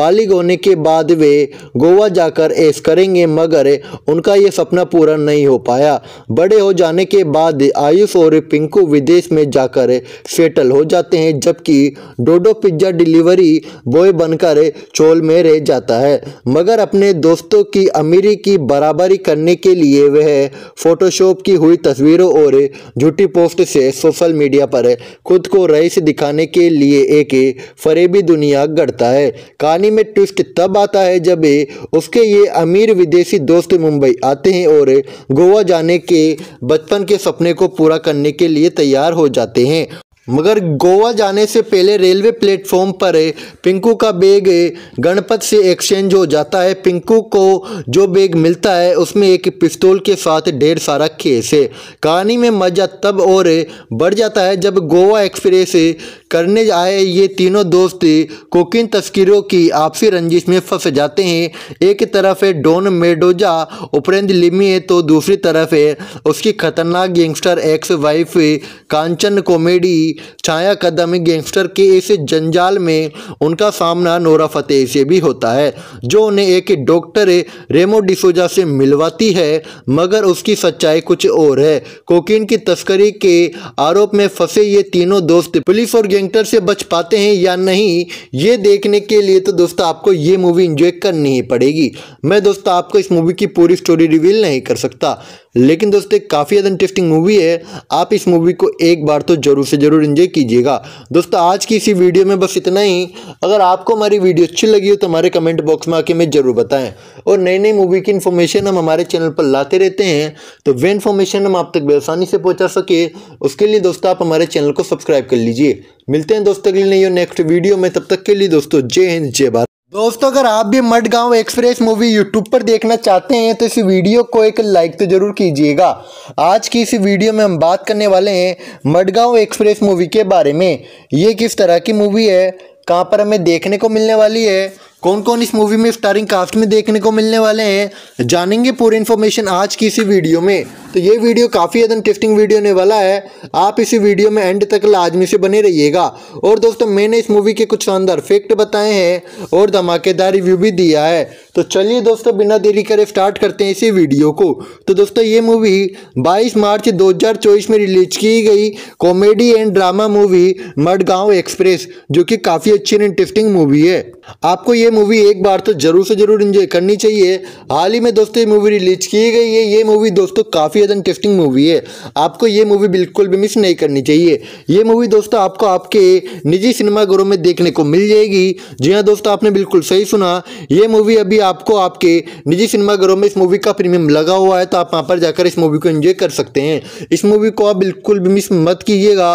बालिग होने के बाद वे गोवा जाकर ऐस करेंगे मगर उनका ये सपना पूरा नहीं हो पाया बड़े हो जाने के बाद आयुष और पिंकू विदेश में जाकर सेटल हो जाते हैं जबकि डोडो पिज्ज़ा डिलीवरी बॉय बनकर चोल में रह जाता है मगर अपने दोस्तों की अमीरी की बराबरी करने के लिए वह फोटोशॉप की हुई तस्वीरों और झूठी पोस्ट से सोशल मीडिया पर खुद को रईस दिखाने के लिए एक फरेबी दुनिया गढ़ता है कहानी में ट्विस्ट तब आता है जब उसके ये अमीर विदेशी दोस्त मुंबई आते हैं और गोवा जाने के बचपन के सपने को पूरा करने के लिए तैयार हो जाते हैं मगर गोवा जाने से पहले रेलवे प्लेटफॉर्म पर पिंकू का बैग गणपत से एक्सचेंज हो जाता है पिंकू को जो बैग मिलता है उसमें एक पिस्तौल के साथ ढेर सारा खेस है कहानी में मज़ा तब और बढ़ जाता है जब गोवा एक्सप्रेस करने आए ये तीनों दोस्त कोकिन तस्करों की आपसी रंजिश में फंस जाते हैं एक तरफ है डॉन मेडोजा उपरेंद्र लिमी है तो दूसरी तरफ है उसकी खतरनाक gangster ex wife Kanchan comedy Chhaya Kadam gangster के इस जंजाल में उनका सामना नोरा फतेह से भी होता है जो उन्हें एक डॉक्टर रेमो डिसोजा से मिलवाती है मगर उसकी सच्चाई कुछ और है कोकिन की तस्करी के आरोप में फंसे ये तीनों दोस्त पुलिस और गैंगस्टर से बच पाते हैं या नहीं ये देखने के लिए तो दोस्तों आपको ये मूवी इंजॉय करनी ही पड़ेगी मैं दोस्तों आपको इस मूवी की पूरी स्टोरी रिवील नहीं कर सकता लेकिन दोस्तों काफ़ी ज़्यादा इंटरेस्टिंग मूवी है आप इस मूवी को एक बार तो ज़रूर से ज़रूर इन्जॉय कीजिएगा दोस्तों आज की इसी वीडियो में बस इतना ही अगर आपको हमारी वीडियो अच्छी लगी हो तो हमारे कमेंट बॉक्स में आके हमें ज़रूर बताएं और नई नई मूवी की इन्फॉर्मेशन हम हमारे चैनल पर लाते रहते हैं तो वे इन्फॉर्मेशन हम आप तक बेसानी से पहुँचा सके उसके लिए दोस्तों आप हमारे चैनल को सब्सक्राइब कर लीजिए मिलते हैं दोस्तों अगले नई नेक्स्ट वीडियो में तब तक के लिए दोस्तों जय हिंद जय भारत दोस्तों अगर आप भी मड गाँव एक्सप्रेस मूवी यूट्यूब पर देखना चाहते हैं तो इस वीडियो को एक लाइक तो ज़रूर कीजिएगा आज की इस वीडियो में हम बात करने वाले हैं मड गाँव एक्सप्रेस मूवी के बारे में ये किस तरह की मूवी है कहाँ पर हमें देखने को मिलने वाली है कौन कौन इस मूवी में स्टारिंग कास्ट में देखने को मिलने वाले हैं जानेंगे पूरी इन्फॉर्मेशन आज की इसी वीडियो में तो ये वीडियो काफ़ी ज़्यादा इंटरेस्टिंग वीडियो होने वाला है आप इसी वीडियो में एंड तक लाजमी से बने रहिएगा और दोस्तों मैंने इस मूवी के कुछ शानदार फैक्ट बताए हैं और धमाकेदार रिव्यू भी दिया है तो चलिए दोस्तों बिना देरी करे स्टार्ट करते हैं इसी वीडियो को तो दोस्तों ये मूवी 22 मार्च 2024 में रिलीज की गई comedy and drama movie Madgaon express जो कि काफ़ी अच्छी एंड इंटरेस्टिंग मूवी है आपको ये ये मूवी एक बार तो जरूर से जरूर इंजॉय करनी चाहिए हाल ही में दोस्तों ये मूवी रिलीज की गई है ये मूवी दोस्तों काफ़ी ज़्यादा इंटरेस्टिंग मूवी है आपको ये मूवी बिल्कुल भी मिस नहीं करनी चाहिए ये मूवी दोस्तों आपको आपके निजी सिनेमाघरों में देखने को मिल जाएगी जी हाँ दोस्तों आपने बिल्कुल सही सुना ये मूवी अभी आपको आपके निजी सिनेमाघरों में इस मूवी का प्रीमियम लगा हुआ है तो आप वहाँ पर जाकर इस मूवी को इन्जॉय कर सकते हैं इस मूवी को आप बिल्कुल भी मिस मत कीजिएगा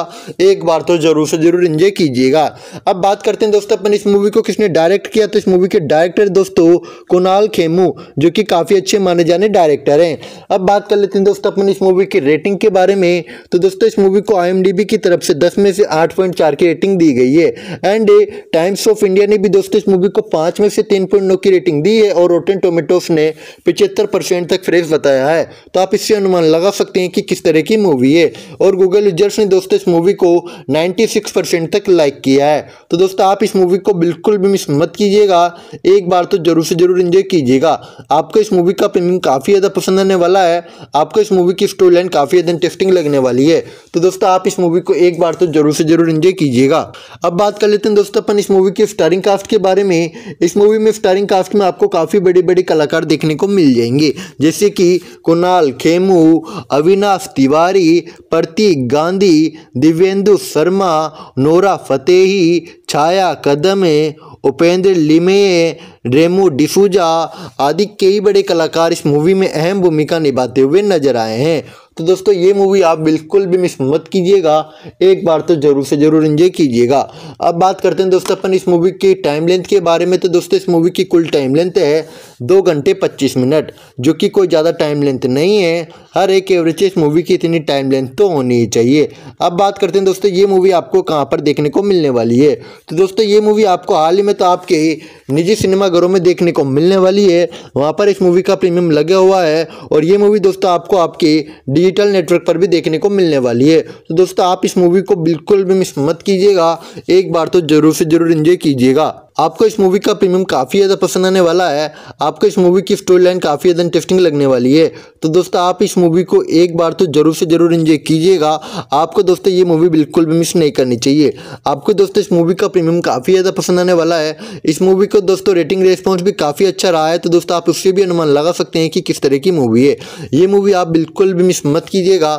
एक बार तो ज़रूर से ज़रूर इन्जॉय कीजिएगा अब बात करते हैं दोस्तों अपन इस मूवी को किसने डायरेक्ट किया तो इस मूवी के डायरेक्टर दोस्तों कुणाल खेमू जो कि काफ़ी अच्छे माने जाने डायरेक्टर हैं अब बात कर लेते हैं दोस्तों अपन इस मूवी की रेटिंग के बारे में तो दोस्तों इस मूवी को आई की तरफ से दस में से आठ की रेटिंग दी गई है एंड टाइम्स ऑफ इंडिया ने भी दोस्तों इस मूवी को पाँच में से तीन की रेटिंग दी है और रोटेन टोमेटोस ने पिचहत्तर तक फ्रेश बताया है तो आप इससे अनुमान लगा सकते हैं कि किस तरह की मूवी है और गूगल यूजर्स ने दोस्तों इस मूवी को 96 परसेंट तक लाइक किया है तो दोस्तों आप इस मूवी को बिल्कुल भी मिस मत कीजिएगा कीजिएगा एक बार तो ज़रूर से ज़रूर इंजॉय कीजिएगा आपको इस मूवी का प्रेमिंग काफ़ी ज़्यादा पसंद आने वाला है आपको इस मूवी की स्टोरी लाइन काफ़ी ज़्यादा इंटरेस्टिंग लगने वाली है तो दोस्तों आप इस मूवी को एक बार तो ज़रूर से ज़रूर इंजॉय कीजिएगा अब बात कर लेते हैं दोस्तों अपन इस मूवी की स्टारिंग कास्ट के बारे में इस मूवी में स्टारिंग कास्ट में आपको काफ़ी बड़े बड़े कलाकार देखने को मिल जाएंगे जैसे कि कुणाल खेमू अविनाश तिवारी प्रतीक गांधी दिव्येंदु शर्मा नोरा फतेही छाया कदमे उपेंद्र लिमे रेमो डिसूजा आदि कई बड़े कलाकार इस मूवी में अहम भूमिका निभाते हुए नजर आए हैं तो दोस्तों ये मूवी आप बिल्कुल भी मिस मत कीजिएगा एक बार तो ज़रूर से ज़रूर इंजॉय कीजिएगा अब बात करते हैं दोस्तों अपन इस मूवी की टाइम लेंथ के बारे में तो दोस्तों इस मूवी की कुल टाइम लेंथ है दो घंटे पच्चीस मिनट जो कि कोई ज़्यादा टाइम लेंथ नहीं है हर एक एवरेज इस मूवी की इतनी टाइम लेंथ तो होनी ही चाहिए अब बात करते हैं दोस्तों ये मूवी आपको कहाँ पर देखने को मिलने वाली है तो दोस्तों ये मूवी आपको हाल ही में तो आपके निजी सिनेमाघरों में देखने को मिलने वाली है वहाँ पर इस मूवी का प्रीमियम लगा हुआ है और ये मूवी दोस्तों आपको आपकी डी डिजिटल नेटवर्क पर भी देखने को मिलने वाली है तो दोस्तों आप इस मूवी को बिल्कुल भी मिस मत कीजिएगा एक बार तो ज़रूर से ज़रूर इन्जॉय कीजिएगा आपको इस मूवी का प्रीमियम काफ़ी ज़्यादा पसंद आने वाला है आपको इस मूवी की स्टोरी लाइन काफ़ी ज़्यादा इंटरेस्टिंग लगने वाली है तो दोस्तों आप इस मूवी को एक बार तो ज़रूर से ज़रूर इन्जॉय कीजिएगा आपको दोस्तों ये मूवी बिल्कुल भी मिस नहीं करनी चाहिए आपको दोस्तों इस मूवी का प्रीमियम काफ़ी ज़्यादा पसंद आने वाला है इस मूवी को दोस्तों रेटिंग रिस्पॉन्स भी काफ़ी अच्छा रहा है तो दोस्तों आप उससे भी अनुमान लगा सकते हैं कि किस तरह की मूवी है ये मूवी आप बिल्कुल भी मिस मत कीजिएगा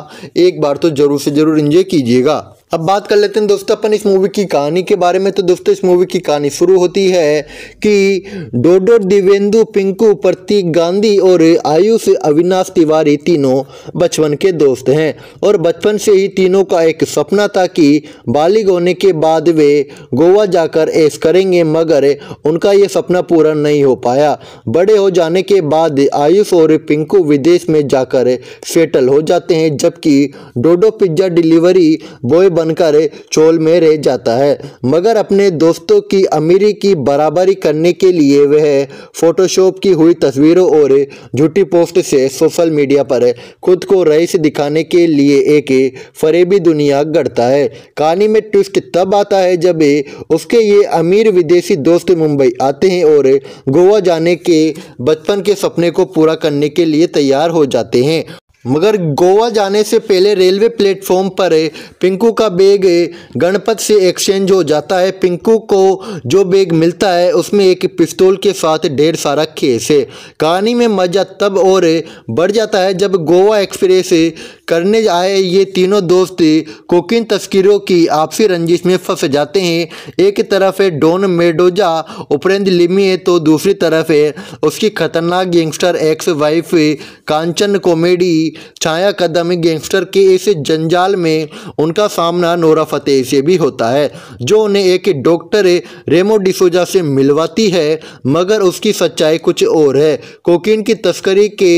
एक बार तो ज़रूर से ज़रूर इन्जॉय कीजिएगा अब बात कर लेते हैं दोस्तों अपन इस मूवी की कहानी के बारे में तो दोस्तों इस मूवी की कहानी शुरू होती है कि डोडो दिवेंदु पिंकू प्रतीक गांधी और आयुष अविनाश तिवारी तीनों बचपन के दोस्त हैं और बचपन से ही तीनों का एक सपना था कि बालिग होने के बाद वे गोवा जाकर ऐस करेंगे मगर उनका ये सपना पूरा नहीं हो पाया बड़े हो जाने के बाद आयुष और पिंकू विदेश में जाकर सेटल हो जाते हैं जबकि डोडो पिज्ज़ा डिलीवरी बॉय बनकर चोल में रह जाता है मगर अपने दोस्तों की अमीरी की बराबरी करने के लिए वह फोटोशॉप की हुई तस्वीरों और झूठी पोस्ट से सोशल मीडिया पर खुद को रईस दिखाने के लिए एक फरेबी दुनिया गढ़ता है कहानी में ट्विस्ट तब आता है जब उसके ये अमीर विदेशी दोस्त मुंबई आते हैं और गोवा जाने के बचपन के सपने को पूरा करने के लिए तैयार हो जाते हैं मगर गोवा जाने से पहले रेलवे प्लेटफॉर्म पर पिंकू का बैग गणपत से एक्सचेंज हो जाता है पिंकू को जो बैग मिलता है उसमें एक पिस्तौल के साथ ढेर सारा खेस है कहानी में मज़ा तब और बढ़ जाता है जब गोवा एक्सप्रेस करने आए ये तीनों दोस्त कोकिन तस्करों की आपसी रंजिश में फंस जाते हैं एक तरफ है डॉन मेडोजा उपरेंद्र लिमी है तो दूसरी तरफ है उसकी खतरनाक gangster ex wife Kanchan comedy Chhaya Kadam gangster के इस जंजाल में उनका सामना नोरा फतेह से भी होता है जो उन्हें एक डॉक्टर रेमो डिसोजा से मिलवाती है मगर उसकी सच्चाई कुछ और है कोकिन की तस्करी के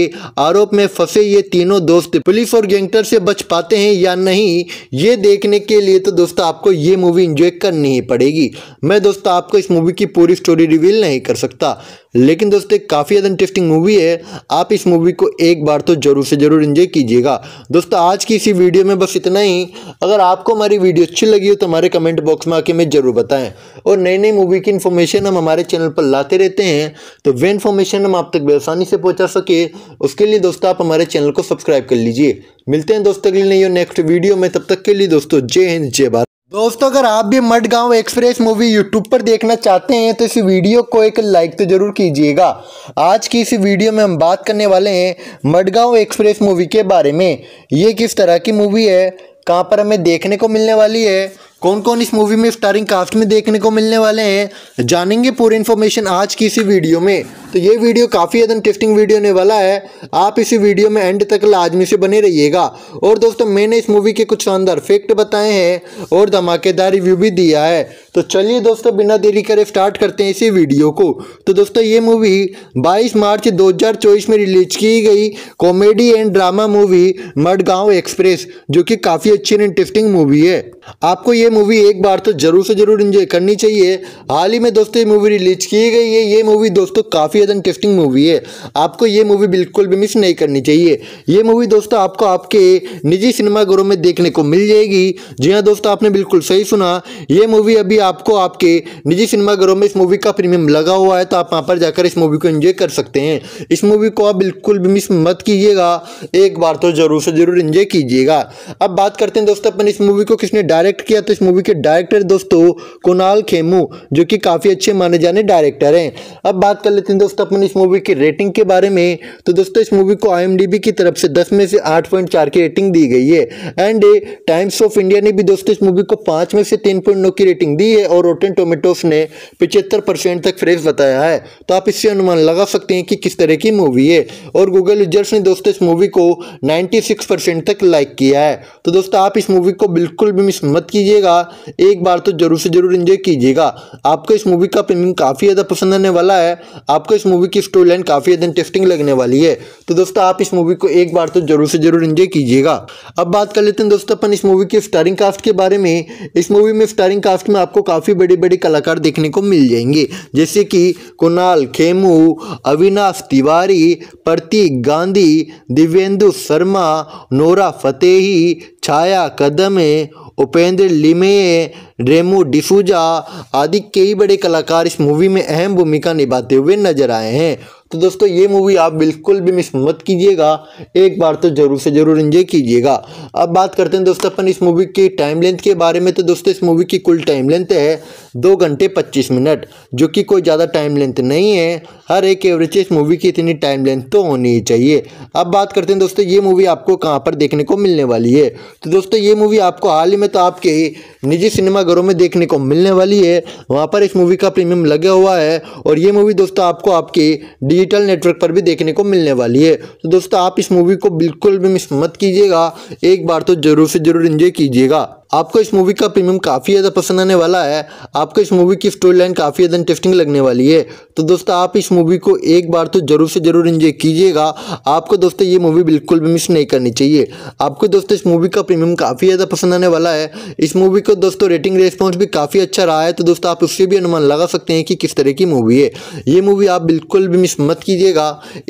आरोप में फंसे ये तीनों दोस्त पुलिस और गैंगस्टर से बच पाते हैं या नहीं ये देखने के लिए तो दोस्तों आपको ये मूवी इंजॉय करनी ही पड़ेगी मैं दोस्तों आपको इस मूवी की पूरी स्टोरी रिवील नहीं कर सकता लेकिन दोस्तों एक काफ़ी ज़्यादा इंटरेस्टिंग मूवी है आप इस मूवी को एक बार तो ज़रूर से ज़रूर इन्जॉय कीजिएगा दोस्तों आज की इसी वीडियो में बस इतना ही अगर आपको हमारी वीडियो अच्छी लगी हो तो हमारे कमेंट बॉक्स में आके हमें ज़रूर बताएं और नई नई मूवी की इन्फॉर्मेशन हम हमारे चैनल पर लाते रहते हैं तो वे इन्फॉर्मेशन हम आप तक बेसानी से पहुँचा सके उसके लिए दोस्तों आप हमारे चैनल को सब्सक्राइब कर लीजिए मिलते हैं दोस्तों के लिए और नेक्स्ट वीडियो में तब तक के लिए दोस्तों जय हिंद जय भारत दोस्तों अगर आप भी मड गाँव एक्सप्रेस मूवी यूट्यूब पर देखना चाहते हैं तो इस वीडियो को एक लाइक तो ज़रूर कीजिएगा आज की इस वीडियो में हम बात करने वाले हैं मड गाँव एक्सप्रेस मूवी के बारे में ये किस तरह की मूवी है कहाँ पर हमें देखने को मिलने वाली है कौन कौन इस मूवी में स्टारिंग कास्ट में देखने को मिलने वाले हैं जानेंगे पूरी इन्फॉर्मेशन आज की इसी वीडियो में तो ये वीडियो काफ़ी ज़्यादा इंटरेस्टिंग वीडियो होने वाला है आप इसी वीडियो में एंड तक लाजमी से बने रहिएगा और दोस्तों मैंने इस मूवी के कुछ शानदार फैक्ट बताए हैं और धमाकेदार रिव्यू भी दिया है तो चलिए दोस्तों बिना देरी करे स्टार्ट करते हैं इसी वीडियो को तो दोस्तों ये मूवी 22 मार्च 2024 में रिलीज की गई comedy and drama movie Madgaon express जो कि काफ़ी अच्छी एंड इंटरेस्टिंग मूवी है आपको ये ये मूवी एक बार तो जरूर से जरूर इंजॉय करनी चाहिए हाल ही में दोस्तों ये मूवी रिलीज की गई है ये मूवी दोस्तों काफ़ी ज़्यादा इंटरेस्टिंग मूवी है आपको ये मूवी बिल्कुल भी मिस नहीं करनी चाहिए ये मूवी दोस्तों आपको आपके निजी सिनेमाघरों में देखने को मिल जाएगी जी हाँ दोस्तों आपने बिल्कुल सही सुना ये मूवी अभी आपको आपके निजी सिनेमाघरों में इस मूवी का प्रीमियम लगा हुआ है तो आप वहाँ पर जाकर इस मूवी को इन्जॉय कर सकते हैं इस मूवी को आप बिल्कुल भी मिस मत कीजिएगा एक बार तो ज़रूर से ज़रूर इन्जॉय कीजिएगा अब बात करते हैं दोस्तों अपन इस मूवी को किसने डायरेक्ट किया तो इस मूवी के डायरेक्टर दोस्तों कुणाल खेमू जो कि काफ़ी अच्छे माने जाने डायरेक्टर हैं अब बात कर लेते हैं दोस्तों अपन इस मूवी की रेटिंग के बारे में तो दोस्तों इस मूवी को आई की तरफ से दस में से आठ की रेटिंग दी गई है एंड टाइम्स ऑफ इंडिया ने भी दोस्तों इस मूवी को पाँच में से तीन की रेटिंग दी है और रोटेन टोमेटोस ने पिचहत्तर तक फ्रेश बताया है तो आप इससे अनुमान लगा सकते हैं कि किस तरह की मूवी है और गूगल यूजर्स ने दोस्तों इस मूवी को 96 परसेंट तक लाइक किया है तो दोस्तों आप इस मूवी को बिल्कुल भी मिस मत कीजिएगा कीजिएगा एक बार तो जरूर से जरूर इंजॉय कीजिएगा आपको इस मूवी का प्रेमिंग काफ़ी ज़्यादा पसंद आने वाला है आपको इस मूवी की स्टोरी लाइन काफ़ी ज़्यादा इंटरेस्टिंग लगने वाली है तो दोस्तों आप इस मूवी को एक बार तो जरूर से जरूर इंजॉय कीजिएगा अब बात कर लेते हैं दोस्तों अपन इस मूवी के स्टारिंग कास्ट के बारे में इस मूवी में स्टारिंग कास्ट में आपको काफ़ी बड़े बड़े कलाकार देखने को मिल जाएंगे जैसे कि कुणाल खेमू अविनाश तिवारी प्रतीक गांधी दिव्येंदु शर्मा नोरा फतेही छाया कदमे उपेंद्र लिमे रेमू डिसूजा आदि कई बड़े कलाकार इस मूवी में अहम भूमिका निभाते हुए नजर आए हैं तो दोस्तों ये मूवी आप बिल्कुल भी मिस मत कीजिएगा एक बार तो ज़रूर से ज़रूर इंजॉय कीजिएगा अब बात करते हैं दोस्तों अपन इस मूवी की टाइम लेंथ के बारे में तो दोस्तों इस मूवी की कुल टाइम लेंथ है दो घंटे पच्चीस मिनट जो कि कोई ज़्यादा टाइम लेंथ नहीं है हर एक एवरेज इस मूवी की इतनी टाइम लेंथ तो होनी ही चाहिए अब बात करते हैं दोस्तों ये मूवी आपको कहाँ पर देखने को मिलने वाली है तो दोस्तों ये मूवी आपको हाल ही में तो आपके निजी सिनेमाघरों में देखने को मिलने वाली है वहाँ पर इस मूवी का प्रीमियम लगा हुआ है और ये मूवी दोस्तों आपको आपके डिजिटल नेटवर्क पर भी देखने को मिलने वाली है तो दोस्तों आप इस मूवी को बिल्कुल भी मिस मत कीजिएगा एक बार तो ज़रूर से ज़रूर इन्जॉय कीजिएगा आपको इस मूवी का प्रीमियम काफ़ी ज़्यादा पसंद आने वाला है आपको इस मूवी की स्टोरी लाइन काफ़ी ज़्यादा इंटरेस्टिंग लगने वाली है तो दोस्तों आप इस मूवी को एक बार तो ज़रूर से ज़रूर इंजॉय कीजिएगा आपको दोस्तों ये मूवी बिल्कुल भी मिस नहीं करनी चाहिए आपको दोस्तों इस मूवी का प्रीमियम काफ़ी ज़्यादा पसंद आने वाला है इस मूवी को दोस्तों रेटिंग रेस्पॉन्स भी काफ़ी अच्छा रहा है तो दोस्तों आप उससे भी अनुमान लगा सकते हैं कि किस तरह की मूवी है ये मूवी आप बिल्कुल भी मिस मत कीजिएगा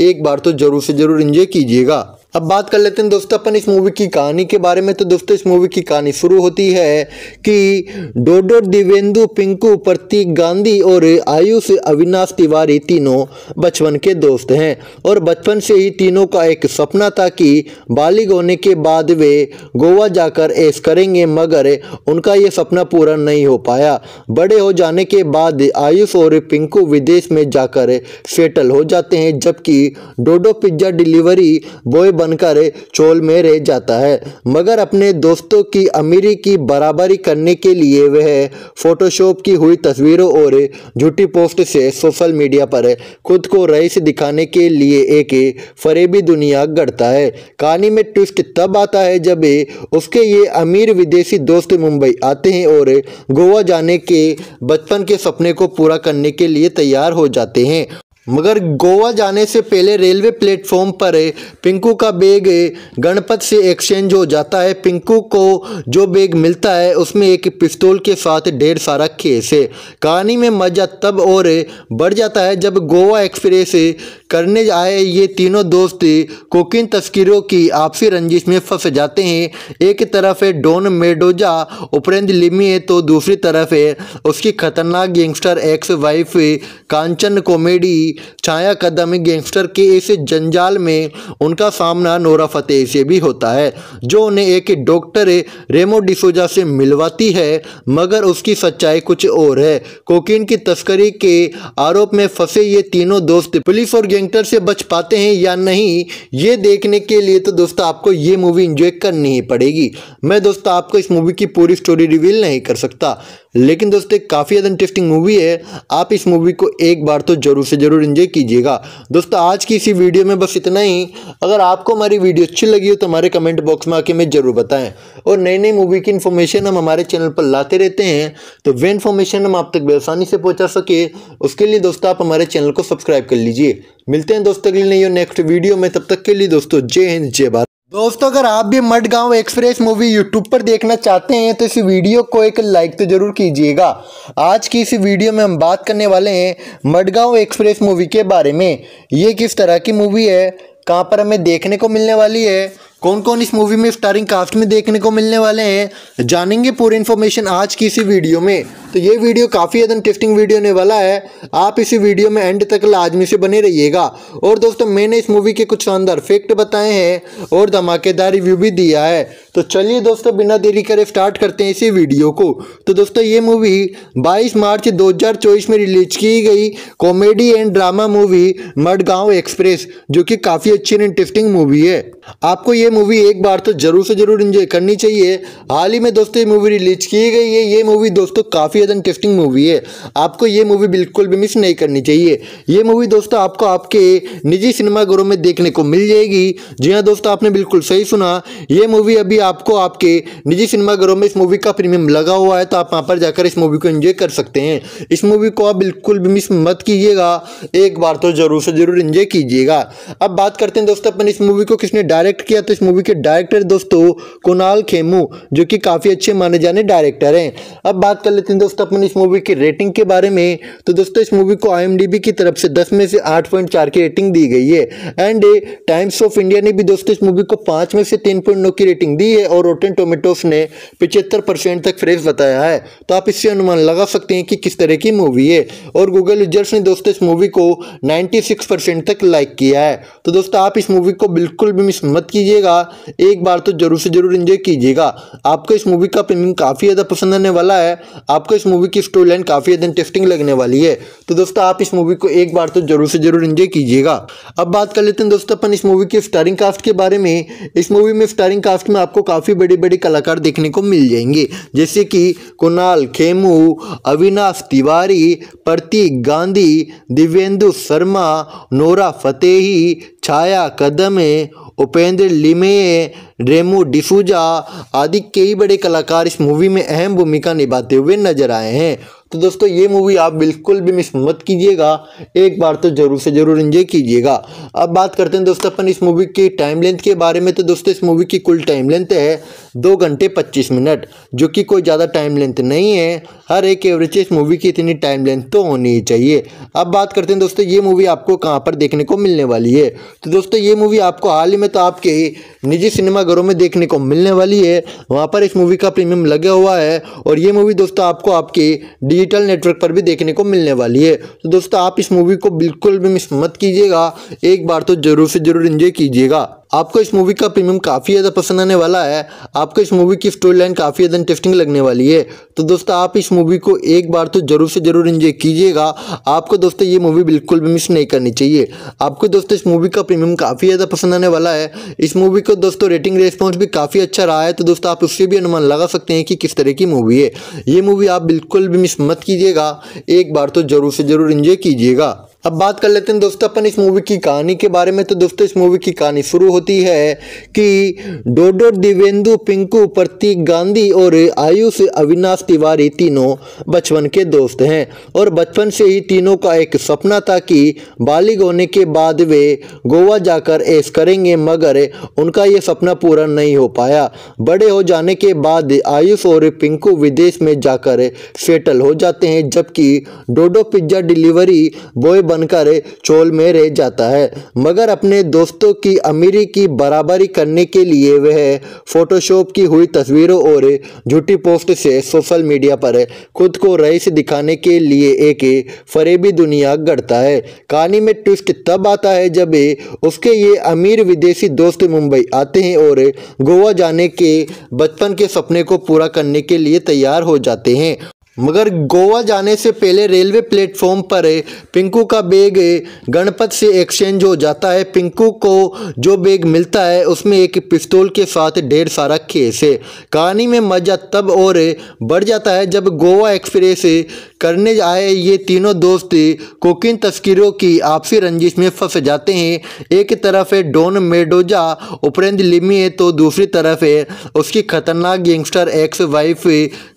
एक बार तो ज़रूर से ज़रूर इंजॉय कीजिएगा अब बात कर लेते हैं दोस्तों अपन इस मूवी की कहानी के बारे में तो दोस्तों इस मूवी की कहानी शुरू होती है कि डोडो दिवेंदु पिंकू प्रतीक गांधी और आयुष अविनाश तिवारी तीनों बचपन के दोस्त हैं और बचपन से ही तीनों का एक सपना था कि बालिग होने के बाद वे गोवा जाकर ऐस करेंगे मगर उनका ये सपना पूरा नहीं हो पाया बड़े हो जाने के बाद आयुष और पिंकू विदेश में जाकर सेटल हो जाते हैं जबकि डोडो पिज्ज़ा डिलीवरी बॉय बनकर चोल में रह जाता है मगर अपने दोस्तों की अमीरी की बराबरी करने के लिए वह फोटोशॉप की हुई तस्वीरों और झूठी पोस्ट से सोशल मीडिया पर खुद को रईस दिखाने के लिए एक फरेबी दुनिया गढ़ता है कहानी में ट्विस्ट तब आता है जब उसके ये अमीर विदेशी दोस्त मुंबई आते हैं और गोवा जाने के बचपन के सपने को पूरा करने के लिए तैयार हो जाते हैं मगर गोवा जाने से पहले रेलवे प्लेटफॉर्म पर पिंकू का बैग गणपत से एक्सचेंज हो जाता है पिंकू को जो बैग मिलता है उसमें एक पिस्तौल के साथ ढेर सारा खेस है कहानी में मज़ा तब और बढ़ जाता है जब गोवा एक्सप्रेस करने आए ये तीनों दोस्त कोकिन तस्करों की आपसी रंजिश में फंस जाते हैं एक तरफ है डॉन मेडोजा उपरेंद्र लिमी है तो दूसरी तरफ है उसकी खतरनाक gangster ex wife Kanchan comedy Chhaya Kadam gangster के इस जंजाल में उनका सामना नोरा फतेह से भी होता है जो उन्हें एक डॉक्टर रेमो डिसोजा से मिलवाती है मगर उसकी सच्चाई कुछ और है कोकीन की तस्करी के आरोप में फंसे ये तीनों दोस्त पुलिस और गैंगस्टर से बच पाते हैं या नहीं ये देखने के लिए तो दोस्तों आपको ये मूवी इंजॉय करनी ही पड़ेगी मैं दोस्तों आपको इस मूवी की पूरी स्टोरी रिवील नहीं कर सकता लेकिन दोस्तों काफ़ी ज़्यादा इंटरेस्टिंग मूवी है आप इस मूवी को एक बार तो जरूर से जरूर इंजॉय कीजिएगा दोस्तों आज की इसी वीडियो में बस इतना ही अगर आपको हमारी वीडियो अच्छी लगी हो तो हमारे कमेंट बॉक्स में आके हमें ज़रूर बताएं और नई नई मूवी की इन्फॉर्मेशन हम हमारे चैनल पर लाते रहते हैं तो वे इन्फॉर्मेशन हम आप तक बेसानी से पहुँचा सके उसके लिए दोस्तों आप हमारे चैनल को सब्सक्राइब कर लीजिए मिलते हैं दोस्तों अगली नई नेक्स्ट वीडियो में तब तक के लिए दोस्तों जय हिंद जय भारत दोस्तों अगर आप भी मडगांव एक्सप्रेस मूवी यूट्यूब पर देखना चाहते हैं तो इस वीडियो को एक लाइक तो ज़रूर कीजिएगा आज की इस वीडियो में हम बात करने वाले हैं मडगांव एक्सप्रेस मूवी के बारे में ये किस तरह की मूवी है कहाँ पर हमें देखने को मिलने वाली है कौन कौन इस मूवी में स्टारिंग कास्ट में देखने को मिलने वाले हैं जानेंगे पूरी इन्फॉर्मेशन आज की इसी वीडियो में तो ये वीडियो काफ़ी ज़्यादा इंटरेस्टिंग वीडियो होने वाला है आप इसी वीडियो में एंड तक लाजमी से बने रहिएगा और दोस्तों मैंने इस मूवी के कुछ शानदार फैक्ट बताए हैं और धमाकेदार रिव्यू भी दिया है तो चलिए दोस्तों बिना देरी करे स्टार्ट करते हैं इसी वीडियो को तो दोस्तों ये मूवी 22 मार्च 2024 में रिलीज की गई comedy and drama movie Madgaon express जो कि काफ़ी अच्छी एंड इंटरेस्टिंग मूवी है आपको ये मूवी एक बार तो ज़रूर से ज़रूर इंजॉय करनी चाहिए हाल ही में दोस्तों ये मूवी रिलीज की गई है ये मूवी दोस्तों काफ़ी ज़्यादा इंटरेस्टिंग मूवी है आपको ये मूवी बिल्कुल भी मिस नहीं करनी चाहिए ये मूवी दोस्तों आपको आपके निजी सिनेमाघरों में देखने को मिल जाएगी जी हाँ दोस्तों आपने बिल्कुल सही सुना ये मूवी अभी आपको आपके निजी सिनेमाघरों में इस मूवी का प्रीमियम लगा हुआ है तो आप वहाँ पर जाकर इस मूवी को इन्जॉय कर सकते हैं इस मूवी को आप बिल्कुल भी मिस मत कीजिएगा एक बार तो ज़रूर से ज़रूर इन्जॉय कीजिएगा अब बात करते हैं दोस्तों अपन इस मूवी को किसने डायरेक्ट किया तो इस मूवी के डायरेक्टर दोस्तों कुणाल खेमू जो कि काफ़ी अच्छे माने जाने डायरेक्टर हैं अब बात कर लेते हैं दोस्तों अपन इस मूवी की रेटिंग के बारे में तो दोस्तों इस मूवी को आई की तरफ से दस में से आठ पॉइंट चार की रेटिंग दी गई है एंड टाइम्स ऑफ इंडिया ने भी दोस्तों इस मूवी को पाँच में से तीन की रेटिंग दी है और रोटेन टोमेटोस ने पिचहत्तर परसेंट तक फ्रेश बताया है तो आप इससे अनुमान लगा सकते हैं कि किस तरह की मूवी है और गूगल यूजर्स ने दोस्तों इस मूवी को 96 परसेंट तक लाइक किया है तो दोस्तों आप इस मूवी को बिल्कुल भी मिस मत कीजिएगा एक बार तो ज़रूर से ज़रूर इंजॉय कीजिएगा आपको इस मूवी का ओपिनियन काफ़ी ज़्यादा पसंद आने वाला है आपको इस मूवी की स्टोरी लाइन काफ़ी ज़्यादा इंटरेस्टिंग लगने वाली है तो दोस्तों आप इस मूवी को एक बार तो ज़रूर से ज़रूर इंजॉय कीजिएगा अब बात कर लेते हैं दोस्तों अपन इस मूवी के स्टारिंग कास्ट के बारे में इस मूवी में स्टारिंग कास्ट में आपको काफ़ी बड़ी बड़ी कलाकार देखने को मिल जाएंगे जैसे कि कुणाल खेमू अविनाश तिवारी प्रतीक गांधी दिव्येंदु शर्मा नोरा फतेही छाया कदमे उपेंद्र लिमे रेमू डिसूजा आदि कई बड़े कलाकार इस मूवी में अहम भूमिका निभाते हुए नजर आए हैं तो दोस्तों ये मूवी आप बिल्कुल भी मिस मत कीजिएगा एक बार तो ज़रूर से ज़रूर इंजॉय कीजिएगा अब बात करते हैं दोस्तों अपन इस मूवी की टाइम लेंथ के बारे में तो दोस्तों इस मूवी की कुल टाइम लेंथ है दो घंटे पच्चीस मिनट जो कि कोई ज़्यादा टाइम लेंथ नहीं है हर एक एवरेज इस मूवी की इतनी टाइम लेंथ तो होनी ही चाहिए अब बात करते हैं दोस्तों ये मूवी आपको कहाँ पर देखने को मिलने वाली है तो दोस्तों ये मूवी आपको हाल ही में तो आपके निजी सिनेमाघरों में देखने को मिलने वाली है वहाँ पर इस मूवी का प्रीमियम लगा हुआ है और ये मूवी दोस्तों आपको आपके डिजिटल नेटवर्क पर भी देखने को मिलने वाली है तो दोस्तों आप इस मूवी को बिल्कुल भी मिस मत कीजिएगा एक बार तो ज़रूर से ज़रूर इंजॉय कीजिएगा आपको इस मूवी का प्रीमियम काफ़ी ज़्यादा पसंद आने वाला है आप आपको इस मूवी की स्टोरी लाइन काफ़ी ज़्यादा इंटरेस्टिंग लगने वाली है तो दोस्तों आप इस मूवी को एक बार तो ज़रूर से ज़रूर इन्जॉय कीजिएगा आपको दोस्तों ये मूवी बिल्कुल भी मिस नहीं करनी चाहिए आपको दोस्तों इस मूवी का प्रीमियम काफ़ी ज़्यादा पसंद आने वाला है इस मूवी को दोस्तों रेटिंग रेस्पॉन्स भी काफ़ी अच्छा रहा है तो दोस्तों आप उससे भी अनुमान लगा सकते हैं कि किस तरह की मूवी है ये मूवी आप बिल्कुल भी मिस मत कीजिएगा एक बार तो ज़रूर से ज़रूर इन्जॉय कीजिएगा अब बात कर लेते हैं दोस्तों अपन इस मूवी की कहानी के बारे में तो दोस्तों इस मूवी की कहानी शुरू होती है कि डोडो दिवेंदु पिंकू प्रतीक गांधी और आयुष अविनाश तिवारी तीनों बचपन के दोस्त हैं और बचपन से ही तीनों का एक सपना था कि बालिग होने के बाद वे गोवा जाकर ऐस करेंगे मगर उनका ये सपना पूरा नहीं हो पाया बड़े हो जाने के बाद आयुष और पिंकू विदेश में जाकर सेटल हो जाते हैं जबकि डोडो पिज्ज़ा डिलीवरी बॉय बनकर चोल में रह जाता है मगर अपने दोस्तों की अमीरी की बराबरी करने के लिए वह फोटोशॉप की हुई तस्वीरों और झूठी पोस्ट से सोशल मीडिया पर खुद को रईस दिखाने के लिए एक फरेबी दुनिया गढ़ता है कहानी में ट्विस्ट तब आता है जब उसके ये अमीर विदेशी दोस्त मुंबई आते हैं और गोवा जाने के बचपन के सपने को पूरा करने के लिए तैयार हो जाते हैं मगर गोवा जाने से पहले रेलवे प्लेटफॉर्म पर पिंकू का बैग गणपत से एक्सचेंज हो जाता है पिंकू को जो बैग मिलता है उसमें एक पिस्तौल के साथ ढेर सारा खेस है कहानी में मज़ा तब और बढ़ जाता है जब गोवा एक्सप्रेस करने आए ये तीनों दोस्त कोकिन तस्करों की आपसी रंजिश में फंस जाते हैं एक तरफ है डॉन मेडोजा उपरेंद्र लिमी है तो दूसरी तरफ है उसकी खतरनाक gangster ex wife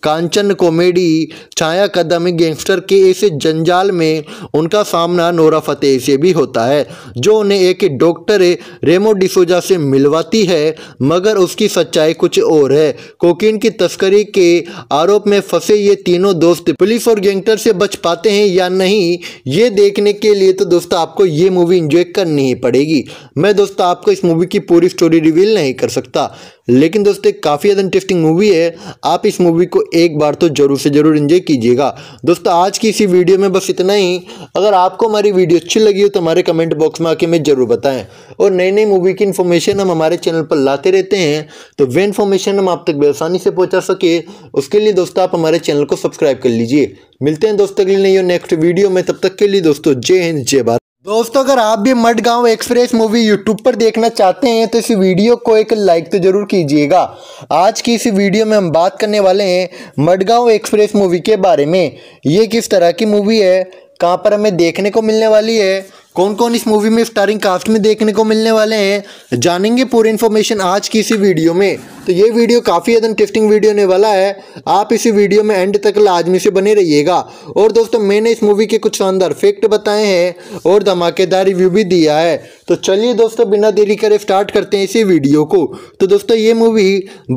Kanchan comedy Chhaya Kadam gangster के इस जंजाल में उनका सामना नोरा फतेह से भी होता है जो उन्हें एक डॉक्टर रेमो डिसोजा से मिलवाती है मगर उसकी सच्चाई कुछ और है कोकीन की तस्करी के आरोप में फंसे ये तीनों दोस्त पुलिस और गैंगस्टर से बच पाते हैं या नहीं ये देखने के लिए तो दोस्तों आपको ये मूवी इंजॉय करनी ही पड़ेगी मैं दोस्तों आपको इस मूवी की पूरी स्टोरी रिवील नहीं कर सकता लेकिन दोस्तों काफ़ी ज़्यादा इंटरेस्टिंग मूवी है आप इस मूवी को एक बार तो ज़रूर से ज़रूर इन्जॉय कीजिएगा दोस्तों आज की इसी वीडियो में बस इतना ही अगर आपको हमारी वीडियो अच्छी लगी हो तो हमारे कमेंट बॉक्स में आके हमें ज़रूर बताएं और नई नई मूवी की इन्फॉर्मेशन हम हमारे चैनल पर लाते रहते हैं तो वे इन्फॉर्मेशन हम आप तक बेसानी से पहुँचा सके उसके लिए दोस्तों आप हमारे चैनल को सब्सक्राइब कर लीजिए मिलते हैं दोस्तों अगले नई नेक्स्ट वीडियो में तब तक के लिए दोस्तों जय हिंद जय भारत दोस्तों अगर आप भी मडगांव एक्सप्रेस मूवी यूट्यूब पर देखना चाहते हैं तो इस वीडियो को एक लाइक तो जरूर कीजिएगा आज की इस वीडियो में हम बात करने वाले हैं मडगांव एक्सप्रेस मूवी के बारे में ये किस तरह की मूवी है कहाँ पर हमें देखने को मिलने वाली है कौन कौन इस मूवी में स्टारिंग कास्ट में देखने को मिलने वाले हैं जानेंगे पूरी इन्फॉर्मेशन आज की इसी वीडियो में तो ये वीडियो काफ़ी ज़्यादा इंटरेस्टिंग वीडियो होने वाला है आप इसी वीडियो में एंड तक लाजमी से बने रहिएगा और दोस्तों मैंने इस मूवी के कुछ शानदार फैक्ट बताए हैं और धमाकेदार रिव्यू भी दिया है तो चलिए दोस्तों बिना देरी करे स्टार्ट करते हैं इसी वीडियो को तो दोस्तों ये मूवी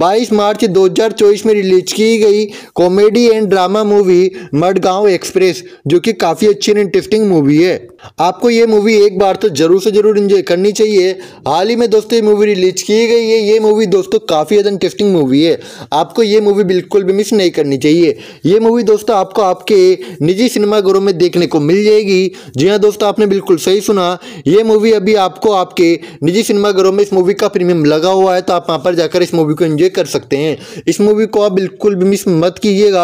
22 मार्च 2024 में रिलीज की गई comedy and drama movie Madgaon express जो कि काफ़ी अच्छी एंड इंटरेस्टिंग मूवी है आपको ये ये मूवी एक बार तो जरूर से जरूर इंजॉय करनी चाहिए हाल ही में दोस्तों ये मूवी रिलीज की गई है ये मूवी दोस्तों काफ़ी ज़्यादा इंटरेस्टिंग मूवी है आपको ये मूवी बिल्कुल भी मिस नहीं करनी चाहिए ये मूवी दोस्तों आपको आपके निजी सिनेमाघरों में देखने को मिल जाएगी जी हाँ दोस्तों आपने बिल्कुल सही सुना ये मूवी अभी आपको आपके निजी सिनेमाघरों में इस मूवी का प्रीमियम लगा हुआ है तो आप वहाँ पर जाकर इस मूवी को इन्जॉय कर सकते हैं इस मूवी को आप बिल्कुल भी मिस मत कीजिएगा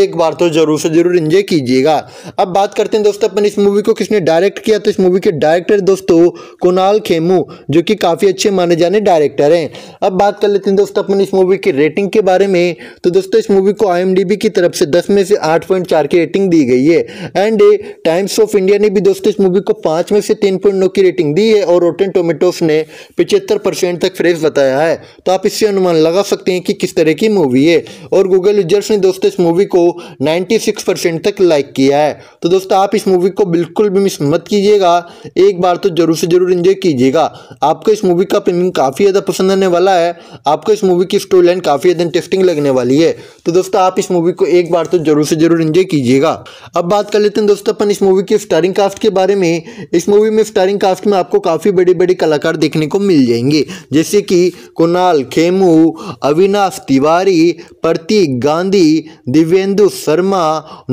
एक बार तो ज़रूर से ज़रूर इंजॉय कीजिएगा अब बात करते हैं दोस्तों अपन इस मूवी को किसने डायरेक्ट किया तो इस मूवी के डायरेक्टर दोस्तों कुणाल खेमू जो कि काफ़ी अच्छे माने जाने डायरेक्टर हैं अब बात कर लेते हैं दोस्तों अपन इस मूवी की रेटिंग के बारे में तो दोस्तों इस मूवी को आई की तरफ से दस में से आठ की रेटिंग दी गई है एंड टाइम्स ऑफ इंडिया ने भी दोस्तों इस मूवी को पाँच में से तीन की रेटिंग दी है और रोटेन टोमेटोस ने पिचहत्तर तक फ्रेश बताया है तो आप इससे अनुमान लगा सकते हैं कि किस तरह की मूवी है और गूगल यूजर्स ने दोस्तों इस मूवी को 96 परसेंट तक लाइक किया है तो दोस्तों आप इस मूवी को बिल्कुल भी मिस मत कीजिएगा कीजिएगा एक बार तो ज़रूर से ज़रूर इंजॉय कीजिएगा आपको इस मूवी का प्रेमिंग काफ़ी ज़्यादा पसंद आने वाला है आपको इस मूवी की स्टोरी लाइन काफ़ी ज़्यादा इंटरेस्टिंग लगने वाली है तो दोस्तों आप इस मूवी को एक बार तो ज़रूर से ज़रूर इंजॉय कीजिएगा अब बात कर लेते हैं दोस्तों अपन इस मूवी की स्टारिंग कास्ट के बारे में इस मूवी में स्टारिंग कास्ट में आपको काफ़ी बड़े बड़े कलाकार देखने को मिल जाएंगे जैसे कि कुणाल खेमू अविनाश तिवारी प्रतीक गांधी दिव्येंदु शर्मा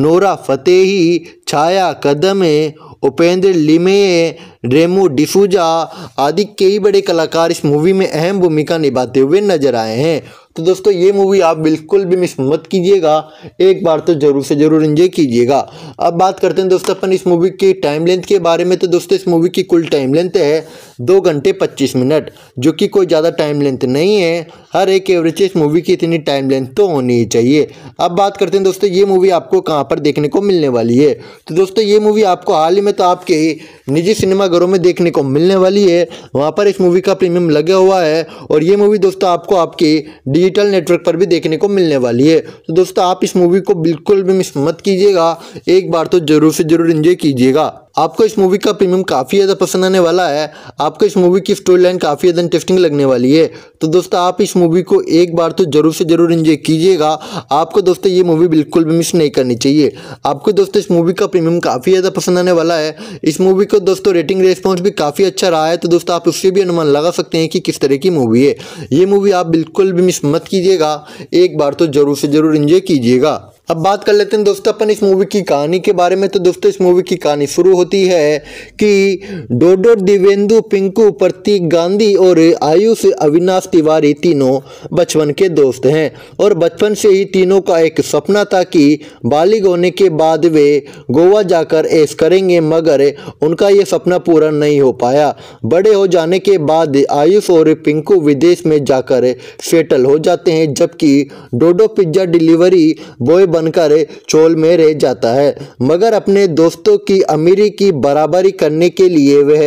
नोरा फतेही छाया कदमे उपेंद्र लिमे रेमो डिसूजा आदि कई बड़े कलाकार इस मूवी में अहम भूमिका निभाते हुए नजर आए हैं तो दोस्तों ये मूवी आप बिल्कुल भी मिस मत कीजिएगा एक बार तो ज़रूर से ज़रूर इंजॉय कीजिएगा अब बात करते हैं दोस्तों अपन इस मूवी की टाइम लेंथ के बारे में तो दोस्तों इस मूवी की कुल टाइम लेंथ है दो घंटे पच्चीस मिनट जो कि कोई ज़्यादा टाइम लेंथ नहीं है हर एक एवरेज इस मूवी की इतनी टाइम लेंथ तो होनी ही चाहिए अब बात करते हैं दोस्तों ये मूवी आपको कहाँ पर देखने को मिलने वाली है तो दोस्तों ये मूवी आपको हाल ही में तो आपके निजी सिनेमाघरों में देखने को मिलने वाली है वहाँ पर इस मूवी का प्रीमियम लगा हुआ है और ये मूवी दोस्तों आपको आपकी डी डिजिटल नेटवर्क पर भी देखने को मिलने वाली है तो दोस्तों आप इस मूवी को बिल्कुल भी मिस मत कीजिएगा एक बार तो ज़रूर से ज़रूर इंजॉय कीजिएगा आपको इस मूवी का प्रीमियम काफ़ी ज़्यादा पसंद आने वाला है आपको इस मूवी की स्टोरी लाइन काफ़ी ज़्यादा इंटरेस्टिंग लगने वाली है तो दोस्तों आप इस मूवी को एक बार तो ज़रूर से ज़रूर इन्जॉय कीजिएगा आपको दोस्तों ये मूवी बिल्कुल भी मिस नहीं करनी चाहिए आपको दोस्तों इस मूवी का प्रीमियम काफ़ी ज़्यादा पसंद आने वाला है इस मूवी को दोस्तों रेटिंग रेस्पॉन्स भी काफ़ी अच्छा रहा है तो दोस्तों आप उससे भी अनुमान लगा सकते हैं कि किस तरह की मूवी है ये मूवी आप बिल्कुल भी मिस मत कीजिएगा एक बार तो ज़रूर से ज़रूर इन्जॉय कीजिएगा अब बात कर लेते हैं दोस्तों अपन इस मूवी की कहानी के बारे में तो दोस्तों इस मूवी की कहानी शुरू होती है कि डोडो दिवेंदु पिंकू प्रतीक गांधी और आयुष अविनाश तिवारी तीनों बचपन के दोस्त हैं और बचपन से ही तीनों का एक सपना था कि बालिग होने के बाद वे गोवा जाकर ऐस करेंगे मगर उनका ये सपना पूरा नहीं हो पाया बड़े हो जाने के बाद आयुष और पिंकू विदेश में जाकर सेटल हो जाते हैं जबकि डोडो पिज्ज़ा डिलीवरी बॉय बनकर चोल में रह जाता है मगर अपने दोस्तों की अमीरी की बराबरी करने के लिए वह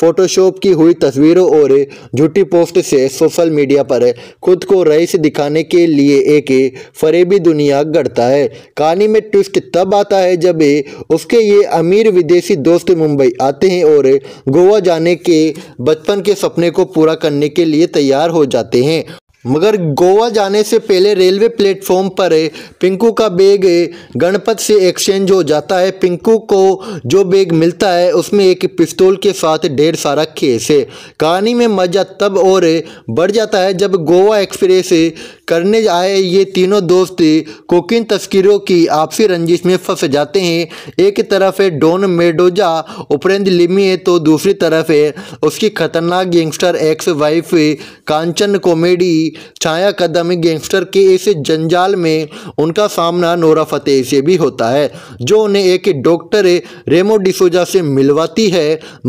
फोटोशॉप की हुई तस्वीरों और झूठी पोस्ट से सोशल मीडिया पर खुद को रईस दिखाने के लिए एक फरेबी दुनिया गढ़ता है कहानी में ट्विस्ट तब आता है जब उसके ये अमीर विदेशी दोस्त मुंबई आते हैं और गोवा जाने के बचपन के सपने को पूरा करने के लिए तैयार हो जाते हैं मगर गोवा जाने से पहले रेलवे प्लेटफॉर्म पर पिंकू का बैग गणपत से एक्सचेंज हो जाता है पिंकू को जो बैग मिलता है उसमें एक पिस्तौल के साथ ढेर सारा खेस है कहानी में मज़ा तब और बढ़ जाता है जब गोवा एक्सप्रेस करने आए ये तीनों दोस्त कोकिन तस्करों की आपसी रंजिश में फंस जाते हैं एक तरफ है डॉन मेडोजा उपरेंद्र लिमी है तो दूसरी तरफ है उसकी खतरनाक gangster ex wife Kanchan comedy Chhaya Kadam gangster के इस जंजाल में उनका सामना नोरा फतेह से भी होता है जो उन्हें एक डॉक्टर रेमो डिसोजा से मिलवाती है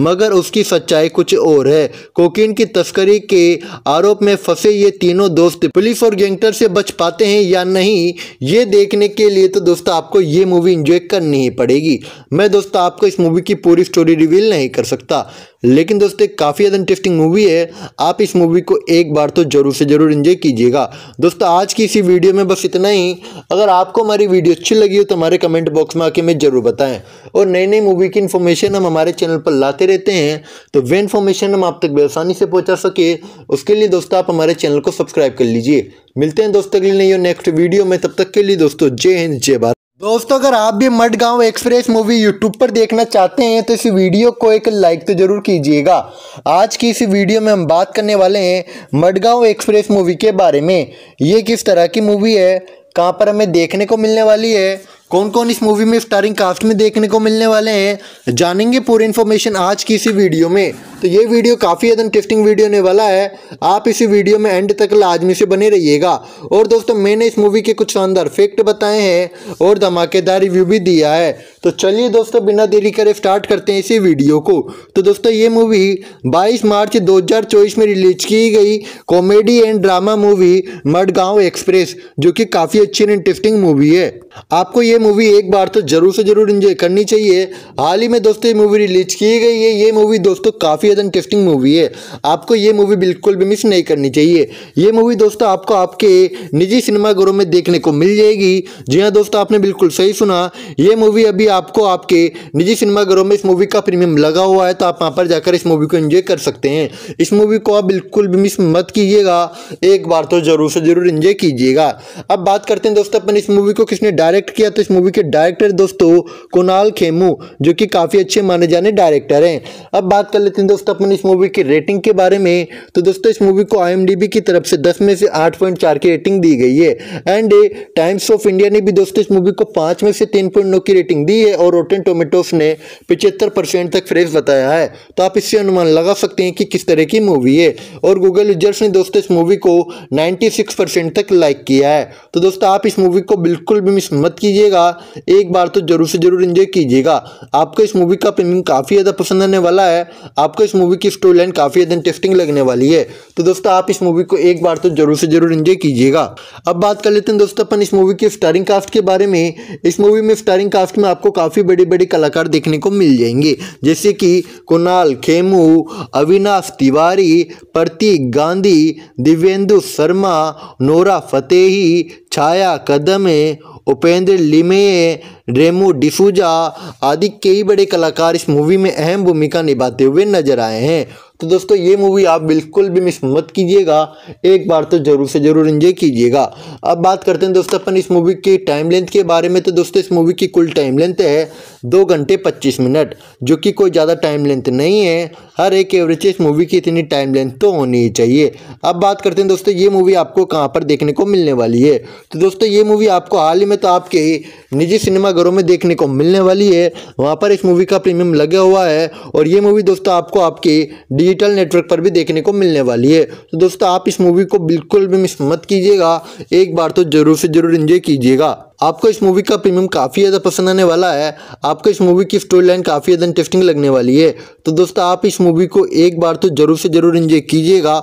मगर उसकी सच्चाई कुछ और है कोकिन की तस्करी के आरोप में फंसे ये तीनों दोस्त पुलिस और गैंगस्टर से बच पाते हैं या नहीं ये देखने के लिए तो दोस्तों आपको ये मूवी इंजॉय करनी ही पड़ेगी मैं दोस्तों आपको इस मूवी की पूरी स्टोरी रिवील नहीं कर सकता लेकिन दोस्तों काफ़ी ज़्यादा इंटरेस्टिंग मूवी है आप इस मूवी को एक बार तो ज़रूर से ज़रूर इन्जॉय कीजिएगा दोस्तों आज की इसी वीडियो में बस इतना ही अगर आपको हमारी वीडियो अच्छी लगी हो तो हमारे कमेंट बॉक्स में आके हमें ज़रूर बताएं और नई नई मूवी की इन्फॉर्मेशन हम हमारे चैनल पर लाते रहते हैं तो वे इन्फॉर्मेशन हम आप तक बेसानी से पहुँचा सके उसके लिए दोस्तों आप हमारे चैनल को सब्सक्राइब कर लीजिए मिलते हैं दोस्तों अगली नई नेक्स्ट वीडियो में तब तक के लिए दोस्तों जय हिंद जय भारत दोस्तों अगर आप भी मड गाँव एक्सप्रेस मूवी यूट्यूब पर देखना चाहते हैं तो इस वीडियो को एक लाइक तो ज़रूर कीजिएगा आज की इस वीडियो में हम बात करने वाले हैं मड गाँव एक्सप्रेस मूवी के बारे में ये किस तरह की मूवी है कहाँ पर हमें देखने को मिलने वाली है कौन कौन इस मूवी में स्टारिंग कास्ट में देखने को मिलने वाले हैं जानेंगे पूरी इन्फॉर्मेशन आज की इसी वीडियो में तो ये वीडियो काफ़ी एकदम टेस्टिंग वीडियो होने वाला है आप इसी वीडियो में एंड तक लाजमी से बने रहिएगा और दोस्तों मैंने इस मूवी के कुछ शानदार फैक्ट बताए हैं और धमाकेदार रिव्यू भी दिया है तो चलिए दोस्तों बिना देरी करे स्टार्ट करते हैं इसी वीडियो को तो दोस्तों ये मूवी 22 मार्च 2024 में रिलीज की गई comedy and drama movie Madgaon express जो कि काफ़ी अच्छी एंड इंटरेस्टिंग मूवी है आपको ये मूवी एक बार तो ज़रूर से ज़रूर इंजॉय करनी चाहिए हाल ही में दोस्तों ये मूवी रिलीज की गई है ये मूवी दोस्तों काफ़ी ज़्यादा इंटरेस्टिंग मूवी है आपको ये मूवी बिल्कुल भी मिस नहीं करनी चाहिए ये मूवी दोस्तों आपको आपके निजी सिनेमाघरों में देखने को मिल जाएगी जी हाँ दोस्तों आपने बिल्कुल सही सुना ये मूवी अभी आपको आपके निजी सिनेमाघरों में इस मूवी का प्रीमियम लगा हुआ है तो आप वहाँ पर जाकर इस मूवी को इन्जॉय कर सकते हैं इस मूवी को आप बिल्कुल भी मिस मत कीजिएगा एक बार तो ज़रूर से ज़रूर इन्जॉय कीजिएगा अब बात करते हैं दोस्तों अपन इस मूवी को किसने डायरेक्ट किया तो इस मूवी के डायरेक्टर दोस्तों कुणाल खेमू जो कि काफ़ी अच्छे माने जाने डायरेक्टर हैं अब बात कर लेते हैं दोस्तों अपन इस मूवी की रेटिंग के बारे में तो दोस्तों इस मूवी को आई की तरफ से दस में से आठ की रेटिंग दी गई है एंड टाइम्स ऑफ इंडिया ने भी दोस्तों इस मूवी को पाँच में से तीन की रेटिंग दी है और रोटेन टोमेटोस ने पिचहत्तर परसेंट तक फ्रेज बताया है तो आप इससे अनुमान लगा सकते हैं कि किस तरह की मूवी है और गूगल यूजर्स ने दोस्तों इस मूवी को 96 परसेंट तक लाइक किया है तो दोस्तों आप इस मूवी को बिल्कुल भी मिस मत कीजिएगा एक बार तो ज़रूर से ज़रूर इंजॉय कीजिएगा आपको इस मूवी का प्रीमिंग काफ़ी ज़्यादा पसंद आने वाला है आपको इस मूवी की स्टोरी लाइन काफ़ी ज़्यादा इंटरेस्टिंग लगने वाली है तो दोस्तों आप इस मूवी को एक बार तो ज़रूर से ज़रूर इंजॉय कीजिएगा अब बात कर लेते हैं दोस्तों अपन इस मूवी के स्टारिंग कास्ट के बारे में इस मूवी में स्टारिंग कास्ट में आपको आपको काफ़ी बड़ी बड़ी कलाकार देखने को मिल जाएंगे जैसे कि कुणाल खेमू अविनाश तिवारी प्रतीक गांधी दिव्येंदु शर्मा नोरा फतेही छाया कदमे उपेंद्र लिमे रेमो डिसूजा आदि कई बड़े कलाकार इस मूवी में अहम भूमिका निभाते हुए नजर आए हैं तो दोस्तों ये मूवी आप बिल्कुल भी मिस मत कीजिएगा एक बार तो ज़रूर से ज़रूर इंजॉय कीजिएगा अब बात करते हैं दोस्तों अपन इस मूवी की टाइम लेंथ के बारे में तो दोस्तों इस मूवी की कुल टाइम लेंथ है दो घंटे पच्चीस मिनट जो कि कोई ज़्यादा टाइम लेंथ नहीं है हर एक एवरेज इस मूवी की इतनी टाइम लेंथ तो होनी ही चाहिए अब बात करते हैं दोस्तों ये मूवी आपको कहाँ पर देखने को मिलने वाली है तो दोस्तों ये मूवी आपको हाल ही में तो आपके निजी सिनेमा सिनेमाघरों में देखने को मिलने वाली है वहाँ पर इस मूवी का प्रीमियम लगा हुआ है और ये मूवी दोस्तों आपको आपके डिजिटल नेटवर्क पर भी देखने को मिलने वाली है तो दोस्तों आप इस मूवी को बिल्कुल भी मिस मत कीजिएगा एक बार तो ज़रूर से ज़रूर इंजॉय कीजिएगा आपको इस मूवी का प्रीमियम काफ़ी ज़्यादा पसंद आने वाला है आपको इस मूवी की स्टोरी लाइन काफ़ी ज़्यादा इंटरेस्टिंग लगने वाली है तो दोस्तों आप इस मूवी को एक बार तो ज़रूर से ज़रूर इन्जॉय कीजिएगा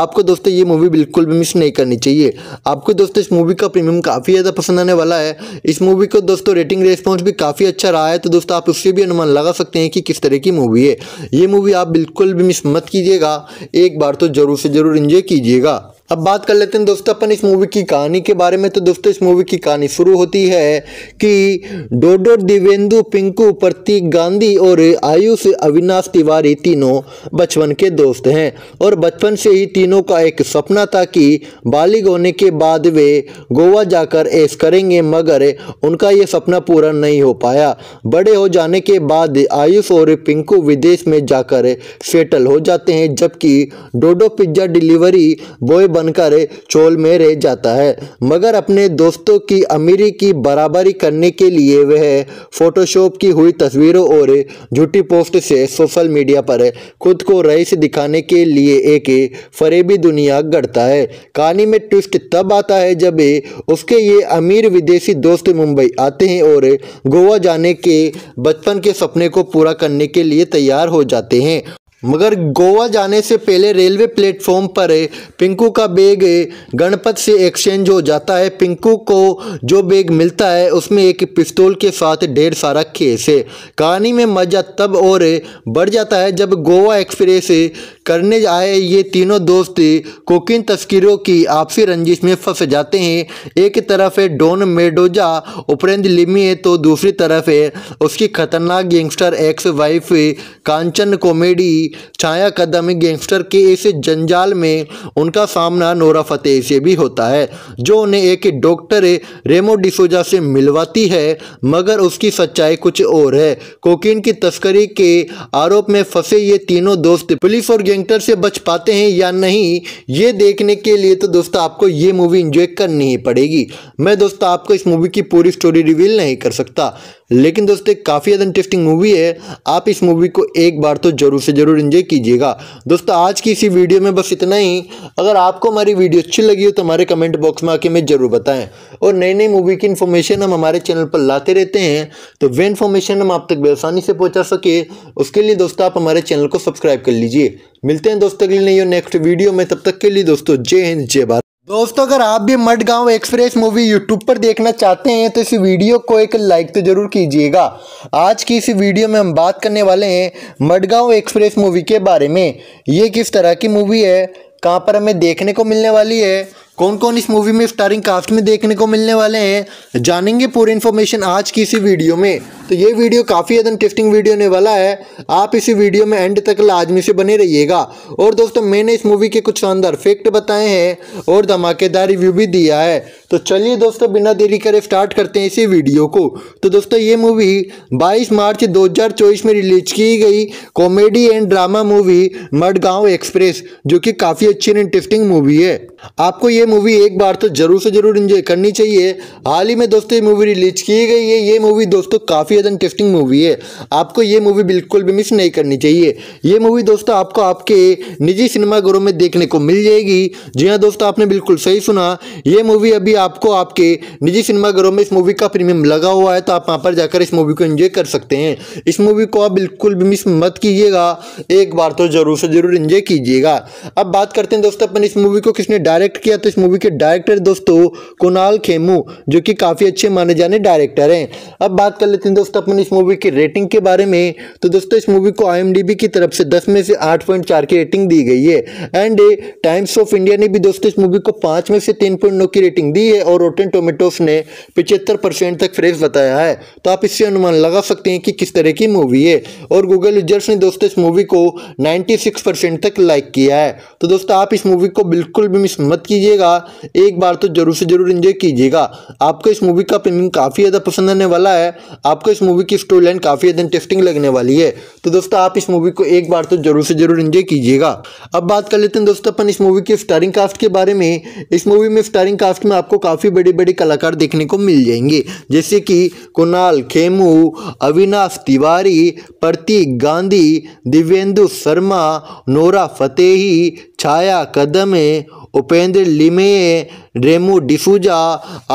आपको दोस्तों ये मूवी बिल्कुल भी मिस नहीं करनी चाहिए आपको दोस्तों इस मूवी का प्रीमियम काफ़ी ज़्यादा पसंद आने वाला है इस मूवी को दोस्तों रेटिंग रेस्पॉन्स भी काफ़ी अच्छा रहा है तो दोस्तों आप उससे भी अनुमान लगा सकते हैं कि किस तरह की मूवी है ये मूवी आप बिल्कुल भी मिस मत कीजिएगा एक बार तो ज़रूर से ज़रूर इन्जॉय कीजिएगा अब बात कर लेते हैं दोस्तों अपन इस मूवी की कहानी के बारे में तो दोस्तों इस मूवी की कहानी शुरू होती है कि डोडो दिवेंदु पिंकू प्रतीक गांधी और आयुष अविनाश तिवारी तीनों बचपन के दोस्त हैं और बचपन से ही तीनों का एक सपना था कि बालिग होने के बाद वे गोवा जाकर ऐस करेंगे मगर उनका ये सपना पूरा नहीं हो पाया बड़े हो जाने के बाद आयुष और पिंकू विदेश में जाकर सेटल हो जाते हैं जबकि डोडो पिज्ज़ा डिलीवरी बॉय बनकर चोल में रह जाता है मगर अपने दोस्तों की अमीरी की बराबरी करने के लिए वह फोटोशॉप की हुई तस्वीरों और झूठी पोस्ट से सोशल मीडिया पर खुद को रईस दिखाने के लिए एक फरेबी दुनिया गढ़ता है कहानी में ट्विस्ट तब आता है जब उसके ये अमीर विदेशी दोस्त मुंबई आते हैं और गोवा जाने के बचपन के सपने को पूरा करने के लिए तैयार हो जाते हैं मगर गोवा जाने से पहले रेलवे प्लेटफॉर्म पर पिंकू का बैग गणपत से एक्सचेंज हो जाता है पिंकू को जो बैग मिलता है उसमें एक पिस्तौल के साथ ढेर सारा खेस है कहानी में मज़ा तब और बढ़ जाता है जब गोवा एक्सप्रेस करने आए ये तीनों दोस्त कोकिन तस्करों की आपसी रंजिश में फंस जाते हैं एक तरफ है डॉन मेडोजा उपरेंद्र लिमी है तो दूसरी तरफ है उसकी खतरनाक gangster ex wife Kanchan comedy Chhaya Kadam gangster के इस जंजाल में उनका सामना नोरा फतेह से भी होता है जो उन्हें एक डॉक्टर रेमो डिसोजा से मिलवाती है मगर उसकी सच्चाई कुछ और है कोकीन की तस्करी के आरोप में फंसे ये तीनों दोस्त पुलिस और गैंगस्टर से बच पाते हैं या नहीं ये देखने के लिए तो दोस्तों आपको ये मूवी इंजॉय करनी ही पड़ेगी मैं दोस्तों आपको इस मूवी की पूरी स्टोरी रिवील नहीं कर सकता लेकिन दोस्तों काफ़ी ज़्यादा इंटरेस्टिंग मूवी है आप इस मूवी को एक बार तो ज़रूर से ज़रूर इन्जॉय कीजिएगा दोस्तों आज की इसी वीडियो में बस इतना ही अगर आपको हमारी वीडियो अच्छी लगी हो तो हमारे कमेंट बॉक्स में आके हमें ज़रूर बताएं और नई नई मूवी की इन्फॉर्मेशन हम हमारे चैनल पर लाते रहते हैं तो वे इन्फॉर्मेशन हम आप तक बेसानी से पहुँचा सके उसके लिए दोस्तों आप हमारे चैनल को सब्सक्राइब कर लीजिए मिलते हैं दोस्तों के लिए और नेक्स्ट वीडियो में तब तक के लिए दोस्तों जय हिंद जय भारत दोस्तों अगर आप भी मड गाँव एक्सप्रेस मूवी यूट्यूब पर देखना चाहते हैं तो इस वीडियो को एक लाइक तो ज़रूर कीजिएगा आज की इस वीडियो में हम बात करने वाले हैं मड गाँव एक्सप्रेस मूवी के बारे में ये किस तरह की मूवी है कहाँ पर हमें देखने को मिलने वाली है कौन कौन इस मूवी में स्टारिंग कास्ट में देखने को मिलने वाले हैं जानेंगे पूरी इन्फॉर्मेशन आज की इसी वीडियो में तो ये वीडियो काफ़ी ज़्यादा इंटरेस्टिंग वीडियो होने वाला है आप इसी वीडियो में एंड तक लाजमी से बने रहिएगा और दोस्तों मैंने इस मूवी के कुछ शानदार फैक्ट बताए हैं और धमाकेदार रिव्यू भी दिया है तो चलिए दोस्तों बिना देरी करे स्टार्ट करते हैं इसी वीडियो को तो दोस्तों ये मूवी 22 मार्च 2024 में रिलीज की गई comedy and drama movie Madgaon express जो कि काफ़ी अच्छी इंटरेस्टिंग मूवी है आपको ये मूवी एक बार तो जरूर से जरूर इंजॉय करनी चाहिए हाल ही में दोस्तों ये मूवी रिलीज की गई है ये मूवी दोस्तों काफ़ी ज़्यादा इंटरेस्टिंग मूवी है आपको ये मूवी बिल्कुल भी मिस नहीं करनी चाहिए ये मूवी दोस्तों आपको आपके निजी सिनेमाघरों में देखने को मिल जाएगी जी हाँ दोस्तों आपने बिल्कुल सही सुना ये मूवी अभी आपको आपके निजी सिनेमाघरों में इस मूवी का प्रीमियम लगा हुआ है तो आप वहाँ पर जाकर इस मूवी को इन्जॉय कर सकते हैं इस मूवी को आप बिल्कुल भी मिस मत कीजिएगा एक बार तो ज़रूर से ज़रूर इंजॉय कीजिएगा अब बात करते हैं दोस्तों अपन इस मूवी को किसने डायरेक्ट किया तो इस मूवी के डायरेक्टर दोस्तों कुणाल खेमू जो कि काफ़ी अच्छे माने जाने डायरेक्टर हैं अब बात कर लेते हैं दोस्तों अपन इस मूवी की रेटिंग के बारे में तो दोस्तों इस मूवी को आई की तरफ से दस में से आठ की रेटिंग दी गई है एंड टाइम्स ऑफ इंडिया ने भी दोस्तों इस मूवी को पाँच में से तीन की रेटिंग दी है और रोटेन टोमेटोस ने पिचहत्तर तक फ्रेश बताया है तो आप इससे अनुमान लगा सकते हैं कि किस तरह की मूवी है और गूगल यूजर्स ने दोस्तों इस मूवी को 96 परसेंट तक लाइक किया है तो दोस्तों आप इस मूवी को बिल्कुल भी मिस मत कीजिएगा कीजिएगा एक बार तो ज़रूर से ज़रूर इंजॉय कीजिएगा आपको इस मूवी का प्रीमियम काफ़ी ज़्यादा पसंद आने वाला है आपको इस मूवी की स्टोरी लाइन काफ़ी ज़्यादा इंटरेस्टिंग लगने वाली है तो दोस्तों आप इस मूवी को एक बार तो ज़रूर से ज़रूर इंजॉय कीजिएगा अब बात कर लेते हैं दोस्तों अपन इस मूवी की स्टारिंग कास्ट के बारे में इस मूवी में स्टारिंग कास्ट में आपको काफ़ी बड़े बड़े कलाकार देखने को मिल जाएंगे जैसे कि कुणाल खेमू अविनाश तिवारी प्रतीक गांधी दिव्येंदु शर्मा नोरा फतेही छाया कदम उपेंद्र लिमे रेमू डिसूजा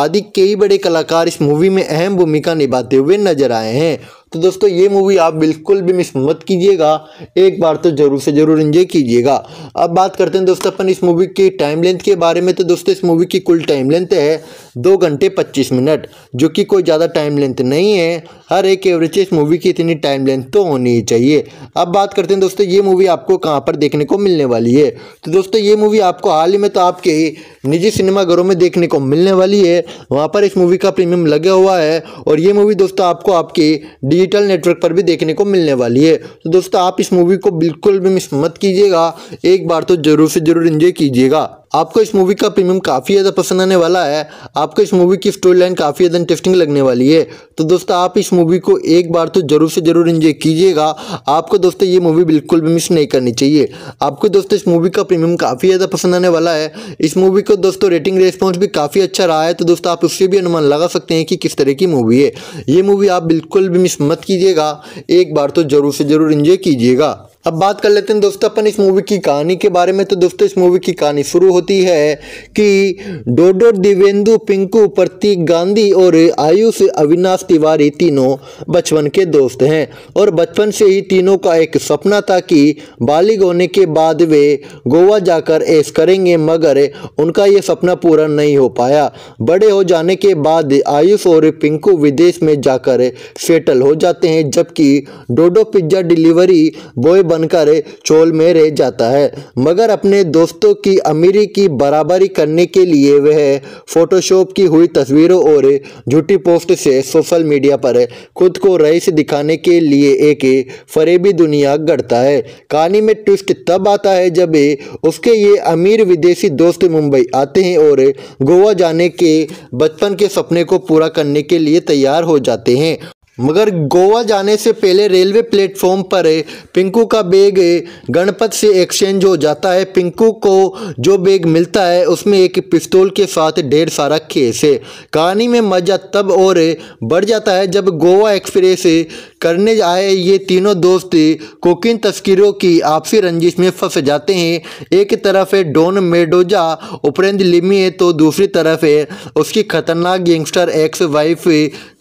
आदि कई बड़े कलाकार इस मूवी में अहम भूमिका निभाते हुए नजर आए हैं तो दोस्तों ये मूवी आप बिल्कुल भी मिस मत कीजिएगा एक बार तो ज़रूर से ज़रूर इंजॉय कीजिएगा अब बात करते हैं दोस्तों अपन इस मूवी की टाइम लेंथ के बारे में तो दोस्तों इस मूवी की कुल टाइम लेंथ है दो घंटे पच्चीस मिनट जो कि कोई ज़्यादा टाइम लेंथ नहीं है हर एक एवरेज इस मूवी की इतनी टाइम लेंथ तो होनी ही चाहिए अब बात करते हैं दोस्तों ये मूवी आपको कहाँ पर देखने को मिलने वाली है तो दोस्तों ये मूवी आपको हाल ही में तो आपके निजी सिनेमाघरों में देखने को मिलने वाली है वहाँ पर इस मूवी का प्रीमियम लगा हुआ है और ये मूवी दोस्तों आपको आपकी डी डिजिटल नेटवर्क पर भी देखने को मिलने वाली है तो दोस्तों आप इस मूवी को बिल्कुल भी मिस मत कीजिएगा एक बार तो ज़रूर से ज़रूर इंजॉय कीजिएगा आपको इस मूवी का प्रीमियम काफ़ी ज़्यादा पसंद आने वाला है आपको इस मूवी की स्टोरी लाइन काफ़ी ज़्यादा इंटरेस्टिंग लगने वाली है तो दोस्तों आप इस मूवी को एक बार तो ज़रूर से ज़रूर इन्जॉय कीजिएगा आपको दोस्तों ये मूवी बिल्कुल भी मिस नहीं करनी चाहिए आपको दोस्तों इस मूवी का प्रीमियम काफ़ी ज़्यादा पसंद आने वाला है इस मूवी को दोस्तों रेटिंग रेस्पॉन्स भी काफ़ी अच्छा रहा है तो दोस्तों आप उससे भी अनुमान लगा सकते हैं कि किस तरह की मूवी है ये मूवी आप बिल्कुल भी मिस मत कीजिएगा एक बार तो ज़रूर से ज़रूर इन्जॉय कीजिएगा अब बात कर लेते हैं दोस्तों अपन इस मूवी की कहानी के बारे में तो दोस्तों इस मूवी की कहानी शुरू होती है कि डोडो दिवेंदु पिंकू प्रतीक गांधी और आयुष अविनाश तिवारी तीनों बचपन के दोस्त हैं और बचपन से ही तीनों का एक सपना था कि बालिग होने के बाद वे गोवा जाकर ऐस करेंगे मगर उनका ये सपना पूरा नहीं हो पाया बड़े हो जाने के बाद आयुष और पिंकू विदेश में जाकर सेटल हो जाते हैं जबकि डोडो पिज्ज़ा डिलीवरी बॉय बनकर चोल में रह जाता है मगर अपने दोस्तों की अमीरी की बराबरी करने के लिए वह फोटोशॉप की हुई तस्वीरों और झूठी पोस्ट से सोशल मीडिया पर खुद को रईस दिखाने के लिए एक फरेबी दुनिया गढ़ता है कहानी में ट्विस्ट तब आता है जब उसके ये अमीर विदेशी दोस्त मुंबई आते हैं और गोवा जाने के बचपन के सपने को पूरा करने के लिए तैयार हो जाते हैं मगर गोवा जाने से पहले रेलवे प्लेटफॉर्म पर पिंकू का बैग गणपत से एक्सचेंज हो जाता है पिंकू को जो बैग मिलता है उसमें एक पिस्तौल के साथ ढेर सारा खेस है कहानी में मज़ा तब और बढ़ जाता है जब गोवा एक्सप्रेस करने आए ये तीनों दोस्त कोकिन तस्करों की आपसी रंजिश में फंस जाते हैं एक तरफ है डॉन मेडोजा उपरेंद्र लिमी है तो दूसरी तरफ है उसकी खतरनाक gangster ex wife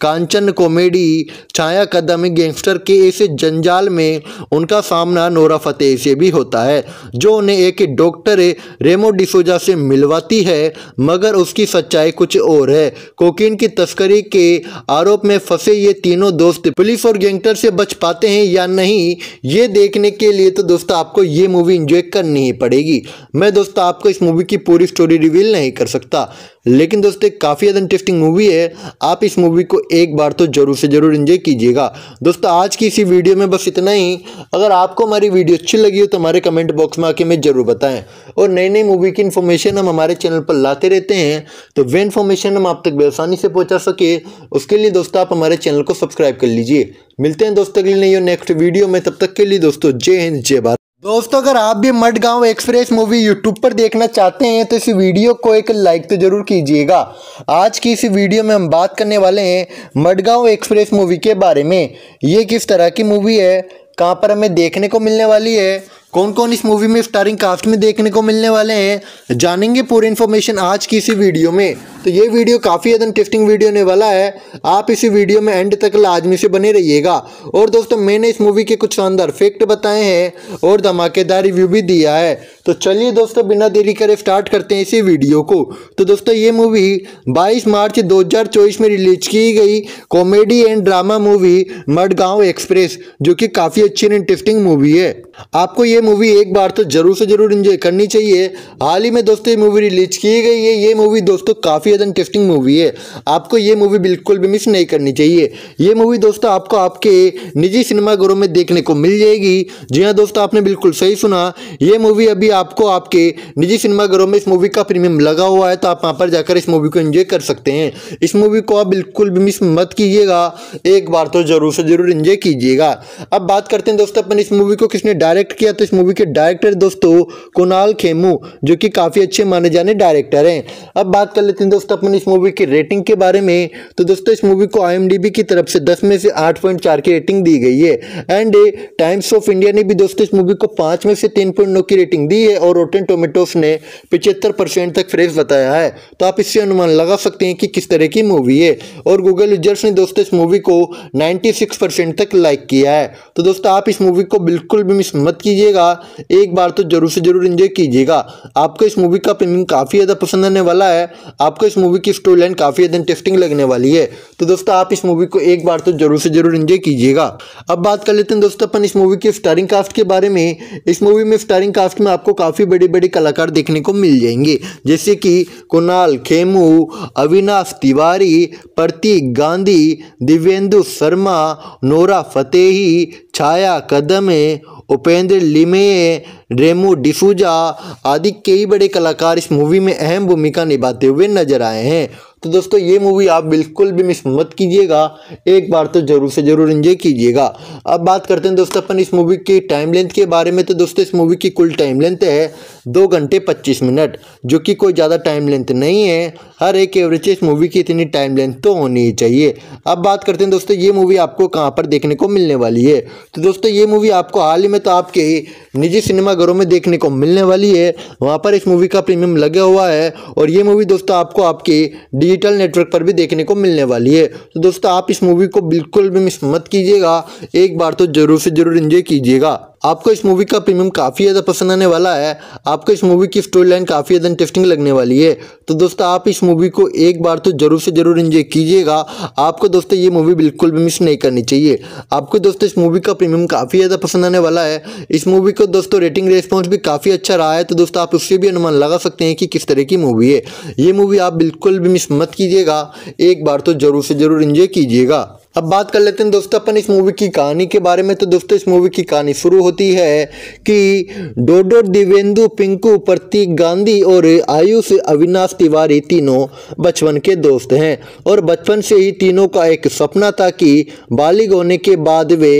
Kanchan comedy Chhaya Kadam gangster के इस जंजाल में उनका सामना नोरा फतेह से भी होता है जो उन्हें एक डॉक्टर रेमो डिसोजा से मिलवाती है मगर उसकी सच्चाई कुछ और है कोकीन की तस्करी के आरोप में फंसे ये तीनों दोस्त पुलिस और गैंगस्टर से बच पाते हैं या नहीं ये देखने के लिए तो दोस्तों आपको ये मूवी इंजॉय करनी ही पड़ेगी मैं दोस्तों आपको इस मूवी की पूरी स्टोरी रिवील नहीं कर सकता लेकिन दोस्तों काफ़ी ज़्यादा इंटरेस्टिंग मूवी है आप इस मूवी को एक बार तो ज़रूर से ज़रूर इन्जॉय कीजिएगा दोस्तों आज की इसी वीडियो में बस इतना ही अगर आपको हमारी वीडियो अच्छी लगी हो तो हमारे कमेंट बॉक्स में आके हमें ज़रूर बताएं और नई नई मूवी की इन्फॉर्मेशन हम हमारे चैनल पर लाते रहते हैं तो वे इन्फॉर्मेशन हम आप तक बेसानी से पहुँचा सके उसके लिए दोस्तों आप हमारे चैनल को सब्सक्राइब कर लीजिए मिलते हैं दोस्तों अगले नई नेक्स्ट वीडियो में तब तक के लिए दोस्तों जय हिंद जय भारत दोस्तों अगर आप भी मडगांव एक्सप्रेस मूवी यूट्यूब पर देखना चाहते हैं तो इस वीडियो को एक लाइक तो ज़रूर कीजिएगा आज की इस वीडियो में हम बात करने वाले हैं मडगांव एक्सप्रेस मूवी के बारे में ये किस तरह की मूवी है कहाँ पर हमें देखने को मिलने वाली है कौन कौन इस मूवी में स्टारिंग कास्ट में देखने को मिलने वाले हैं जानेंगे पूरी इन्फॉर्मेशन आज की इसी वीडियो में तो ये वीडियो काफ़ी ज़्यादा इंटरेस्टिंग वीडियो होने वाला है आप इसी वीडियो में एंड तक लाजमी से बने रहिएगा और दोस्तों मैंने इस मूवी के कुछ शानदार फैक्ट बताए हैं और धमाकेदार रिव्यू भी दिया है तो चलिए दोस्तों बिना देरी करे स्टार्ट करते हैं इसी वीडियो को तो दोस्तों ये मूवी बाईस मार्च दो में रिलीज की गई comedy and drama movie Madgaon express जो कि काफ़ी अच्छी एंड इंटरेस्टिंग मूवी है आपको ये ये मूवी एक बार तो जरूर से जरूर इंजॉय करनी चाहिए हाल ही में दोस्तों ये मूवी रिलीज की गई है ये मूवी दोस्तों काफ़ी ज़्यादा इंटरेस्टिंग मूवी है आपको ये मूवी बिल्कुल भी मिस नहीं करनी चाहिए ये मूवी दोस्तों आपको आपके निजी सिनेमाघरों में देखने को मिल जाएगी जी हाँ दोस्तों आपने बिल्कुल सही सुना ये मूवी अभी आपको आपके निजी सिनेमाघरों में इस मूवी का प्रीमियम लगा हुआ है तो आप वहाँ पर जाकर इस मूवी को इन्जॉय कर सकते हैं इस मूवी को आप बिल्कुल भी मिस मत कीजिएगा एक बार तो ज़रूर से ज़रूर इंजॉय कीजिएगा अब बात करते हैं दोस्तों अपन इस मूवी को किसने डायरेक्ट किया तो इस मूवी के डायरेक्टर दोस्तों कुणाल खेमू जो कि काफ़ी अच्छे माने जाने डायरेक्टर हैं अब बात कर लेते हैं दोस्तों अपन इस मूवी की रेटिंग के बारे में तो दोस्तों इस मूवी को आई की तरफ से दस में से आठ की रेटिंग दी गई है एंड टाइम्स ऑफ इंडिया ने भी दोस्तों इस मूवी को पाँच में से तीन की रेटिंग दी है और रोटेन टोमेटोस ने पिचहत्तर तक फ्रेश बताया है तो आप इससे अनुमान लगा सकते हैं कि किस तरह की मूवी है और गूगल यूजर्स ने दोस्तों इस मूवी को 96 परसेंट तक लाइक किया है तो दोस्तों आप इस मूवी को बिल्कुल भी मिस मत कीजिएगा कीजिएगा एक बार तो ज़रूर से ज़रूर इंजॉय कीजिएगा आपको इस मूवी का प्रीमियम काफ़ी ज़्यादा पसंद आने वाला है आपको इस मूवी की स्टोरी लाइन काफ़ी ज़्यादा इंटरेस्टिंग लगने वाली है तो दोस्तों आप इस मूवी को एक बार तो ज़रूर से ज़रूर इंजॉय कीजिएगा अब बात कर लेते हैं दोस्तों अपन इस मूवी की स्टारिंग कास्ट के बारे में इस मूवी में स्टारिंग कास्ट में आपको काफ़ी बड़े बड़े कलाकार देखने को मिल जाएंगे जैसे कि कुणाल खेमू अविनाश तिवारी प्रतीक गांधी दिव्येंदु शर्मा नोरा फतेही छाया कदमे उपेंद्र लिमे रेमो डिसूजा आदि कई बड़े कलाकार इस मूवी में अहम भूमिका निभाते हुए नजर आए हैं तो दोस्तों ये मूवी आप बिल्कुल भी मिस मत कीजिएगा एक बार तो ज़रूर से ज़रूर इंजॉय कीजिएगा अब बात करते हैं दोस्तों अपन इस मूवी की टाइम लेंथ के बारे में तो दोस्तों इस मूवी की कुल टाइम लेंथ है दो घंटे पच्चीस मिनट जो कि कोई ज़्यादा टाइम लेंथ नहीं है हर एक एवरेज इस मूवी की इतनी टाइम लेंथ तो होनी ही चाहिए अब बात करते हैं दोस्तों ये मूवी आपको कहाँ पर देखने को मिलने वाली है तो दोस्तों ये मूवी आपको हाल ही में तो आपके निजी सिनेमाघरों में देखने को मिलने वाली है वहाँ पर इस मूवी का प्रीमियम लगा हुआ है और ये मूवी दोस्तों आपको आपकी डी डिजिटल नेटवर्क पर भी देखने को मिलने वाली है तो दोस्तों आप इस मूवी को बिल्कुल भी मिस मत कीजिएगा एक बार तो ज़रूर से ज़रूर इंजॉय कीजिएगा आपको इस मूवी का प्रीमियम काफ़ी ज़्यादा पसंद आने वाला है आपको इस मूवी की स्टोरी लाइन काफ़ी ज़्यादा इंटरेस्टिंग लगने वाली है तो दोस्तों आप इस मूवी को एक बार तो ज़रूर से ज़रूर इन्जॉय कीजिएगा आपको दोस्तों ये मूवी बिल्कुल भी मिस नहीं करनी चाहिए आपको दोस्तों इस मूवी का प्रीमियम काफ़ी ज़्यादा पसंद आने वाला है इस मूवी को दोस्तों रेटिंग रेस्पॉन्स भी काफ़ी अच्छा रहा है तो दोस्तों आप उससे भी अनुमान लगा सकते हैं कि किस तरह की मूवी है ये मूवी आप बिल्कुल भी मिस मत कीजिएगा एक बार तो ज़रूर से ज़रूर इन्जॉय कीजिएगा अब बात कर लेते हैं दोस्तों अपन इस मूवी की कहानी के बारे में तो दोस्तों इस मूवी की कहानी शुरू होती है कि डोडो दिवेंदु पिंकू प्रतीक गांधी और आयुष अविनाश तिवारी तीनों बचपन के दोस्त हैं और बचपन से ही तीनों का एक सपना था कि बालिग होने के बाद वे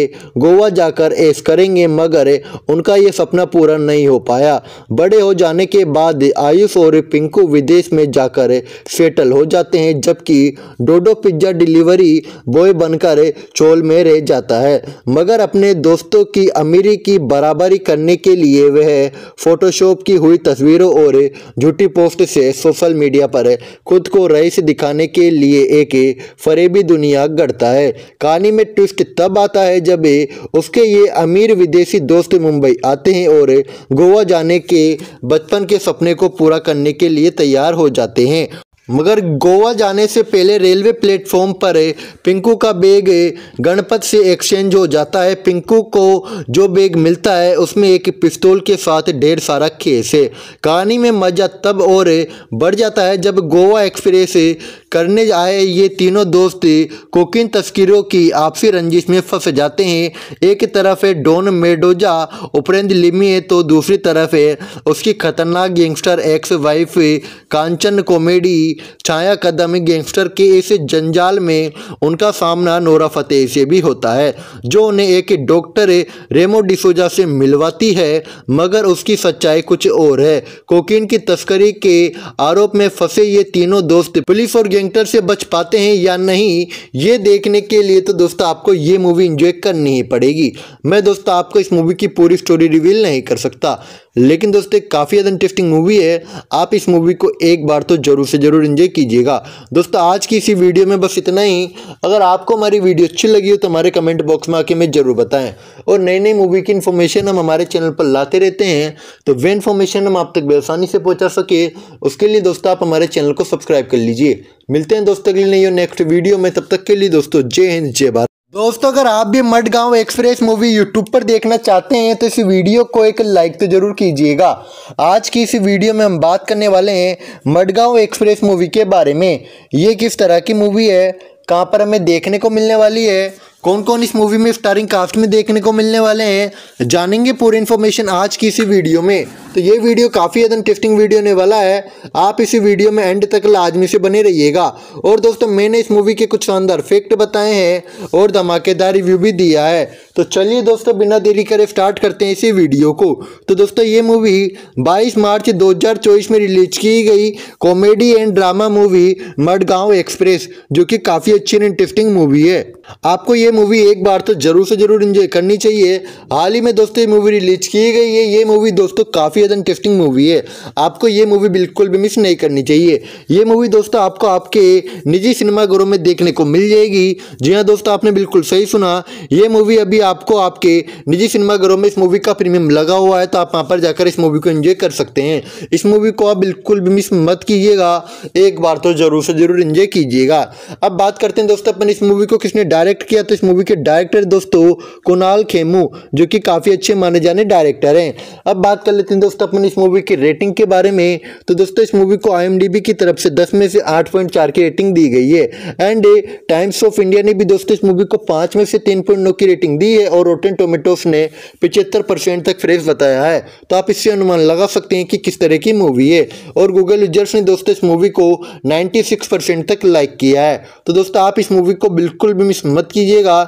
गोवा जाकर ऐस करेंगे मगर उनका ये सपना पूरा नहीं हो पाया बड़े हो जाने के बाद आयुष और पिंकू विदेश में जाकर सेटल हो जाते हैं जबकि डोडो पिज्ज़ा डिलीवरी बॉय बनकर चोल में रह जाता है मगर अपने दोस्तों की अमीरी की बराबरी करने के लिए वह फोटोशॉप की हुई तस्वीरों और झूठी पोस्ट से सोशल मीडिया पर खुद को रईस दिखाने के लिए एक फरेबी दुनिया गढ़ता है कहानी में ट्विस्ट तब आता है जब उसके ये अमीर विदेशी दोस्त मुंबई आते हैं और गोवा जाने के बचपन के सपने को पूरा करने के लिए तैयार हो जाते हैं मगर गोवा जाने से पहले रेलवे प्लेटफॉर्म पर पिंकू का बैग गणपत से एक्सचेंज हो जाता है पिंकू को जो बैग मिलता है उसमें एक पिस्तौल के साथ ढेर सारा केस है कहानी में मज़ा तब और बढ़ जाता है जब गोवा एक्सप्रेस करने आए ये तीनों दोस्त कोकिन तस्करों की आपसी रंजिश में फंस जाते हैं एक तरफ है डॉन मेडोजा उपरेंद्र लिमी है तो दूसरी तरफ है उसकी खतरनाक gangster ex wife Kanchan comedy Chhaya Kadam gangster के इस जंजाल में उनका सामना नोरा फतेह से भी होता है जो उन्हें एक डॉक्टर रेमो डिसोजा से मिलवाती है मगर उसकी सच्चाई कुछ और है कोकीन की तस्करी के आरोप में फंसे ये तीनों दोस्त पुलिस और गैंगस्टर से बच पाते हैं या नहीं ये देखने के लिए तो दोस्तों आपको ये मूवी इंजॉय करनी ही पड़ेगी मैं दोस्तों आपको इस मूवी की पूरी स्टोरी रिवील नहीं कर सकता लेकिन दोस्तों काफ़ी ज़्यादा इंटरेस्टिंग मूवी है आप इस मूवी को एक बार तो जरूर से जरूर इन्जॉय कीजिएगा दोस्तों आज की इसी वीडियो में बस इतना ही अगर आपको हमारी वीडियो अच्छी लगी हो तो हमारे कमेंट बॉक्स में आके हमें ज़रूर बताएं और नई नई मूवी की इन्फॉर्मेशन हम हमारे चैनल पर लाते रहते हैं तो वे इन्फॉर्मेशन हम आप तक बेसानी से पहुँचा सके उसके लिए दोस्तों आप हमारे चैनल को सब्सक्राइब कर लीजिए मिलते हैं दोस्तों अगली नई नेक्स्ट वीडियो में तब तक के लिए दोस्तों जय हिंद जय भारत दोस्तों अगर आप भी मडगांव एक्सप्रेस मूवी यूट्यूब पर देखना चाहते हैं तो इस वीडियो को एक लाइक तो जरूर कीजिएगा आज की इस वीडियो में हम बात करने वाले हैं मडगांव एक्सप्रेस मूवी के बारे में ये किस तरह की मूवी है कहाँ पर हमें देखने को मिलने वाली है कौन कौन इस मूवी में स्टारिंग कास्ट में देखने को मिलने वाले हैं जानेंगे पूरी इन्फॉर्मेशन आज की इसी वीडियो में तो ये वीडियो काफ़ी ज्यादा इंटरेस्टिंग वीडियो होने वाला है आप इसी वीडियो में एंड तक लाजमी से बने रहिएगा और दोस्तों मैंने इस मूवी के कुछ शानदार फैक्ट बताए हैं और धमाकेदार रिव्यू भी दिया है तो चलिए दोस्तों बिना देरी करे स्टार्ट करते हैं इसी वीडियो को तो दोस्तों ये मूवी 22 मार्च 2024 में रिलीज की गई comedy and drama movie Madgaon express जो कि काफ़ी अच्छी एंड इंटरेस्टिंग मूवी है आपको ये मूवी एक बार तो ज़रूर से ज़रूर इन्जॉय करनी चाहिए हाल ही में दोस्तों ये मूवी रिलीज की गई है ये मूवी दोस्तों काफ़ी ज़्यादा इंटरेस्टिंग मूवी है आपको ये मूवी बिल्कुल भी मिस नहीं करनी चाहिए ये मूवी दोस्तों आपको आपके निजी सिनेमाघरों में देखने को मिल जाएगी जी हाँ दोस्तों आपने बिल्कुल सही सुना ये मूवी अभी आपको आपके निजी सिनेमाघरों में इस मूवी का प्रीमियम लगा हुआ है तो आप वहाँ पर जाकर इस मूवी को इन्जॉय कर सकते हैं इस मूवी को आप बिल्कुल भी मिस मत कीजिएगा एक बार तो ज़रूर से ज़रूर इन्जॉय कीजिएगा अब बात करते हैं दोस्तों अपन इस मूवी को किसने डायरेक्ट किया तो इस मूवी के डायरेक्टर दोस्तों कुणाल खेमू जो कि काफ़ी अच्छे माने जाने डायरेक्टर हैं अब बात कर लेते हैं दोस्तों अपन इस मूवी की रेटिंग के बारे में तो दोस्तों इस मूवी को आई की तरफ से दस में से आठ की रेटिंग दी गई है एंड टाइम्स ऑफ इंडिया ने भी दोस्तों इस मूवी को पाँच में से तीन की रेटिंग दी ए और रोटेन टोमेटोस ने पिचहत्तर परसेंट तक फ्रेश बताया है तो आप इससे अनुमान लगा सकते हैं कि किस तरह की मूवी है और गूगल यूजर्स ने दोस्तों इस मूवी को 96 परसेंट तक लाइक किया है तो दोस्तों आप इस मूवी को बिल्कुल भी मिस मत कीजिएगा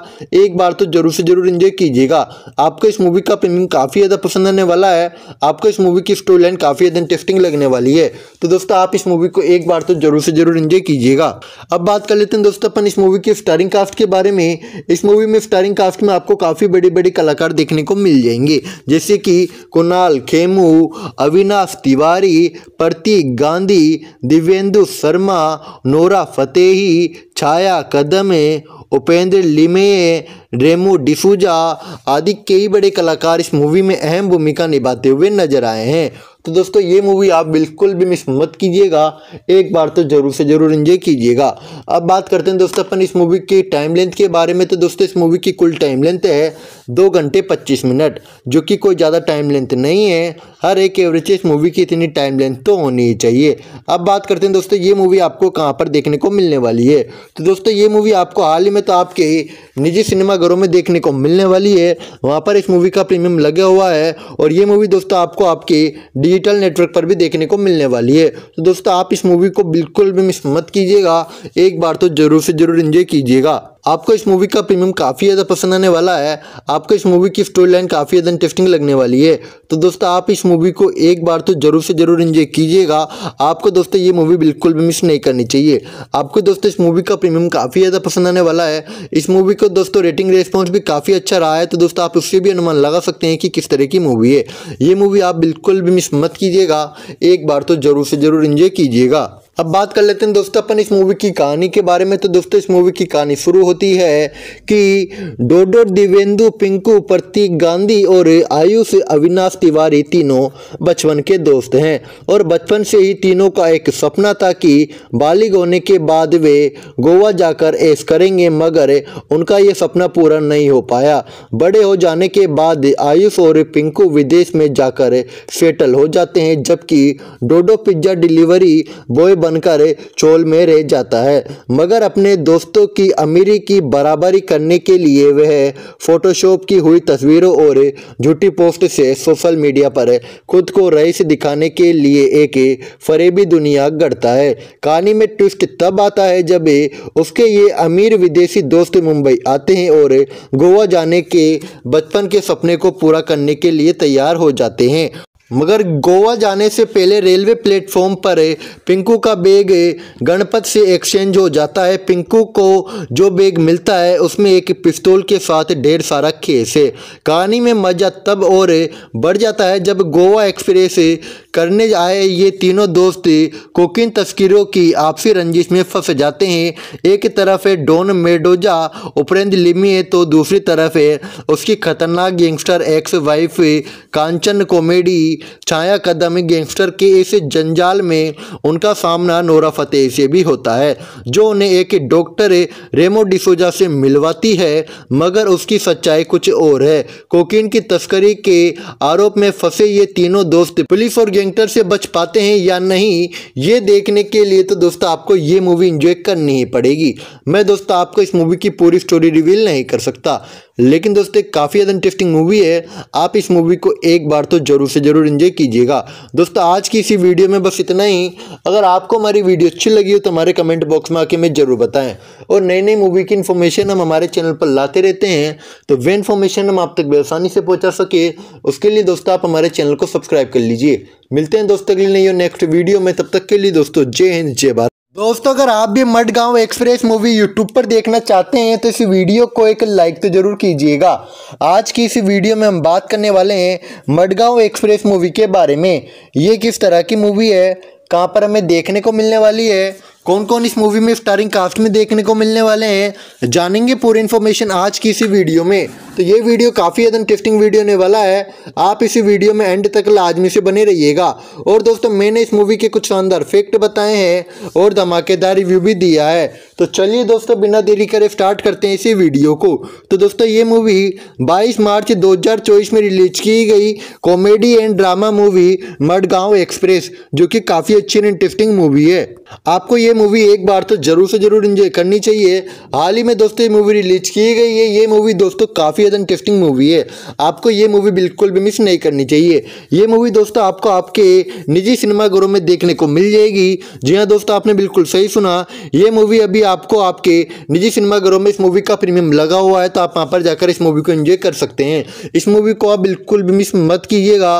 एक बार तो ज़रूर से ज़रूर इंजॉय कीजिएगा आपको इस मूवी का प्रीमियम काफ़ी ज़्यादा पसंद आने वाला है आपको इस मूवी की स्टोरी लाइन काफ़ी ज़्यादा इंटरेस्टिंग लगने वाली है तो दोस्तों आप इस मूवी को एक बार तो ज़रूर से ज़रूर इंजॉय कीजिएगा अब बात कर लेते हैं दोस्तों अपन इस मूवी के स्टारिंग कास्ट के बारे में इस मूवी में स्टारिंग कास्ट में आपको काफ़ी बड़ी बड़ी कलाकार देखने को मिल जाएंगे जैसे कि कुणाल खेमू अविनाश तिवारी प्रतीक गांधी दिव्येंदु शर्मा नोरा फतेही छाया कदमे उपेंद्र लिमे रेमू डिसूजा आदि कई बड़े कलाकार इस मूवी में अहम भूमिका निभाते हुए नजर आए हैं तो दोस्तों ये मूवी आप बिल्कुल भी मिस मत कीजिएगा एक बार तो ज़रूर से ज़रूर इंजॉय कीजिएगा अब बात करते हैं दोस्तों अपन इस मूवी की टाइम लेंथ के बारे में तो दोस्तों इस मूवी की कुल टाइम लेंथ है दो घंटे पच्चीस मिनट जो कि कोई ज़्यादा टाइम लेंथ नहीं है हर एक एवरेज मूवी की इतनी टाइम लेंथ तो होनी ही चाहिए अब बात करते हैं दोस्तों ये मूवी आपको कहाँ पर देखने को मिलने वाली है तो दोस्तों ये मूवी आपको हाल ही में तो आपके निजी सिनेमाघरों में देखने को मिलने वाली है वहाँ पर इस मूवी का प्रीमियम लगा हुआ है और ये मूवी दोस्तों आपको आपके डिजिटल नेटवर्क पर भी देखने को मिलने वाली है तो दोस्तों आप इस मूवी को बिल्कुल भी मिस मत कीजिएगा एक बार तो ज़रूर से ज़रूर इंजॉय कीजिएगा आपको इस मूवी का प्रीमियम काफ़ी ज़्यादा पसंद आने वाला है आपको इस मूवी की स्टोरी लाइन काफ़ी ज़्यादा इंटरेस्टिंग लगने वाली है तो दोस्तों आप इस मूवी को एक बार तो ज़रूर से ज़रूर इन्जॉय कीजिएगा आपको दोस्तों ये मूवी बिल्कुल भी मिस नहीं करनी चाहिए आपको दोस्तों इस मूवी का प्रीमियम काफ़ी ज़्यादा पसंद आने वाला है इस मूवी को दोस्तों रेटिंग रेस्पॉन्स भी काफ़ी अच्छा रहा है तो दोस्तों आप उससे भी अनुमान लगा सकते हैं कि किस तरह की मूवी है ये मूवी आप बिल्कुल भी मिस मत कीजिएगा एक बार तो ज़रूर से ज़रूर इन्जॉय कीजिएगा अब बात कर लेते हैं दोस्तों अपन इस मूवी की कहानी के बारे में तो दोस्तों इस मूवी की कहानी शुरू होती है कि डोडो दिवेंदु पिंकू प्रतीक गांधी और आयुष अविनाश तिवारी तीनों बचपन के दोस्त हैं और बचपन से ही तीनों का एक सपना था कि बालिग होने के बाद वे गोवा जाकर ऐस करेंगे मगर उनका ये सपना पूरा नहीं हो पाया बड़े हो जाने के बाद आयुष और पिंकू विदेश में जाकर सेटल हो जाते हैं जबकि डोडो पिज्ज़ा डिलीवरी बॉय बनकर चोल में रह जाता है मगर अपने दोस्तों की अमीरी की बराबरी करने के लिए वह फोटोशॉप की हुई तस्वीरों और झूठी पोस्ट से सोशल मीडिया पर खुद को रईस दिखाने के लिए एक फरेबी दुनिया गढ़ता है कहानी में ट्विस्ट तब आता है जब उसके ये अमीर विदेशी दोस्त मुंबई आते हैं और गोवा जाने के बचपन के सपने को पूरा करने के लिए तैयार हो जाते हैं मगर गोवा जाने से पहले रेलवे प्लेटफॉर्म पर पिंकू का बैग गणपत से एक्सचेंज हो जाता है पिंकू को जो बैग मिलता है उसमें एक पिस्तौल के साथ ढेर सारा केस है कहानी में मज़ा तब और बढ़ जाता है जब गोवा एक्सप्रेस करने आए ये तीनों दोस्त कोकिन तस्करों की आपसी रंजिश में फंस जाते हैं एक तरफ है डॉन मेडोजा उपरेंद लिमी है तो दूसरी तरफ है उसकी खतरनाक gangster ex wife Kanchan comedy Chhaya Kadam gangster के इस जंजाल में उनका सामना नोरा फतेह से भी होता है जो उन्हें एक डॉक्टर रेमो डिसोजा से मिलवाती है मगर उसकी सच्चाई कुछ और है कोकीन की तस्करी के आरोप में फंसे ये तीनों दोस्त पुलिस और गैंगस्टर से बच पाते हैं या नहीं ये देखने के लिए तो दोस्तों आपको ये मूवी इंजॉय करनी ही पड़ेगी मैं दोस्तों आपको इस मूवी की पूरी स्टोरी रिवील नहीं कर सकता लेकिन दोस्तों काफ़ी ज़्यादा इंटरेस्टिंग मूवी है आप इस मूवी को एक बार तो ज़रूर से ज़रूर इन्जॉय कीजिएगा दोस्तों आज की इसी वीडियो में बस इतना ही अगर आपको हमारी वीडियो अच्छी लगी हो तो हमारे कमेंट बॉक्स में आके हमें ज़रूर बताएं और नई नई मूवी की इन्फॉर्मेशन हम हमारे चैनल पर लाते रहते हैं तो वे इन्फॉर्मेशन हम आप तक बेसानी से पहुँचा सके उसके लिए दोस्तों आप हमारे चैनल को सब्सक्राइब कर लीजिए मिलते हैं दोस्तों अगली नई नेक्स्ट वीडियो में तब तक के लिए दोस्तों जय हिंद जय भारत दोस्तों अगर आप भी मड गाँव एक्सप्रेस मूवी यूट्यूब पर देखना चाहते हैं तो इस वीडियो को एक लाइक तो ज़रूर कीजिएगा आज की इस वीडियो में हम बात करने वाले हैं मडगांव एक्सप्रेस मूवी के बारे में ये किस तरह की मूवी है कहाँ पर हमें देखने को मिलने वाली है कौन कौन इस मूवी में स्टारिंग कास्ट में देखने को मिलने वाले हैं जानेंगे पूरी इन्फॉर्मेशन आज की इसी वीडियो में तो ये वीडियो काफ़ी ज़्यादा इंटरेस्टिंग वीडियो होने वाला है आप इसी वीडियो में एंड तक लाजमी से बने रहिएगा और दोस्तों मैंने इस मूवी के कुछ शानदार फैक्ट बताए हैं और धमाकेदार रिव्यू भी दिया है तो चलिए दोस्तों बिना देरी करे स्टार्ट करते हैं इसी वीडियो को तो दोस्तों ये मूवी 22 मार्च 2024 में रिलीज की गई comedy and drama movie Madgaon express जो कि काफ़ी अच्छी एंड इंटरेस्टिंग मूवी है आपको ये ये मूवी एक बार तो जरूर से जरूर इंजॉय करनी चाहिए हाल ही में दोस्तों ये मूवी रिलीज की गई है ये मूवी दोस्तों काफ़ी ज़्यादा इंटरेस्टिंग मूवी है आपको ये मूवी बिल्कुल भी मिस नहीं करनी चाहिए ये मूवी दोस्तों आपको आपके निजी सिनेमाघरों में देखने को मिल जाएगी जी हाँ दोस्तों आपने बिल्कुल सही सुना ये मूवी अभी आपको आपके निजी सिनेमाघरों में इस मूवी का प्रीमियम लगा हुआ है तो आप वहाँ पर जाकर इस मूवी को इन्जॉय कर सकते हैं इस मूवी को आप बिल्कुल भी मिस मत कीजिएगा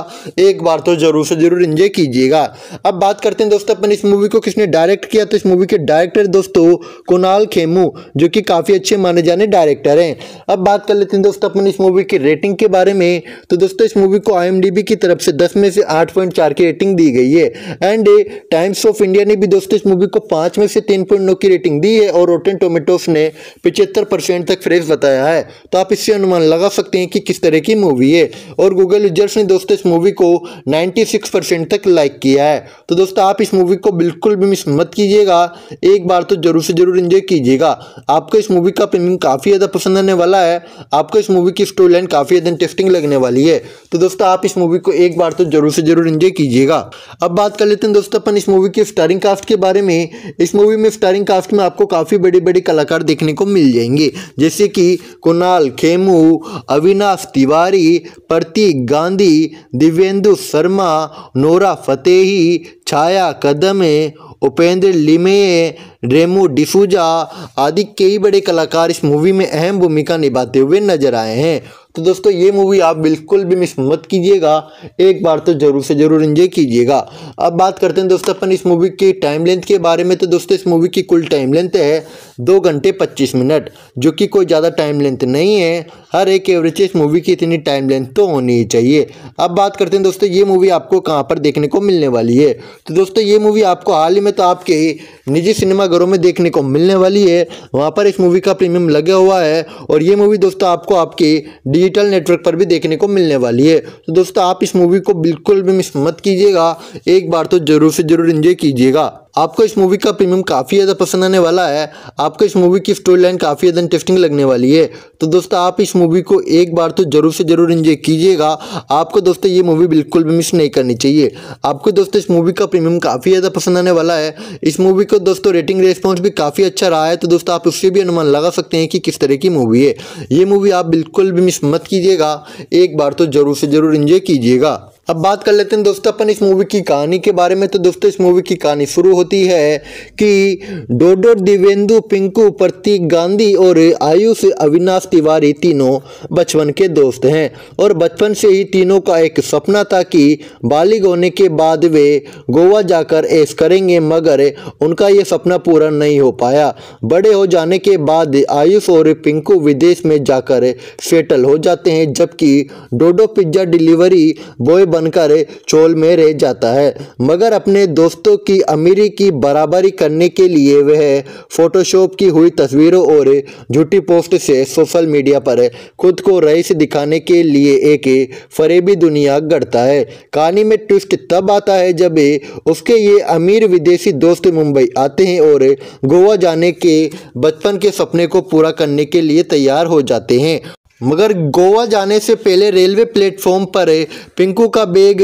एक बार तो ज़रूर से ज़रूर इंजॉय कीजिएगा अब बात करते हैं दोस्तों अपन इस मूवी को किसने डायरेक्ट किया तो इस मूवी के डायरेक्टर दोस्तों कुणाल खेमू जो कि काफ़ी अच्छे माने जाने डायरेक्टर हैं अब बात कर लेते हैं दोस्तों अपन इस मूवी की रेटिंग के बारे में तो दोस्तों इस मूवी को आई की तरफ से दस में से आठ की रेटिंग दी गई है एंड टाइम्स ऑफ इंडिया ने भी दोस्तों इस मूवी को पाँच में से तीन की रेटिंग दी है और रोटेन टोमेटोस ने पिचहत्तर तक फ्रेश बताया है तो आप इससे अनुमान लगा सकते हैं कि किस तरह की मूवी है और गूगल यूजर्स ने दोस्तों इस मूवी को 96 परसेंट तक लाइक किया है तो दोस्तों आप इस मूवी को बिल्कुल भी मिस मत कीजिएगा कीजिएगा एक बार तो जरूर से जरूर इंजॉय कीजिएगा आपको इस मूवी का प्रीमियम काफ़ी ज़्यादा पसंद आने वाला है आपको इस मूवी की स्टोरी लाइन काफ़ी ज़्यादा इंटरेस्टिंग लगने वाली है तो दोस्तों आप इस मूवी को एक बार तो जरूर से जरूर इंजॉय कीजिएगा अब बात कर लेते हैं दोस्तों अपन इस मूवी के स्टारिंग कास्ट के बारे में इस मूवी में स्टारिंग कास्ट में आपको काफ़ी बड़े बड़े कलाकार देखने को मिल जाएंगे जैसे कि कुणाल खेमू अविनाश तिवारी प्रतीक गांधी दिव्येंदु शर्मा नोरा फतेही छाया कदमे उपेंद्र लिमे रेमो डिसूजा आदि कई बड़े कलाकार इस मूवी में अहम भूमिका निभाते हुए नजर आए हैं तो दोस्तों ये मूवी आप बिल्कुल भी मिस मत कीजिएगा एक बार तो ज़रूर से ज़रूर इंजॉय कीजिएगा अब बात करते हैं दोस्तों अपन इस मूवी की टाइम लेंथ के बारे में तो दोस्तों इस मूवी की कुल टाइम लेंथ है दो घंटे पच्चीस मिनट जो कि कोई ज़्यादा टाइम लेंथ नहीं है हर एक एवरेज इस मूवी की इतनी टाइम लेंथ तो होनी ही चाहिए अब बात करते हैं दोस्तों ये मूवी आपको कहाँ पर देखने को मिलने वाली है तो दोस्तों ये मूवी आपको हाल ही में तो आपके निजी सिनेमाघरों में देखने को मिलने वाली है वहाँ पर इस मूवी का प्रीमियम लगा हुआ है और ये मूवी दोस्तों आपको आपकी डिजिटल नेटवर्क पर भी देखने को मिलने वाली है तो दोस्तों आप इस मूवी को बिल्कुल भी मिस मत कीजिएगा एक बार तो ज़रूर से ज़रूर इंजॉय कीजिएगा आपको इस मूवी का प्रीमियम काफ़ी ज़्यादा पसंद आने वाला है आपको इस मूवी की स्टोरी लाइन काफ़ी ज़्यादा इंटरेस्टिंग लगने वाली है तो दोस्तों आप इस मूवी को एक बार तो ज़रूर से ज़रूर इन्जॉय कीजिएगा आपको दोस्तों ये मूवी बिल्कुल भी मिस नहीं करनी चाहिए आपको दोस्तों इस मूवी का प्रीमियम काफ़ी ज़्यादा पसंद आने वाला है इस मूवी को दोस्तों रेटिंग रेस्पॉन्स भी काफ़ी अच्छा रहा है तो दोस्तों आप उससे भी अनुमान लगा सकते हैं कि किस तरह की मूवी है ये मूवी आप बिल्कुल भी मिस मत कीजिएगा एक बार तो ज़रूर से ज़रूर इन्जॉय कीजिएगा अब बात कर लेते हैं दोस्तों अपन इस मूवी की कहानी के बारे में तो दोस्तों इस मूवी की कहानी शुरू होती है कि डोडो दिवेंदु पिंकू प्रतीक गांधी और आयुष अविनाश तिवारी तीनों बचपन के दोस्त हैं और बचपन से ही तीनों का एक सपना था कि बालिग होने के बाद वे गोवा जाकर ऐस करेंगे मगर उनका ये सपना पूरा नहीं हो पाया बड़े हो जाने के बाद आयुष और पिंकू विदेश में जाकर सेटल हो जाते हैं जबकि डोडो पिज्ज़ा डिलीवरी बॉय बनकर चोल में रह जाता है मगर अपने दोस्तों की अमीरी की बराबरी करने के लिए वह फोटोशॉप की हुई तस्वीरों और झूठी पोस्ट से सोशल मीडिया पर खुद को रईस दिखाने के लिए एक फरेबी दुनिया गढ़ता है कहानी में ट्विस्ट तब आता है जब उसके ये अमीर विदेशी दोस्त मुंबई आते हैं और गोवा जाने के बचपन के सपने को पूरा करने के लिए तैयार हो जाते हैं मगर गोवा जाने से पहले रेलवे प्लेटफॉर्म पर पिंकू का बैग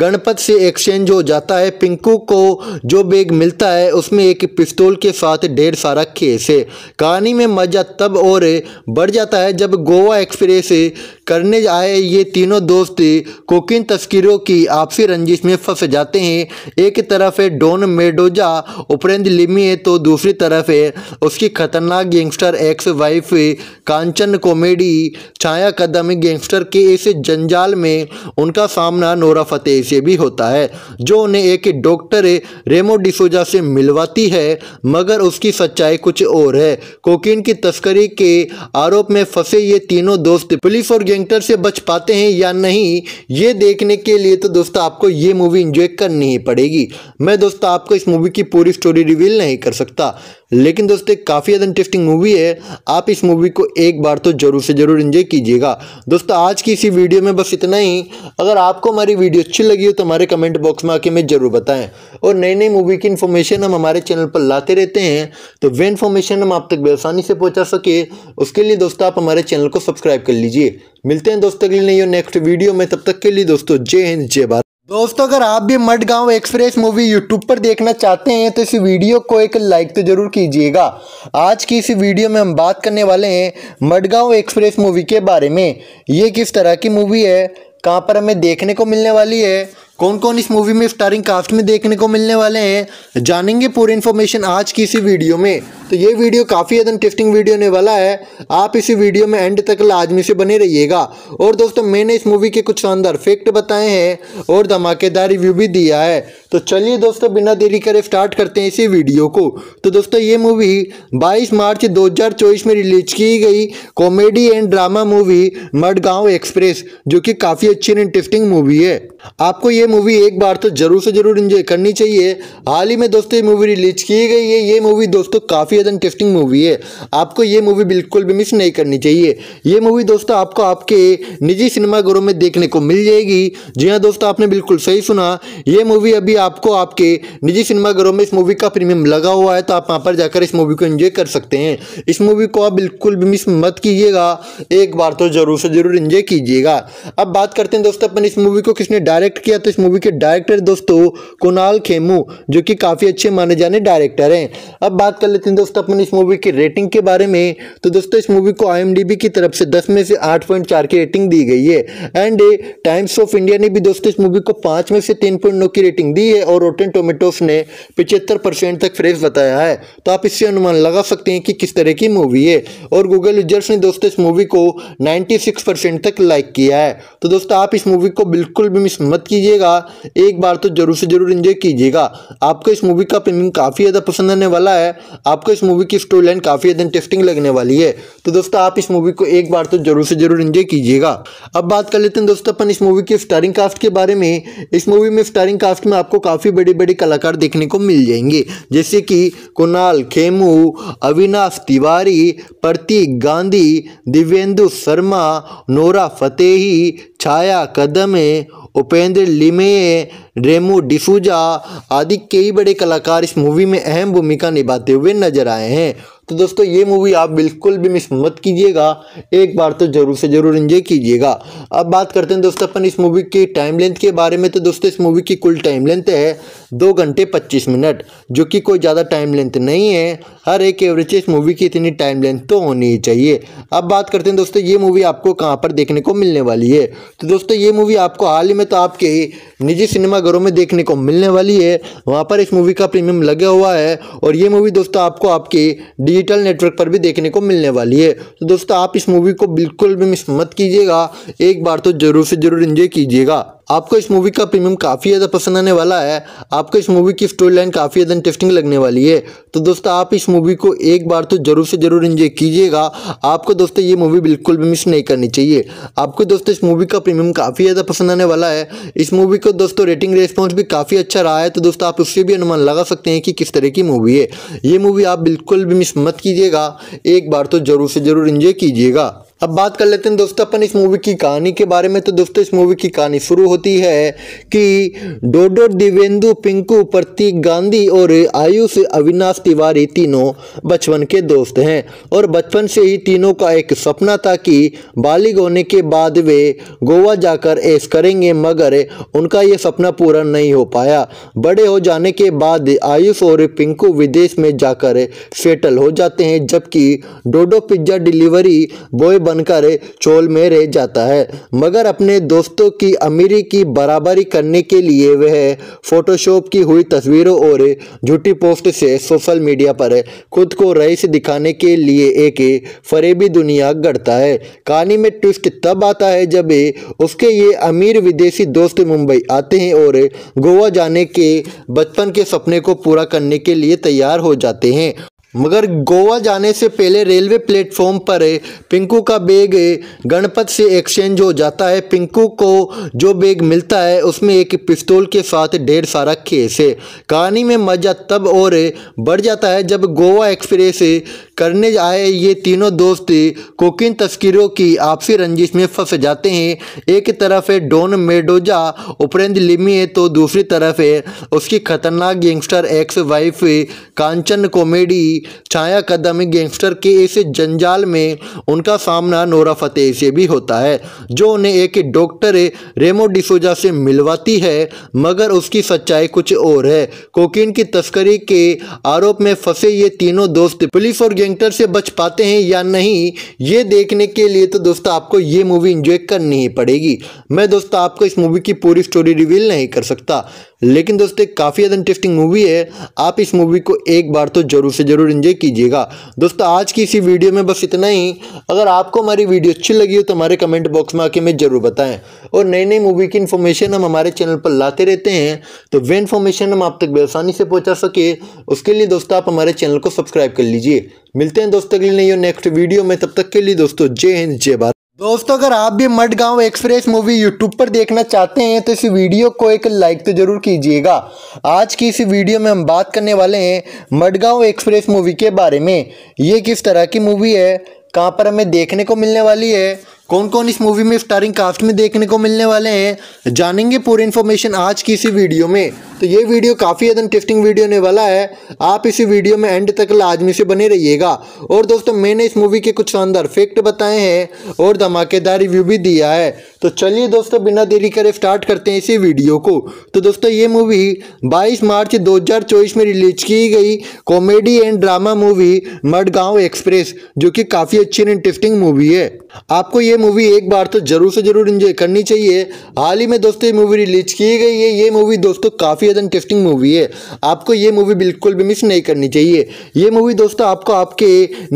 गणपत से एक्सचेंज हो जाता है पिंकू को जो बैग मिलता है उसमें एक पिस्तौल के साथ ढेर सारा खेस है कहानी में मज़ा तब और बढ़ जाता है जब गोवा एक्सप्रेस करने आए ये तीनों दोस्त कोकिन तस्करों की आपसी रंजिश में फंस जाते हैं एक तरफ है डॉन मेडोजा उपरेंद्र लिमी है तो दूसरी तरफ है उसकी खतरनाक gangster ex wife Kanchan comedy Chhaya Kadam gangster के इस जंजाल में उनका सामना नोरा फतेह से भी होता है जो उन्हें एक डॉक्टर रेमो डिसोजा से मिलवाती है मगर उसकी सच्चाई कुछ और है कोकिन की तस्करी के आरोप में फंसे ये तीनों दोस्त पुलिस और गैंगस्टर से बच पाते हैं या नहीं ये देखने के लिए तो दोस्तों आपको ये मूवी इंजॉय करनी ही पड़ेगी मैं दोस्तों आपको इस मूवी की पूरी स्टोरी रिवील नहीं कर सकता लेकिन दोस्तों काफ़ी ज़्यादा इंटरेस्टिंग मूवी है आप इस मूवी को एक बार तो ज़रूर से ज़रूर इन्जॉय कीजिएगा दोस्तों आज की इसी वीडियो में बस इतना ही अगर आपको हमारी वीडियो अच्छी लगी हो तो हमारे कमेंट बॉक्स में आके हमें ज़रूर बताएं और नई नई मूवी की इन्फॉर्मेशन हम हमारे चैनल पर लाते रहते हैं तो वे इन्फॉर्मेशन हम आप तक बेसानी से पहुँचा सके उसके लिए दोस्तों आप हमारे चैनल को सब्सक्राइब कर लीजिए मिलते हैं दोस्तों अगली नई नेक्स्ट वीडियो में तब तक के लिए दोस्तों जय हिंद जय भारत दोस्तों अगर आप भी मड गाँव एक्सप्रेस मूवी यूट्यूब पर देखना चाहते हैं तो इस वीडियो को एक लाइक तो ज़रूर कीजिएगा आज की इस वीडियो में हम बात करने वाले हैं मडगांव एक्सप्रेस मूवी के बारे में ये किस तरह की मूवी है कहाँ पर हमें देखने को मिलने वाली है कौन कौन इस मूवी में स्टारिंग कास्ट में देखने को मिलने वाले हैं जानेंगे पूरी इन्फॉर्मेशन आज की इसी वीडियो में तो ये वीडियो काफ़ी ज़्यादा इंटरेस्टिंग वीडियो होने वाला है आप इसी वीडियो में एंड तक लाजमी से बने रहिएगा और दोस्तों मैंने इस मूवी के कुछ शानदार फैक्ट बताए हैं और धमाकेदार रिव्यू भी दिया है तो चलिए दोस्तों बिना देरी करे स्टार्ट करते हैं इसी वीडियो को तो दोस्तों ये मूवी 22 मार्च 2024 में रिलीज की गई comedy and drama movie Madgaon express जो कि काफ़ी अच्छी एंड इंटरेस्टिंग मूवी है आपको ये मूवी एक बार तो ज़रूर से ज़रूर इंजॉय करनी चाहिए हाल ही में दोस्तों ये मूवी रिलीज की गई है ये मूवी दोस्तों काफ़ी ज़्यादा इंटरेस्टिंग मूवी है आपको ये मूवी बिल्कुल भी मिस नहीं करनी चाहिए ये मूवी दोस्तों आपको आपके निजी सिनेमाघरों में देखने को मिल जाएगी जी हाँ दोस्तों आपने बिल्कुल सही सुना ये मूवी अभी आपको आपके निजी सिनेमाघरों में इस मूवी का प्रीमियम लगा हुआ है तो आप वहाँ पर जाकर इस मूवी को इन्जॉय कर सकते हैं इस मूवी को आप बिल्कुल भी मिस मत कीजिएगा एक बार तो ज़रूर से ज़रूर इन्जॉय कीजिएगा अब बात करते हैं दोस्तों अपन इस मूवी को किसने डायरेक्ट किया तो इस मूवी के डायरेक्टर दोस्तों कुणाल खेमू जो कि काफ़ी अच्छे माने जाने डायरेक्टर हैं अब बात कर लेते हैं दोस्तों अपन इस मूवी की रेटिंग के बारे में तो दोस्तों इस मूवी को आई की तरफ से दस में से आठ की रेटिंग दी गई है एंड टाइम्स ऑफ इंडिया ने भी दोस्तों इस मूवी को पाँच में से तीन की रेटिंग दी ए और रोटेन टोमेटोस ने पिचहत्तर परसेंट तक फ्रेश बताया है तो आप इससे अनुमान लगा सकते हैं कि किस तरह की मूवी है और गूगल यूजर्स ने दोस्तों इस मूवी को 96 परसेंट तक लाइक किया है तो दोस्तों आप इस मूवी को बिल्कुल भी मिस मत कीजिएगा एक बार तो ज़रूर से ज़रूर इंजॉय कीजिएगा आपको इस मूवी का प्रीमियम काफ़ी ज़्यादा पसंद आने वाला है आपको इस मूवी की स्टोरी लाइन काफ़ी ज़्यादा इंटरेस्टिंग लगने वाली है तो दोस्तों आप इस मूवी को एक बार तो ज़रूर से ज़रूर इंजॉय कीजिएगा अब बात कर लेते हैं दोस्तों अपन इस मूवी के स्टारिंग कास्ट के बारे में इस मूवी में स्टारिंग कास्ट में आपको काफ़ी बड़े बड़ी कलाकार देखने को मिल जाएंगे जैसे कि कुणाल खेमू अविनाश तिवारी प्रतीक गांधी दिव्येंदु शर्मा नोरा फतेही छाया कदमे उपेंद्र लिमे रेमो डिसूजा आदि कई बड़े कलाकार इस मूवी में अहम भूमिका निभाते हुए नजर आए हैं तो दोस्तों ये मूवी आप बिल्कुल भी मिस मत कीजिएगा एक बार तो ज़रूर से ज़रूर इंजॉय कीजिएगा अब बात करते हैं दोस्तों अपन इस मूवी की टाइम लेंथ के बारे में तो दोस्तों इस मूवी की कुल टाइम लेंथ है दो घंटे पच्चीस मिनट जो कि कोई ज़्यादा टाइम लेंथ नहीं है हर एक एवरेज इस मूवी की इतनी टाइम लेंथ तो होनी ही चाहिए अब बात करते हैं दोस्तों ये मूवी आपको कहाँ पर देखने को मिलने वाली है तो दोस्तों ये मूवी आपको हाल ही में तो आपके निजी सिनेमा घरों में देखने को मिलने वाली है वहाँ पर इस मूवी का प्रीमियम लगा हुआ है और ये मूवी दोस्तों आपको आपके डिजिटल नेटवर्क पर भी देखने को मिलने वाली है तो दोस्तों आप इस मूवी को बिल्कुल भी मिस मत कीजिएगा एक बार तो ज़रूर से ज़रूर इंजॉय कीजिएगा आपको इस मूवी का प्रीमियम काफ़ी ज़्यादा पसंद आने वाला है आपको इस मूवी की स्टोरी लाइन काफ़ी ज़्यादा इंटरेस्टिंग लगने वाली है तो दोस्तों आप इस मूवी को एक बार तो ज़रूर से ज़रूर इंजॉय कीजिएगा आपको दोस्तों ये मूवी बिल्कुल भी मिस नहीं करनी चाहिए आपको दोस्तों इस मूवी का प्रीमियम काफ़ी ज़्यादा पसंद आने वाला है इस मूवी को दोस्तों रेटिंग रेस्पॉन्स भी काफ़ी अच्छा रहा है तो दोस्तों आप उससे भी अनुमान लगा सकते हैं कि किस तरह की मूवी है ये मूवी आप बिल्कुल भी मिस मत कीजिएगा एक बार तो ज़रूर से ज़रूर इंजॉय कीजिएगा अब बात कर लेते हैं दोस्तों अपन इस मूवी की कहानी के बारे में तो दोस्तों इस मूवी की कहानी शुरू होती है कि डोडो दिवेंदु पिंकू प्रतीक गांधी और आयुष अविनाश तिवारी तीनों बचपन के दोस्त हैं और बचपन से ही तीनों का एक सपना था कि बालिग होने के बाद वे गोवा जाकर ऐस करेंगे मगर उनका ये सपना पूरा नहीं हो पाया बड़े हो जाने के बाद आयुष और पिंकू विदेश में जाकर सेटल हो जाते हैं जबकि डोडो पिज्ज़ा डिलीवरी बॉय बनकर चोल में रह जाता है मगर अपने दोस्तों की अमीरी की बराबरी करने के लिए वह फोटोशॉप की हुई तस्वीरों और झूठी पोस्ट से सोशल मीडिया पर खुद को रईस दिखाने के लिए एक फरेबी दुनिया गढ़ता है कहानी में ट्विस्ट तब आता है जब उसके ये अमीर विदेशी दोस्त मुंबई आते हैं और गोवा जाने के बचपन के सपने को पूरा करने के लिए तैयार हो जाते हैं मगर गोवा जाने से पहले रेलवे प्लेटफॉर्म पर पिंकू का बैग गणपत से एक्सचेंज हो जाता है पिंकू को जो बैग मिलता है उसमें एक पिस्तौल के साथ ढेर सारा केस है कहानी में मज़ा तब और बढ़ जाता है जब गोवा एक्सप्रेस करने आए ये तीनों दोस्त कोकिन तस्करों की आपसी रंजिश में फंस जाते हैं एक तरफ है डॉन मेडोजा उपरेंद्र लिमी है तो दूसरी तरफ है उसकी खतरनाक gangster ex wife Kanchan comedy Chhaya Kadam gangster के इस जंजाल में उनका सामना नोरा फतेह से भी होता है जो उन्हें एक डॉक्टर रेमो डिसोजा से मिलवाती है मगर उसकी सच्चाई कुछ और है कोकीन की तस्करी के आरोप में फंसे ये तीनों दोस्त पुलिस और गैंगस्टर से बच पाते हैं या नहीं ये देखने के लिए तो दोस्तों आपको ये मूवी इंजॉय करनी ही पड़ेगी मैं दोस्तों आपको इस मूवी की पूरी स्टोरी रिवील नहीं कर सकता लेकिन दोस्तों काफ़ी ज़्यादा इंटरेस्टिंग मूवी है आप इस मूवी को एक बार तो ज़रूर से ज़रूर इन्जॉय कीजिएगा दोस्तों आज की इसी वीडियो में बस इतना ही अगर आपको हमारी वीडियो अच्छी लगी हो तो हमारे कमेंट बॉक्स में आके हमें ज़रूर बताएं और नई नई मूवी की इन्फॉर्मेशन हम हमारे चैनल पर लाते रहते हैं तो वे इन्फॉर्मेशन हम आप तक बेसानी से पहुँचा सके उसके लिए दोस्तों आप हमारे चैनल को सब्सक्राइब कर लीजिए मिलते हैं दोस्तों अगले नहीं और नेक्स्ट वीडियो में तब तक के लिए दोस्तों जय हिंद जय भारत दोस्तों अगर आप भी मडगांव एक्सप्रेस मूवी यूट्यूब पर देखना चाहते हैं तो इस वीडियो को एक लाइक तो ज़रूर कीजिएगा आज की इस वीडियो में हम बात करने वाले हैं मडगांव एक्सप्रेस मूवी के बारे में ये किस तरह की मूवी है कहाँ पर हमें देखने को मिलने वाली है कौन कौन इस मूवी में स्टारिंग कास्ट में देखने को मिलने वाले हैं जानेंगे पूरी इन्फॉर्मेशन आज की इसी वीडियो में तो ये वीडियो काफ़ी ज़्यादा इंटरेस्टिंग वीडियो होने वाला है आप इसी वीडियो में एंड तक लाजमी से बने रहिएगा और दोस्तों मैंने इस मूवी के कुछ शानदार फैक्ट बताए हैं और धमाकेदार रिव्यू भी दिया है तो चलिए दोस्तों बिना देरी करे स्टार्ट करते हैं इसी वीडियो को तो दोस्तों ये मूवी 22 मार्च 2024 में रिलीज की गई comedy and drama movie Madgaon express जो कि काफ़ी अच्छी और इंटरेस्टिंग मूवी है आपको ये मूवी एक बार तो जरूर से जरूर इन्जॉय करनी चाहिए हाल ही में दोस्तों ये मूवी रिलीज की गई है ये मूवी दोस्तों काफ़ी ज़्यादा इंटरेस्टिंग मूवी है आपको ये मूवी बिल्कुल भी मिस नहीं करनी चाहिए ये मूवी दोस्तों आपको आपके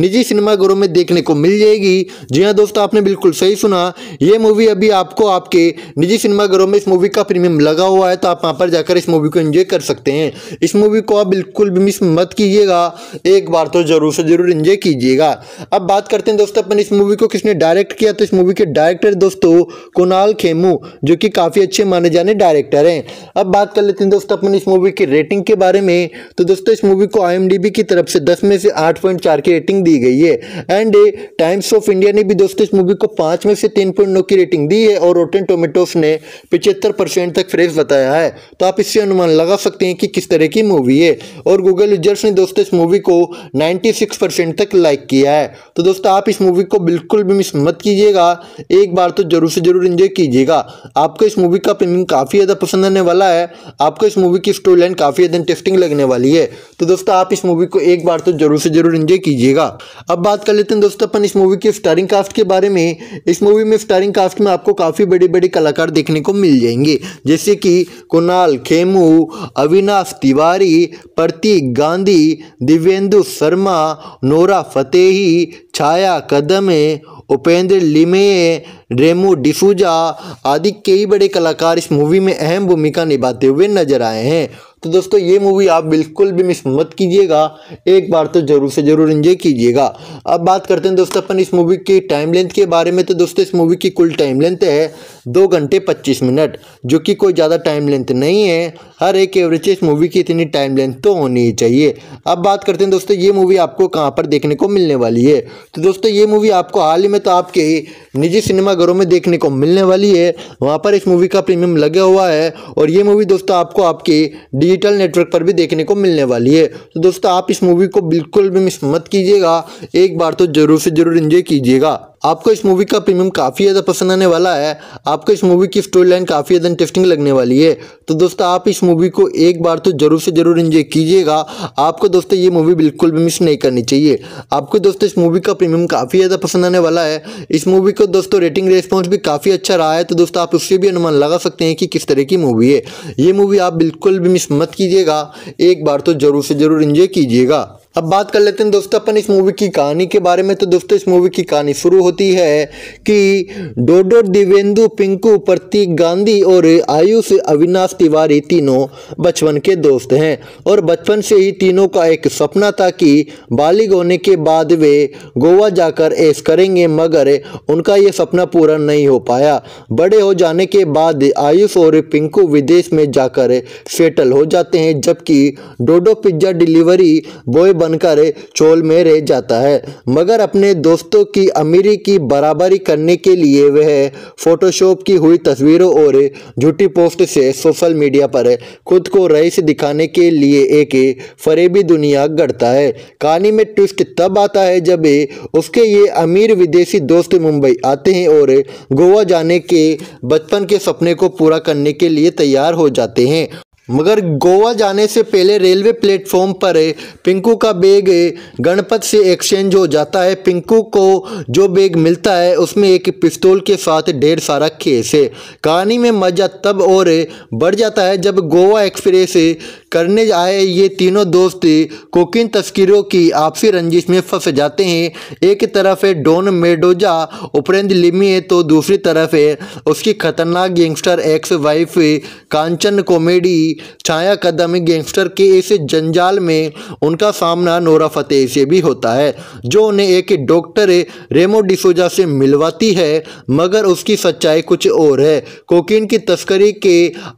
निजी सिनेमाघरों में देखने को मिल जाएगी जी हाँ दोस्तों आपने बिल्कुल सही सुना ये मूवी अभी आपको आपके निजी सिनेमाघरों में इस मूवी का प्रीमियम लगा हुआ है तो आप वहाँ पर जाकर इस मूवी को इन्जॉय कर सकते हैं इस मूवी को आप बिल्कुल भी मिस मत कीजिएगा एक बार तो ज़रूर से ज़रूर इन्जॉय कीजिएगा अब बात करते हैं दोस्तों अपन इस मूवी को किसने डायरेक्ट किया तो इस मूवी के डायरेक्टर दोस्तों कुणाल खेमू जो कि काफ़ी अच्छे माने जाने डायरेक्टर हैं अब बात कर लेते हैं दोस्तों अपन इस मूवी की रेटिंग के बारे में तो दोस्तों इस मूवी को आई की तरफ से दस में से आठ की रेटिंग दी गई है एंड टाइम्स ऑफ इंडिया ने भी दोस्तों इस मूवी को पाँच में से तीन की रेटिंग दी है और रोटेन टोमेटोस ने पिचहत्तर तक फ्रेश बताया है तो आप इससे अनुमान लगा सकते हैं कि किस तरह की मूवी है और गूगल यूजर्स ने दोस्तों इस मूवी को 96 परसेंट तक लाइक किया है तो दोस्तों आप इस मूवी को बिल्कुल भी मिस मत कीजिएगा एक बार तो जरूर से जरूर इंजॉय कीजिएगा आपको इस मूवी का प्रीमियम काफ़ी ज़्यादा पसंद आने वाला है आपको इस मूवी की स्टोरी लाइन काफ़ी ज़्यादा इंटरेस्टिंग लगने वाली है तो दोस्तों आप इस मूवी को एक बार तो जरूर से जरूर इंजॉय कीजिएगा अब बात कर लेते हैं दोस्तों अपन इस मूवी के स्टारिंग कास्ट के बारे में इस मूवी में स्टारिंग कास्ट में आपको काफ़ी बड़े बड़े कलाकार देखने को मिल जाएंगे जैसे कि कुणाल खेमू अविनाश तिवारी प्रतीक गांधी दिव्येंदु शर्मा नोरा फतेही छाया कदमे उपेंद्र लिमे रेमो डिसूजा आदि कई बड़े कलाकार इस मूवी में अहम भूमिका निभाते हुए नजर आए हैं तो दोस्तों ये मूवी आप बिल्कुल भी मिस मत कीजिएगा एक बार तो ज़रूर से ज़रूर इंजॉय कीजिएगा अब बात करते हैं दोस्तों अपन इस मूवी की टाइम लेंथ के बारे में तो दोस्तों इस मूवी की कुल टाइम लेंथ है दो घंटे पच्चीस मिनट जो कि कोई ज़्यादा टाइम लेंथ नहीं है हर एक एवरेज इस मूवी की इतनी टाइम लेंथ तो होनी ही चाहिए अब बात करते हैं दोस्तों ये मूवी आपको कहाँ पर देखने को मिलने वाली है तो दोस्तों ये मूवी आपको हाल ही में तो आपके निजी सिनेमाघरों में देखने को मिलने वाली है वहाँ पर इस मूवी का प्रीमियम लगा हुआ है और ये मूवी दोस्तों आपको आपकी डी डिजिटल नेटवर्क पर भी देखने को मिलने वाली है तो दोस्तों आप इस मूवी को बिल्कुल भी मिस मत कीजिएगा एक बार तो ज़रूर से ज़रूर इंजॉय कीजिएगा आपको इस मूवी का प्रीमियम काफ़ी ज़्यादा पसंद आने वाला है आपको इस मूवी की स्टोरी लाइन काफ़ी ज़्यादा इंटरेस्टिंग लगने वाली है तो दोस्तों आप इस मूवी को एक बार तो ज़रूर से ज़रूर इन्जॉय कीजिएगा आपको दोस्तों ये मूवी बिल्कुल भी मिस नहीं करनी चाहिए आपको दोस्तों इस मूवी का प्रीमियम काफ़ी ज़्यादा पसंद आने वाला है इस मूवी को दोस्तों रेटिंग रेस्पॉन्स भी काफ़ी अच्छा रहा है तो दोस्तों आप उससे भी अनुमान लगा सकते हैं कि किस तरह की मूवी है ये मूवी आप बिल्कुल भी मिस मत कीजिएगा एक बार तो ज़रूर से ज़रूर इन्जॉय कीजिएगा अब बात कर लेते हैं दोस्तों अपन इस मूवी की कहानी के बारे में तो दोस्तों इस मूवी की कहानी शुरू होती है कि डोडो दिवेंदु पिंकू प्रतीक गांधी और आयुष अविनाश तिवारी तीनों बचपन के दोस्त हैं और बचपन से ही तीनों का एक सपना था कि बालिग होने के बाद वे गोवा जाकर ऐस करेंगे मगर उनका ये सपना पूरा नहीं हो पाया बड़े हो जाने के बाद आयुष और पिंकू विदेश में जाकर सेटल हो जाते हैं जबकि डोडो पिज्ज़ा डिलीवरी बॉय बनकर चोल में रह जाता है मगर अपने दोस्तों की अमीरी की बराबरी करने के लिए वह फोटोशॉप की हुई तस्वीरों और झूठी पोस्ट से सोशल मीडिया पर खुद को रईस दिखाने के लिए एक फरेबी दुनिया गढ़ता है कहानी में ट्विस्ट तब आता है जब उसके ये अमीर विदेशी दोस्त मुंबई आते हैं और गोवा जाने के बचपन के सपने को पूरा करने के लिए तैयार हो जाते हैं मगर गोवा जाने से पहले रेलवे प्लेटफॉर्म पर पिंकू का बैग गणपत से एक्सचेंज हो जाता है पिंकू को जो बैग मिलता है उसमें एक पिस्तौल के साथ ढेर सारा केस है कहानी में मज़ा तब और बढ़ जाता है जब गोवा एक्सप्रेस करने आए ये तीनों दोस्त कोकिन तस्करों की आपसी रंजिश में फंस जाते हैं एक तरफ है डॉन मेडोजा उपरेंद्र लिमी है तो दूसरी तरफ है उसकी खतरनाक gangster ex wife Kanchan comedy Chhaya Kadam gangster के इस जंजाल में उनका सामना नोरा फतेह से भी होता है जो उन्हें एक डॉक्टर रेमो डिसोजा से मिलवाती है मगर उसकी सच्चाई कुछ और है कोकीन की तस्करी के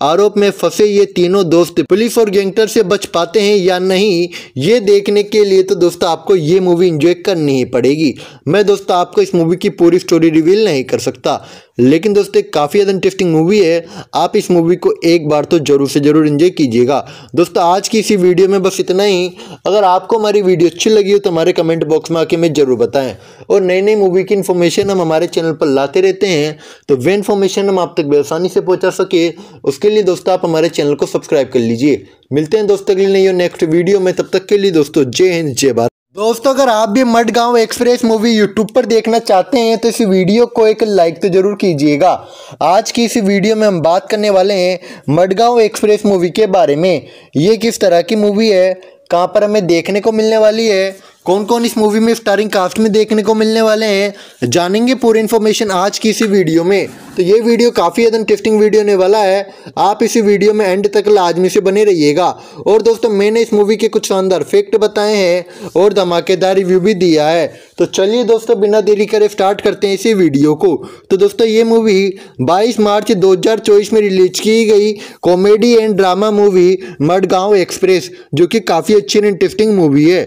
आरोप में फंसे ये तीनों दोस्त पुलिस और गैंगस्टर से बच पाते हैं या नहीं ये देखने के लिए तो दोस्तों आपको ये मूवी इंजॉय करनी ही पड़ेगी मैं दोस्तों आपको इस मूवी की पूरी स्टोरी रिवील नहीं कर सकता लेकिन दोस्तों काफ़ी ज़्यादा इंटरेस्टिंग मूवी है आप इस मूवी को एक बार तो ज़रूर से ज़रूर इन्जॉय कीजिएगा दोस्तों आज की इसी वीडियो में बस इतना ही अगर आपको हमारी वीडियो अच्छी लगी हो तो हमारे कमेंट बॉक्स में आके हमें ज़रूर बताएं और नई नई मूवी की इन्फॉर्मेशन हम हमारे चैनल पर लाते रहते हैं तो वे इन्फॉर्मेशन हम आप तक बेसानी से पहुँचा सके उसके लिए दोस्तों आप हमारे चैनल को सब्सक्राइब कर लीजिए मिलते हैं दोस्तों अगले नहीं और नेक्स्ट वीडियो में तब तक के लिए दोस्तों जय हिंद जय भारत दोस्तों अगर आप भी मडगांव एक्सप्रेस मूवी यूट्यूब पर देखना चाहते हैं तो इस वीडियो को एक लाइक तो ज़रूर कीजिएगा आज की इस वीडियो में हम बात करने वाले हैं मडगांव एक्सप्रेस मूवी के बारे में ये किस तरह की मूवी है कहाँ पर हमें देखने को मिलने वाली है कौन कौन इस मूवी में स्टारिंग कास्ट में देखने को मिलने वाले हैं जानेंगे पूरी इन्फॉर्मेशन आज की इसी वीडियो में तो ये वीडियो काफ़ी ज़्यादा इंटरेस्टिंग वीडियो होने वाला है आप इसी वीडियो में एंड तक लाजमी से बने रहिएगा और दोस्तों मैंने इस मूवी के कुछ शानदार फैक्ट बताए हैं और धमाकेदार रिव्यू भी दिया है तो चलिए दोस्तों बिना देरी करे स्टार्ट करते हैं इसी वीडियो को तो दोस्तों ये मूवी 22 मार्च 2024 में रिलीज की गई comedy and drama movie Madgaon express जो कि काफ़ी अच्छी एंड इंटरेस्टिंग मूवी है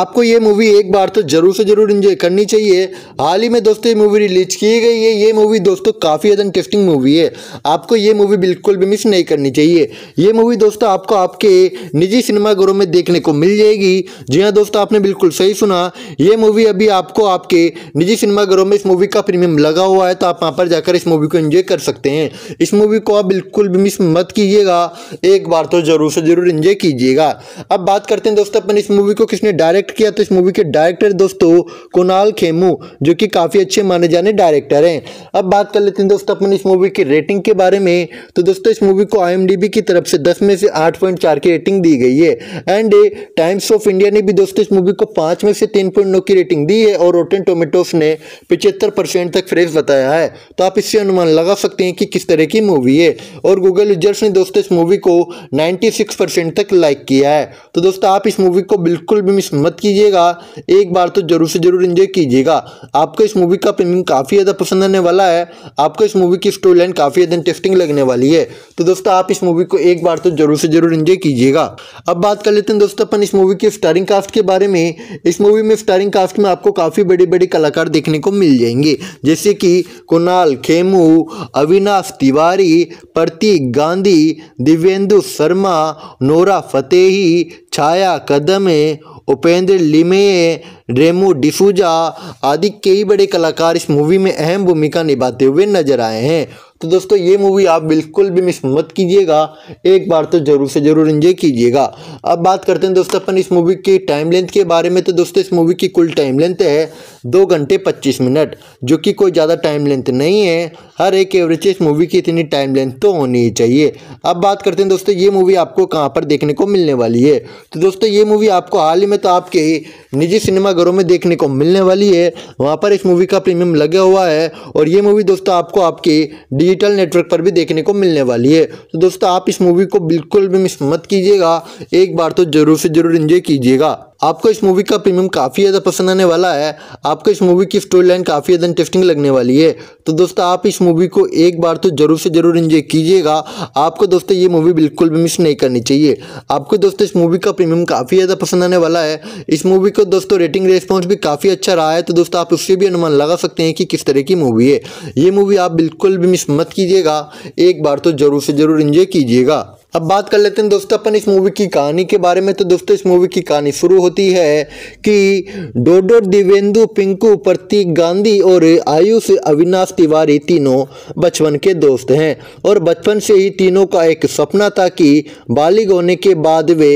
आपको ये मूवी एक बार तो जरूर से जरूर इंजॉय करनी चाहिए हाल ही में दोस्तों ये मूवी रिलीज की गई है ये मूवी दोस्तों काफ़ी ज़्यादा इंटरेस्टिंग मूवी है आपको ये मूवी बिल्कुल भी मिस नहीं करनी चाहिए ये मूवी दोस्तों आपको आपके निजी सिनेमाघरों में देखने को मिल जाएगी जी हाँ दोस्तों आपने बिल्कुल सही सुना ये मूवी अभी आपको आपके निजी सिनेमाघरों में इस मूवी का प्रीमियम लगा हुआ है तो आप वहाँ पर जाकर इस मूवी को इन्जॉय कर सकते हैं इस मूवी को आप बिल्कुल भी मिस मत कीजिएगा एक बार तो ज़रूर से ज़रूर इंजॉय कीजिएगा अब बात करते हैं दोस्तों अपन इस मूवी को किसने डायरेक्ट किया तो इस मूवी के डायरेक्टर दोस्तों कुणाल खेमू जो कि काफ़ी अच्छे माने जाने डायरेक्टर हैं अब बात कर लेते हैं दोस्तों अपन इस मूवी की रेटिंग के बारे में तो दोस्तों इस मूवी को आई की तरफ से दस में से आठ की रेटिंग दी गई है एंड टाइम्स ऑफ इंडिया ने भी दोस्तों इस मूवी को पाँच में से तीन की रेटिंग दी है और रोटेन टोमेटोस ने पिचहत्तर तक फ्रेश बताया है तो आप इससे अनुमान लगा सकते हैं कि किस तरह की मूवी है और गूगल यूजर्स ने दोस्तों इस मूवी को 96 परसेंट तक लाइक किया है तो दोस्तों आप इस मूवी को बिल्कुल भी मिस मत कीजिएगा कीजिएगा एक बार तो जरूर से जरूर इंजॉय कीजिएगा आपको इस मूवी का प्रीमियम काफ़ी ज़्यादा पसंद आने वाला है आपको इस मूवी की स्टोरी लाइन काफ़ी ज़्यादा इंटरेस्टिंग लगने वाली है तो दोस्तों आप इस मूवी को एक बार तो जरूर से जरूर इंजॉय कीजिएगा अब बात कर लेते हैं दोस्तों अपन इस मूवी के स्टारिंग कास्ट के बारे में इस मूवी में स्टारिंग कास्ट में आपको काफ़ी बड़े बड़े कलाकार देखने को मिल जाएंगे जैसे कि कुणाल खेमू अविनाश तिवारी प्रतीक गांधी दिव्येंदु शर्मा नोरा फतेही छाया कदमे उपेंद्र लिमे रेमो डिसूजा आदि कई बड़े कलाकार इस मूवी में अहम भूमिका निभाते हुए नजर आए हैं तो दोस्तों ये मूवी आप बिल्कुल भी मिस मत कीजिएगा एक बार तो ज़रूर से ज़रूर इंजॉय कीजिएगा अब बात करते हैं दोस्तों अपन इस मूवी की टाइम लेंथ के बारे में तो दोस्तों इस मूवी की कुल टाइम लेंथ है दो घंटे पच्चीस मिनट जो कि कोई ज़्यादा टाइम लेंथ नहीं है हर एक एवरेज इस मूवी की इतनी टाइम लेंथ तो होनी ही चाहिए अब बात करते हैं दोस्तों ये मूवी आपको कहाँ पर देखने को मिलने वाली है तो दोस्तों ये मूवी आपको हाल ही में तो आपके निजी सिनेमाघरों में देखने को मिलने वाली है वहाँ पर इस मूवी का प्रीमियम लगा हुआ है और ये मूवी दोस्तों आपको आपके डिजिटल नेटवर्क पर भी देखने को मिलने वाली है तो दोस्तों आप इस मूवी को बिल्कुल भी मिस मत कीजिएगा एक बार तो ज़रूर से ज़रूर इंजॉय कीजिएगा आपको इस मूवी का प्रीमियम काफ़ी ज़्यादा पसंद आने वाला है आपको इस मूवी की स्टोरी लाइन काफ़ी ज़्यादा इंटरेस्टिंग लगने वाली है तो दोस्तों आप इस मूवी को एक बार तो ज़रूर से ज़रूर इंजॉय कीजिएगा आपको दोस्तों ये मूवी बिल्कुल भी मिस नहीं करनी चाहिए आपको दोस्तों इस मूवी का प्रीमियम काफ़ी ज़्यादा पसंद आने वाला है इस मूवी को दोस्तों रेटिंग रेस्पॉन्स भी काफ़ी अच्छा रहा है तो दोस्तों आप उससे भी अनुमान लगा सकते हैं कि किस तरह की मूवी है ये मूवी आप बिल्कुल भी मिस मत कीजिएगा एक बार तो ज़रूर से ज़रूर इंजॉय कीजिएगा अब बात कर लेते हैं दोस्तों अपन इस मूवी की कहानी के बारे में तो दोस्तों इस मूवी की कहानी शुरू होती है कि डोडो दिवेंदु पिंकू प्रतीक गांधी और आयुष अविनाश तिवारी तीनों बचपन के दोस्त हैं और बचपन से ही तीनों का एक सपना था कि बालिग होने के बाद वे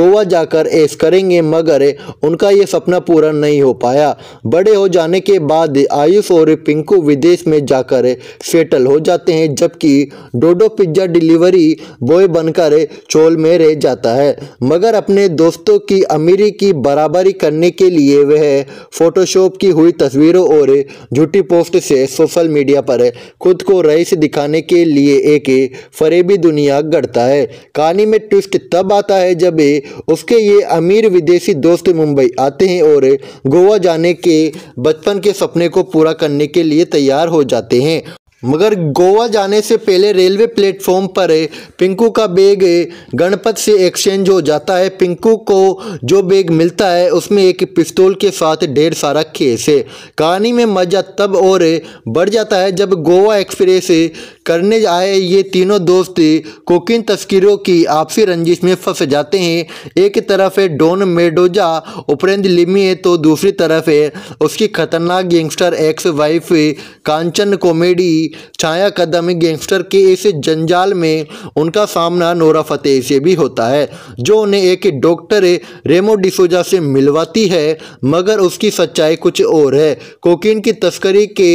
गोवा जाकर ऐस करेंगे मगर उनका ये सपना पूरा नहीं हो पाया बड़े हो जाने के बाद आयुष और पिंकू विदेश में जाकर सेटल हो जाते हैं जबकि डोडो पिज्ज़ा डिलीवरी बॉय बनकर चोल में रह जाता है मगर अपने दोस्तों की अमीरी की बराबरी करने के लिए वह फोटोशॉप की हुई तस्वीरों और झूठी पोस्ट से सोशल मीडिया पर खुद को रईस दिखाने के लिए एक फरेबी दुनिया गढ़ता है कहानी में ट्विस्ट तब आता है जब उसके ये अमीर विदेशी दोस्त मुंबई आते हैं और गोवा जाने के बचपन के सपने को पूरा करने के लिए तैयार हो जाते हैं मगर गोवा जाने से पहले रेलवे प्लेटफॉर्म पर पिंकू का बैग गणपत से एक्सचेंज हो जाता है पिंकू को जो बैग मिलता है उसमें एक पिस्तौल के साथ ढेर सारा खेस है कहानी में मज़ा तब और बढ़ जाता है जब गोवा एक्सप्रेस करने आए ये तीनों दोस्त कोकिन तस्करों की आपसी रंजिश में फंस जाते हैं एक तरफ है डॉन मेडोजा उपरेंद लिमी है तो दूसरी तरफ है उसकी खतरनाक gangster ex wife Kanchan comedy Chhaya Kadam gangster के इस जंजाल में उनका सामना नोरा फतेह से भी होता है जो उन्हें एक डॉक्टर रेमो डिसोजा से मिलवाती है मगर उसकी सच्चाई कुछ और है कोकीन की तस्करी के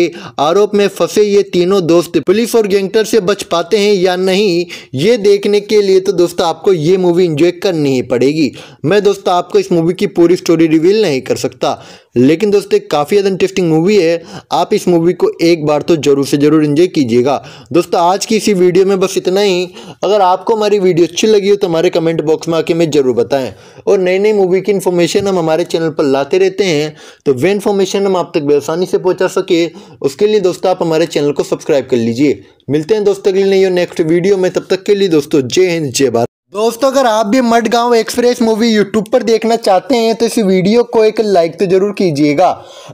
आरोप में फंसे ये तीनों दोस्त पुलिस और गैंगस्टर से बच पाते हैं या नहीं ये देखने के लिए तो दोस्तों आपको ये मूवी इंजॉय करनी ही पड़ेगी मैं दोस्तों आपको इस मूवी की पूरी स्टोरी रिवील नहीं कर सकता लेकिन दोस्तों काफ़ी ज़्यादा इंटरेस्टिंग मूवी है आप इस मूवी को एक बार तो जरूर से जरूर इन्जॉय कीजिएगा दोस्तों आज की इसी वीडियो में बस इतना ही अगर आपको हमारी वीडियो अच्छी लगी हो तो हमारे कमेंट बॉक्स में आके हमें ज़रूर बताएं और नई नई मूवी की इन्फॉर्मेशन हम हमारे चैनल पर लाते रहते हैं तो वे इन्फॉर्मेशन हम आप तक बेसानी से पहुँचा सके उसके लिए दोस्तों आप हमारे चैनल को सब्सक्राइब कर लीजिए मिलते हैं दोस्तों अगली नई और नेक्स्ट वीडियो में तब तक के लिए दोस्तों जय हिंद जय भारत दोस्तों अगर आप भी मड गाँव एक्सप्रेस मूवी यूट्यूब पर देखना चाहते हैं तो इस वीडियो को एक लाइक तो जरूर कीजिएगा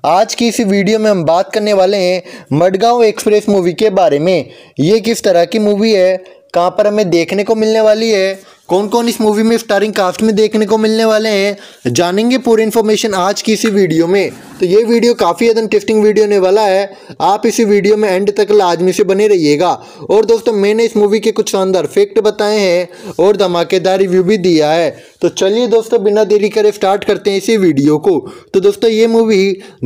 आज की इस वीडियो में हम बात करने वाले हैं मडगांव एक्सप्रेस मूवी के बारे में ये किस तरह की मूवी है कहाँ पर हमें देखने को मिलने वाली है कौन कौन इस मूवी में स्टारिंग कास्ट में देखने को मिलने वाले हैं जानेंगे पूरी इन्फॉर्मेशन आज की इसी वीडियो में तो ये वीडियो काफ़ी ज़्यादा इंटरेस्टिंग वीडियो होने वाला है आप इसी वीडियो में एंड तक लाजमी से बने रहिएगा और दोस्तों मैंने इस मूवी के कुछ शानदार फैक्ट बताए हैं और धमाकेदार रिव्यू भी दिया है तो चलिए दोस्तों बिना देरी करे स्टार्ट करते हैं इसी वीडियो को तो दोस्तों ये मूवी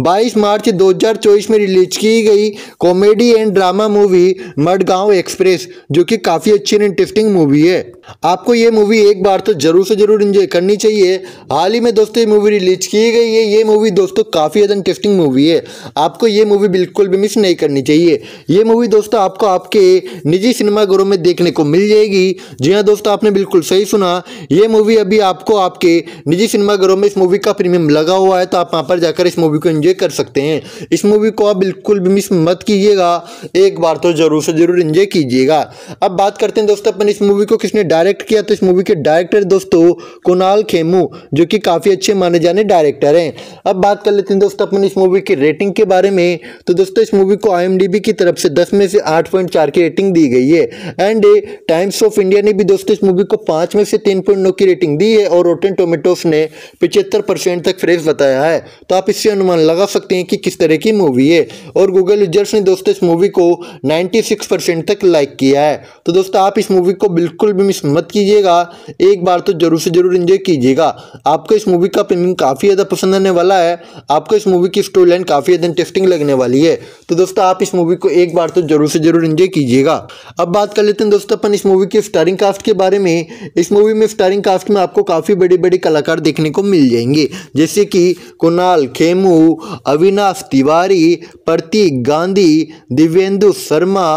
22 मार्च 2024 में रिलीज की गई comedy and drama movie Madgaon express जो कि काफ़ी अच्छी एंड इंटरेस्टिंग मूवी है आपको ये मूवी एक बार तो ज़रूर से ज़रूर इंजॉय करनी चाहिए हाल ही में दोस्तों ये मूवी रिलीज की गई है ये मूवी दोस्तों काफ़ी ज़्यादा इंटरेस्टिंग मूवी है आपको ये मूवी बिल्कुल भी मिस नहीं करनी चाहिए ये मूवी दोस्तों आपको आपके निजी सिनेमाघरों में देखने को मिल जाएगी जी हाँ दोस्तों आपने बिल्कुल सही सुना ये मूवी अभी आपको आपके निजी सिनेमाघरों में इस मूवी का प्रीमियम लगा हुआ है तो आप वहाँ पर जाकर इस मूवी को इन्जॉय कर सकते हैं इस मूवी को आप बिल्कुल भी मिस मत कीजिएगा एक बार तो ज़रूर से ज़रूर इन्जॉय कीजिएगा अब बात करते हैं दोस्तों अपन इस मूवी को किसने डायरेक्ट किया तो इस मूवी के डायरेक्टर दोस्तों कुणाल खेमू जो कि काफ़ी अच्छे माने जाने डायरेक्टर हैं अब बात कर लेते हैं दोस्तों अपन इस मूवी की रेटिंग के बारे में तो दोस्तों इस मूवी को आई की तरफ से दस में से आठ की रेटिंग दी गई है एंड टाइम्स ऑफ इंडिया ने भी दोस्तों इस मूवी को पाँच में से तीन की रेटिंग दी ए और रोटेन टोमेटोस ने पिचहत्तर परसेंट तक फ्रेश बताया है तो आप इससे अनुमान लगा सकते हैं कि किस तरह की मूवी है और गूगल यूजर्स ने दोस्तों इस मूवी को 96 परसेंट तक लाइक किया है तो दोस्तों आप इस मूवी को बिल्कुल भी मिस मत कीजिएगा एक बार तो ज़रूर से ज़रूर इंजॉय कीजिएगा आपको इस मूवी का प्रीमियम काफ़ी ज़्यादा पसंद आने वाला है आपको इस मूवी की स्टोरी लाइन काफ़ी ज़्यादा इंटरेस्टिंग लगने वाली है तो दोस्तों आप इस मूवी को एक बार तो ज़रूर से ज़रूर इंजॉय कीजिएगा अब बात कर लेते हैं दोस्तों अपन इस मूवी के स्टारिंग कास्ट के बारे में इस मूवी में स्टारिंग कास्ट में आपको काफ़ी बड़े बड़े कलाकार देखने को मिल जाएंगे जैसे कि कुणाल खेमू अविनाश तिवारी प्रतीक गांधी दिव्येंदु शर्मा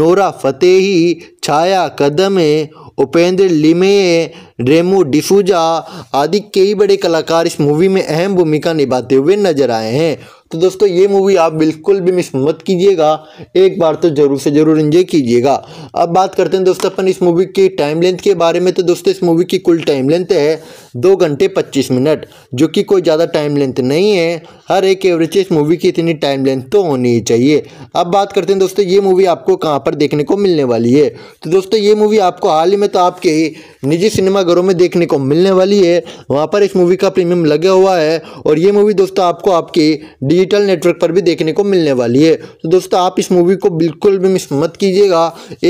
नोरा फतेही छाया कदमे उपेंद्र लिमे रेमू डिसूजा आदि कई बड़े कलाकार इस मूवी में अहम भूमिका निभाते हुए नजर आए हैं तो दोस्तों ये मूवी आप बिल्कुल भी मिस मत कीजिएगा एक बार तो ज़रूर से ज़रूर इंजॉय कीजिएगा अब बात करते हैं दोस्तों अपन इस मूवी की टाइम लेंथ के बारे में तो दोस्तों इस मूवी की कुल टाइम लेंथ है दो घंटे पच्चीस मिनट जो कि कोई ज़्यादा टाइम लेंथ नहीं है हर एक एवरेज इस मूवी की इतनी टाइम लेंथ तो होनी ही चाहिए अब बात करते हैं दोस्तों ये मूवी आपको कहाँ पर देखने को मिलने वाली है तो दोस्तों ये मूवी आपको हाल ही में तो आपके निजी सिनेमाघरों में देखने को मिलने वाली है वहाँ पर इस मूवी का प्रीमियम लगा हुआ है और ये मूवी दोस्तों आपको आपकी डी डिजिटल नेटवर्क पर भी देखने को मिलने वाली है तो दोस्तों आप इस मूवी को बिल्कुल भी मिस मत कीजिएगा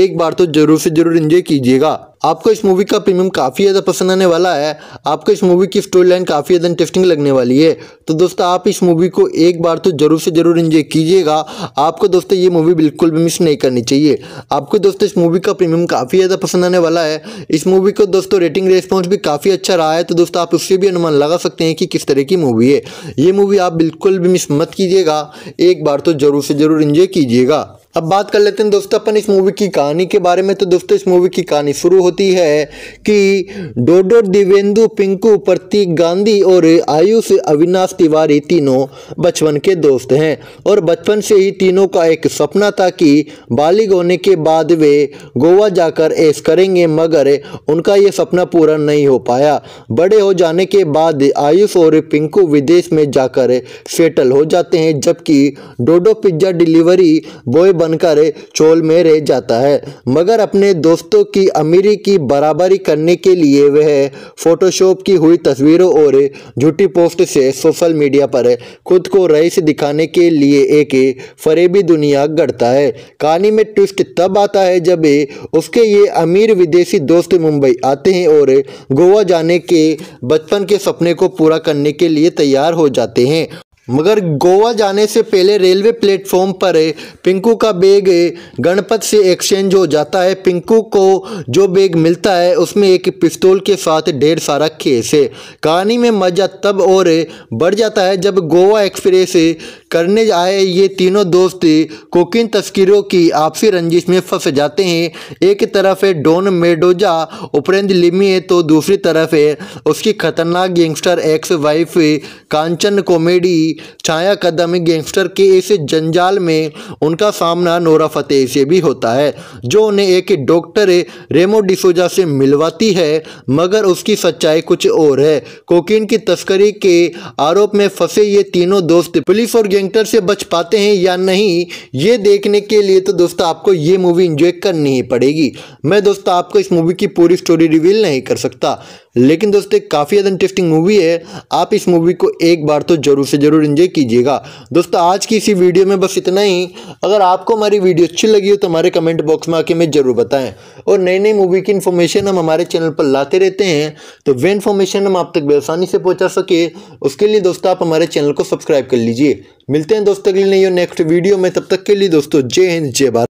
एक बार तो ज़रूर से ज़रूर इंजॉय कीजिएगा आपको इस मूवी का प्रीमियम काफ़ी ज़्यादा पसंद आने वाला है आपको इस मूवी की स्टोरी लाइन काफ़ी ज़्यादा इंटरेस्टिंग लगने वाली है तो दोस्तों आप इस मूवी को एक बार तो ज़रूर से ज़रूर इन्जॉय कीजिएगा आपको दोस्तों ये मूवी बिल्कुल भी मिस नहीं करनी चाहिए आपको दोस्तों इस मूवी का प्रीमियम काफ़ी ज़्यादा पसंद आने वाला है इस मूवी को दोस्तों रेटिंग रेस्पॉन्स भी काफ़ी अच्छा रहा है तो दोस्तों आप उससे भी अनुमान लगा सकते हैं कि किस तरह की मूवी है ये मूवी आप बिल्कुल भी मिस मत कीजिएगा एक बार तो ज़रूर से ज़रूर इन्जॉय कीजिएगा अब बात कर लेते हैं दोस्तों अपन इस मूवी की कहानी के बारे में तो दोस्तों इस मूवी की कहानी शुरू होती है कि डोडो दिवेंदु पिंकू प्रतीक गांधी और आयुष अविनाश तिवारी तीनों बचपन के दोस्त हैं और बचपन से ही तीनों का एक सपना था कि बालिग होने के बाद वे गोवा जाकर ऐस करेंगे मगर उनका ये सपना पूरा नहीं हो पाया बड़े हो जाने के बाद आयुष और पिंकू विदेश में जाकर सेटल हो जाते हैं जबकि डोडो पिज्ज़ा डिलीवरी बॉय बनकर चोल में रह जाता है मगर अपने दोस्तों की अमीरी की बराबरी करने के लिए वह फोटोशॉप की हुई तस्वीरों और झूठी पोस्ट से सोशल मीडिया पर खुद को रईस दिखाने के लिए एक फरेबी दुनिया गढ़ता है कहानी में ट्विस्ट तब आता है जब उसके ये अमीर विदेशी दोस्त मुंबई आते हैं और गोवा जाने के बचपन के सपने को पूरा करने के लिए तैयार हो जाते हैं मगर गोवा जाने से पहले रेलवे प्लेटफॉर्म पर पिंकू का बैग गणपत से एक्सचेंज हो जाता है पिंकू को जो बैग मिलता है उसमें एक पिस्तौल के साथ ढेर सारा खेस है कहानी में मज़ा तब और बढ़ जाता है जब गोवा एक्सप्रेस करने आए ये तीनों दोस्त कोकिन तस्करों की आपसी रंजिश में फंस जाते हैं एक तरफ है डॉन मेडोजा उपरेंद लिमी है तो दूसरी तरफ है उसकी खतरनाक gangster ex wife Kanchan comedy Chhaya Kadam gangster के इस जंजाल में उनका सामना नोरा फतेह से भी होता है जो उन्हें एक डॉक्टर रेमो डिसोजा से मिलवाती है मगर उसकी सच्चाई कुछ और है कोकीन की तस्करी के आरोप में फंसे ये तीनों दोस्त पुलिस और गैंगस्टर से बच पाते हैं या नहीं ये देखने के लिए तो दोस्तों आपको ये मूवी इंजॉय करनी ही पड़ेगी मैं दोस्तों आपको इस मूवी की पूरी स्टोरी रिवील नहीं कर सकता लेकिन दोस्तों काफ़ी ज़्यादा इंटरेस्टिंग मूवी है आप इस मूवी को एक बार तो ज़रूर से ज़रूर इन्जॉय कीजिएगा दोस्तों आज की इसी वीडियो में बस इतना ही अगर आपको हमारी वीडियो अच्छी लगी हो तो हमारे कमेंट बॉक्स में आके हमें ज़रूर बताएं और नई नई मूवी की इन्फॉर्मेशन हम हमारे चैनल पर लाते रहते हैं तो वे इन्फॉर्मेशन हम आप तक बेसानी से पहुँचा सके उसके लिए दोस्तों आप हमारे चैनल को सब्सक्राइब कर लीजिए मिलते हैं दोस्तों अगले नई और नेक्स्ट वीडियो में तब तक के लिए दोस्तों जय हिंद जय भारत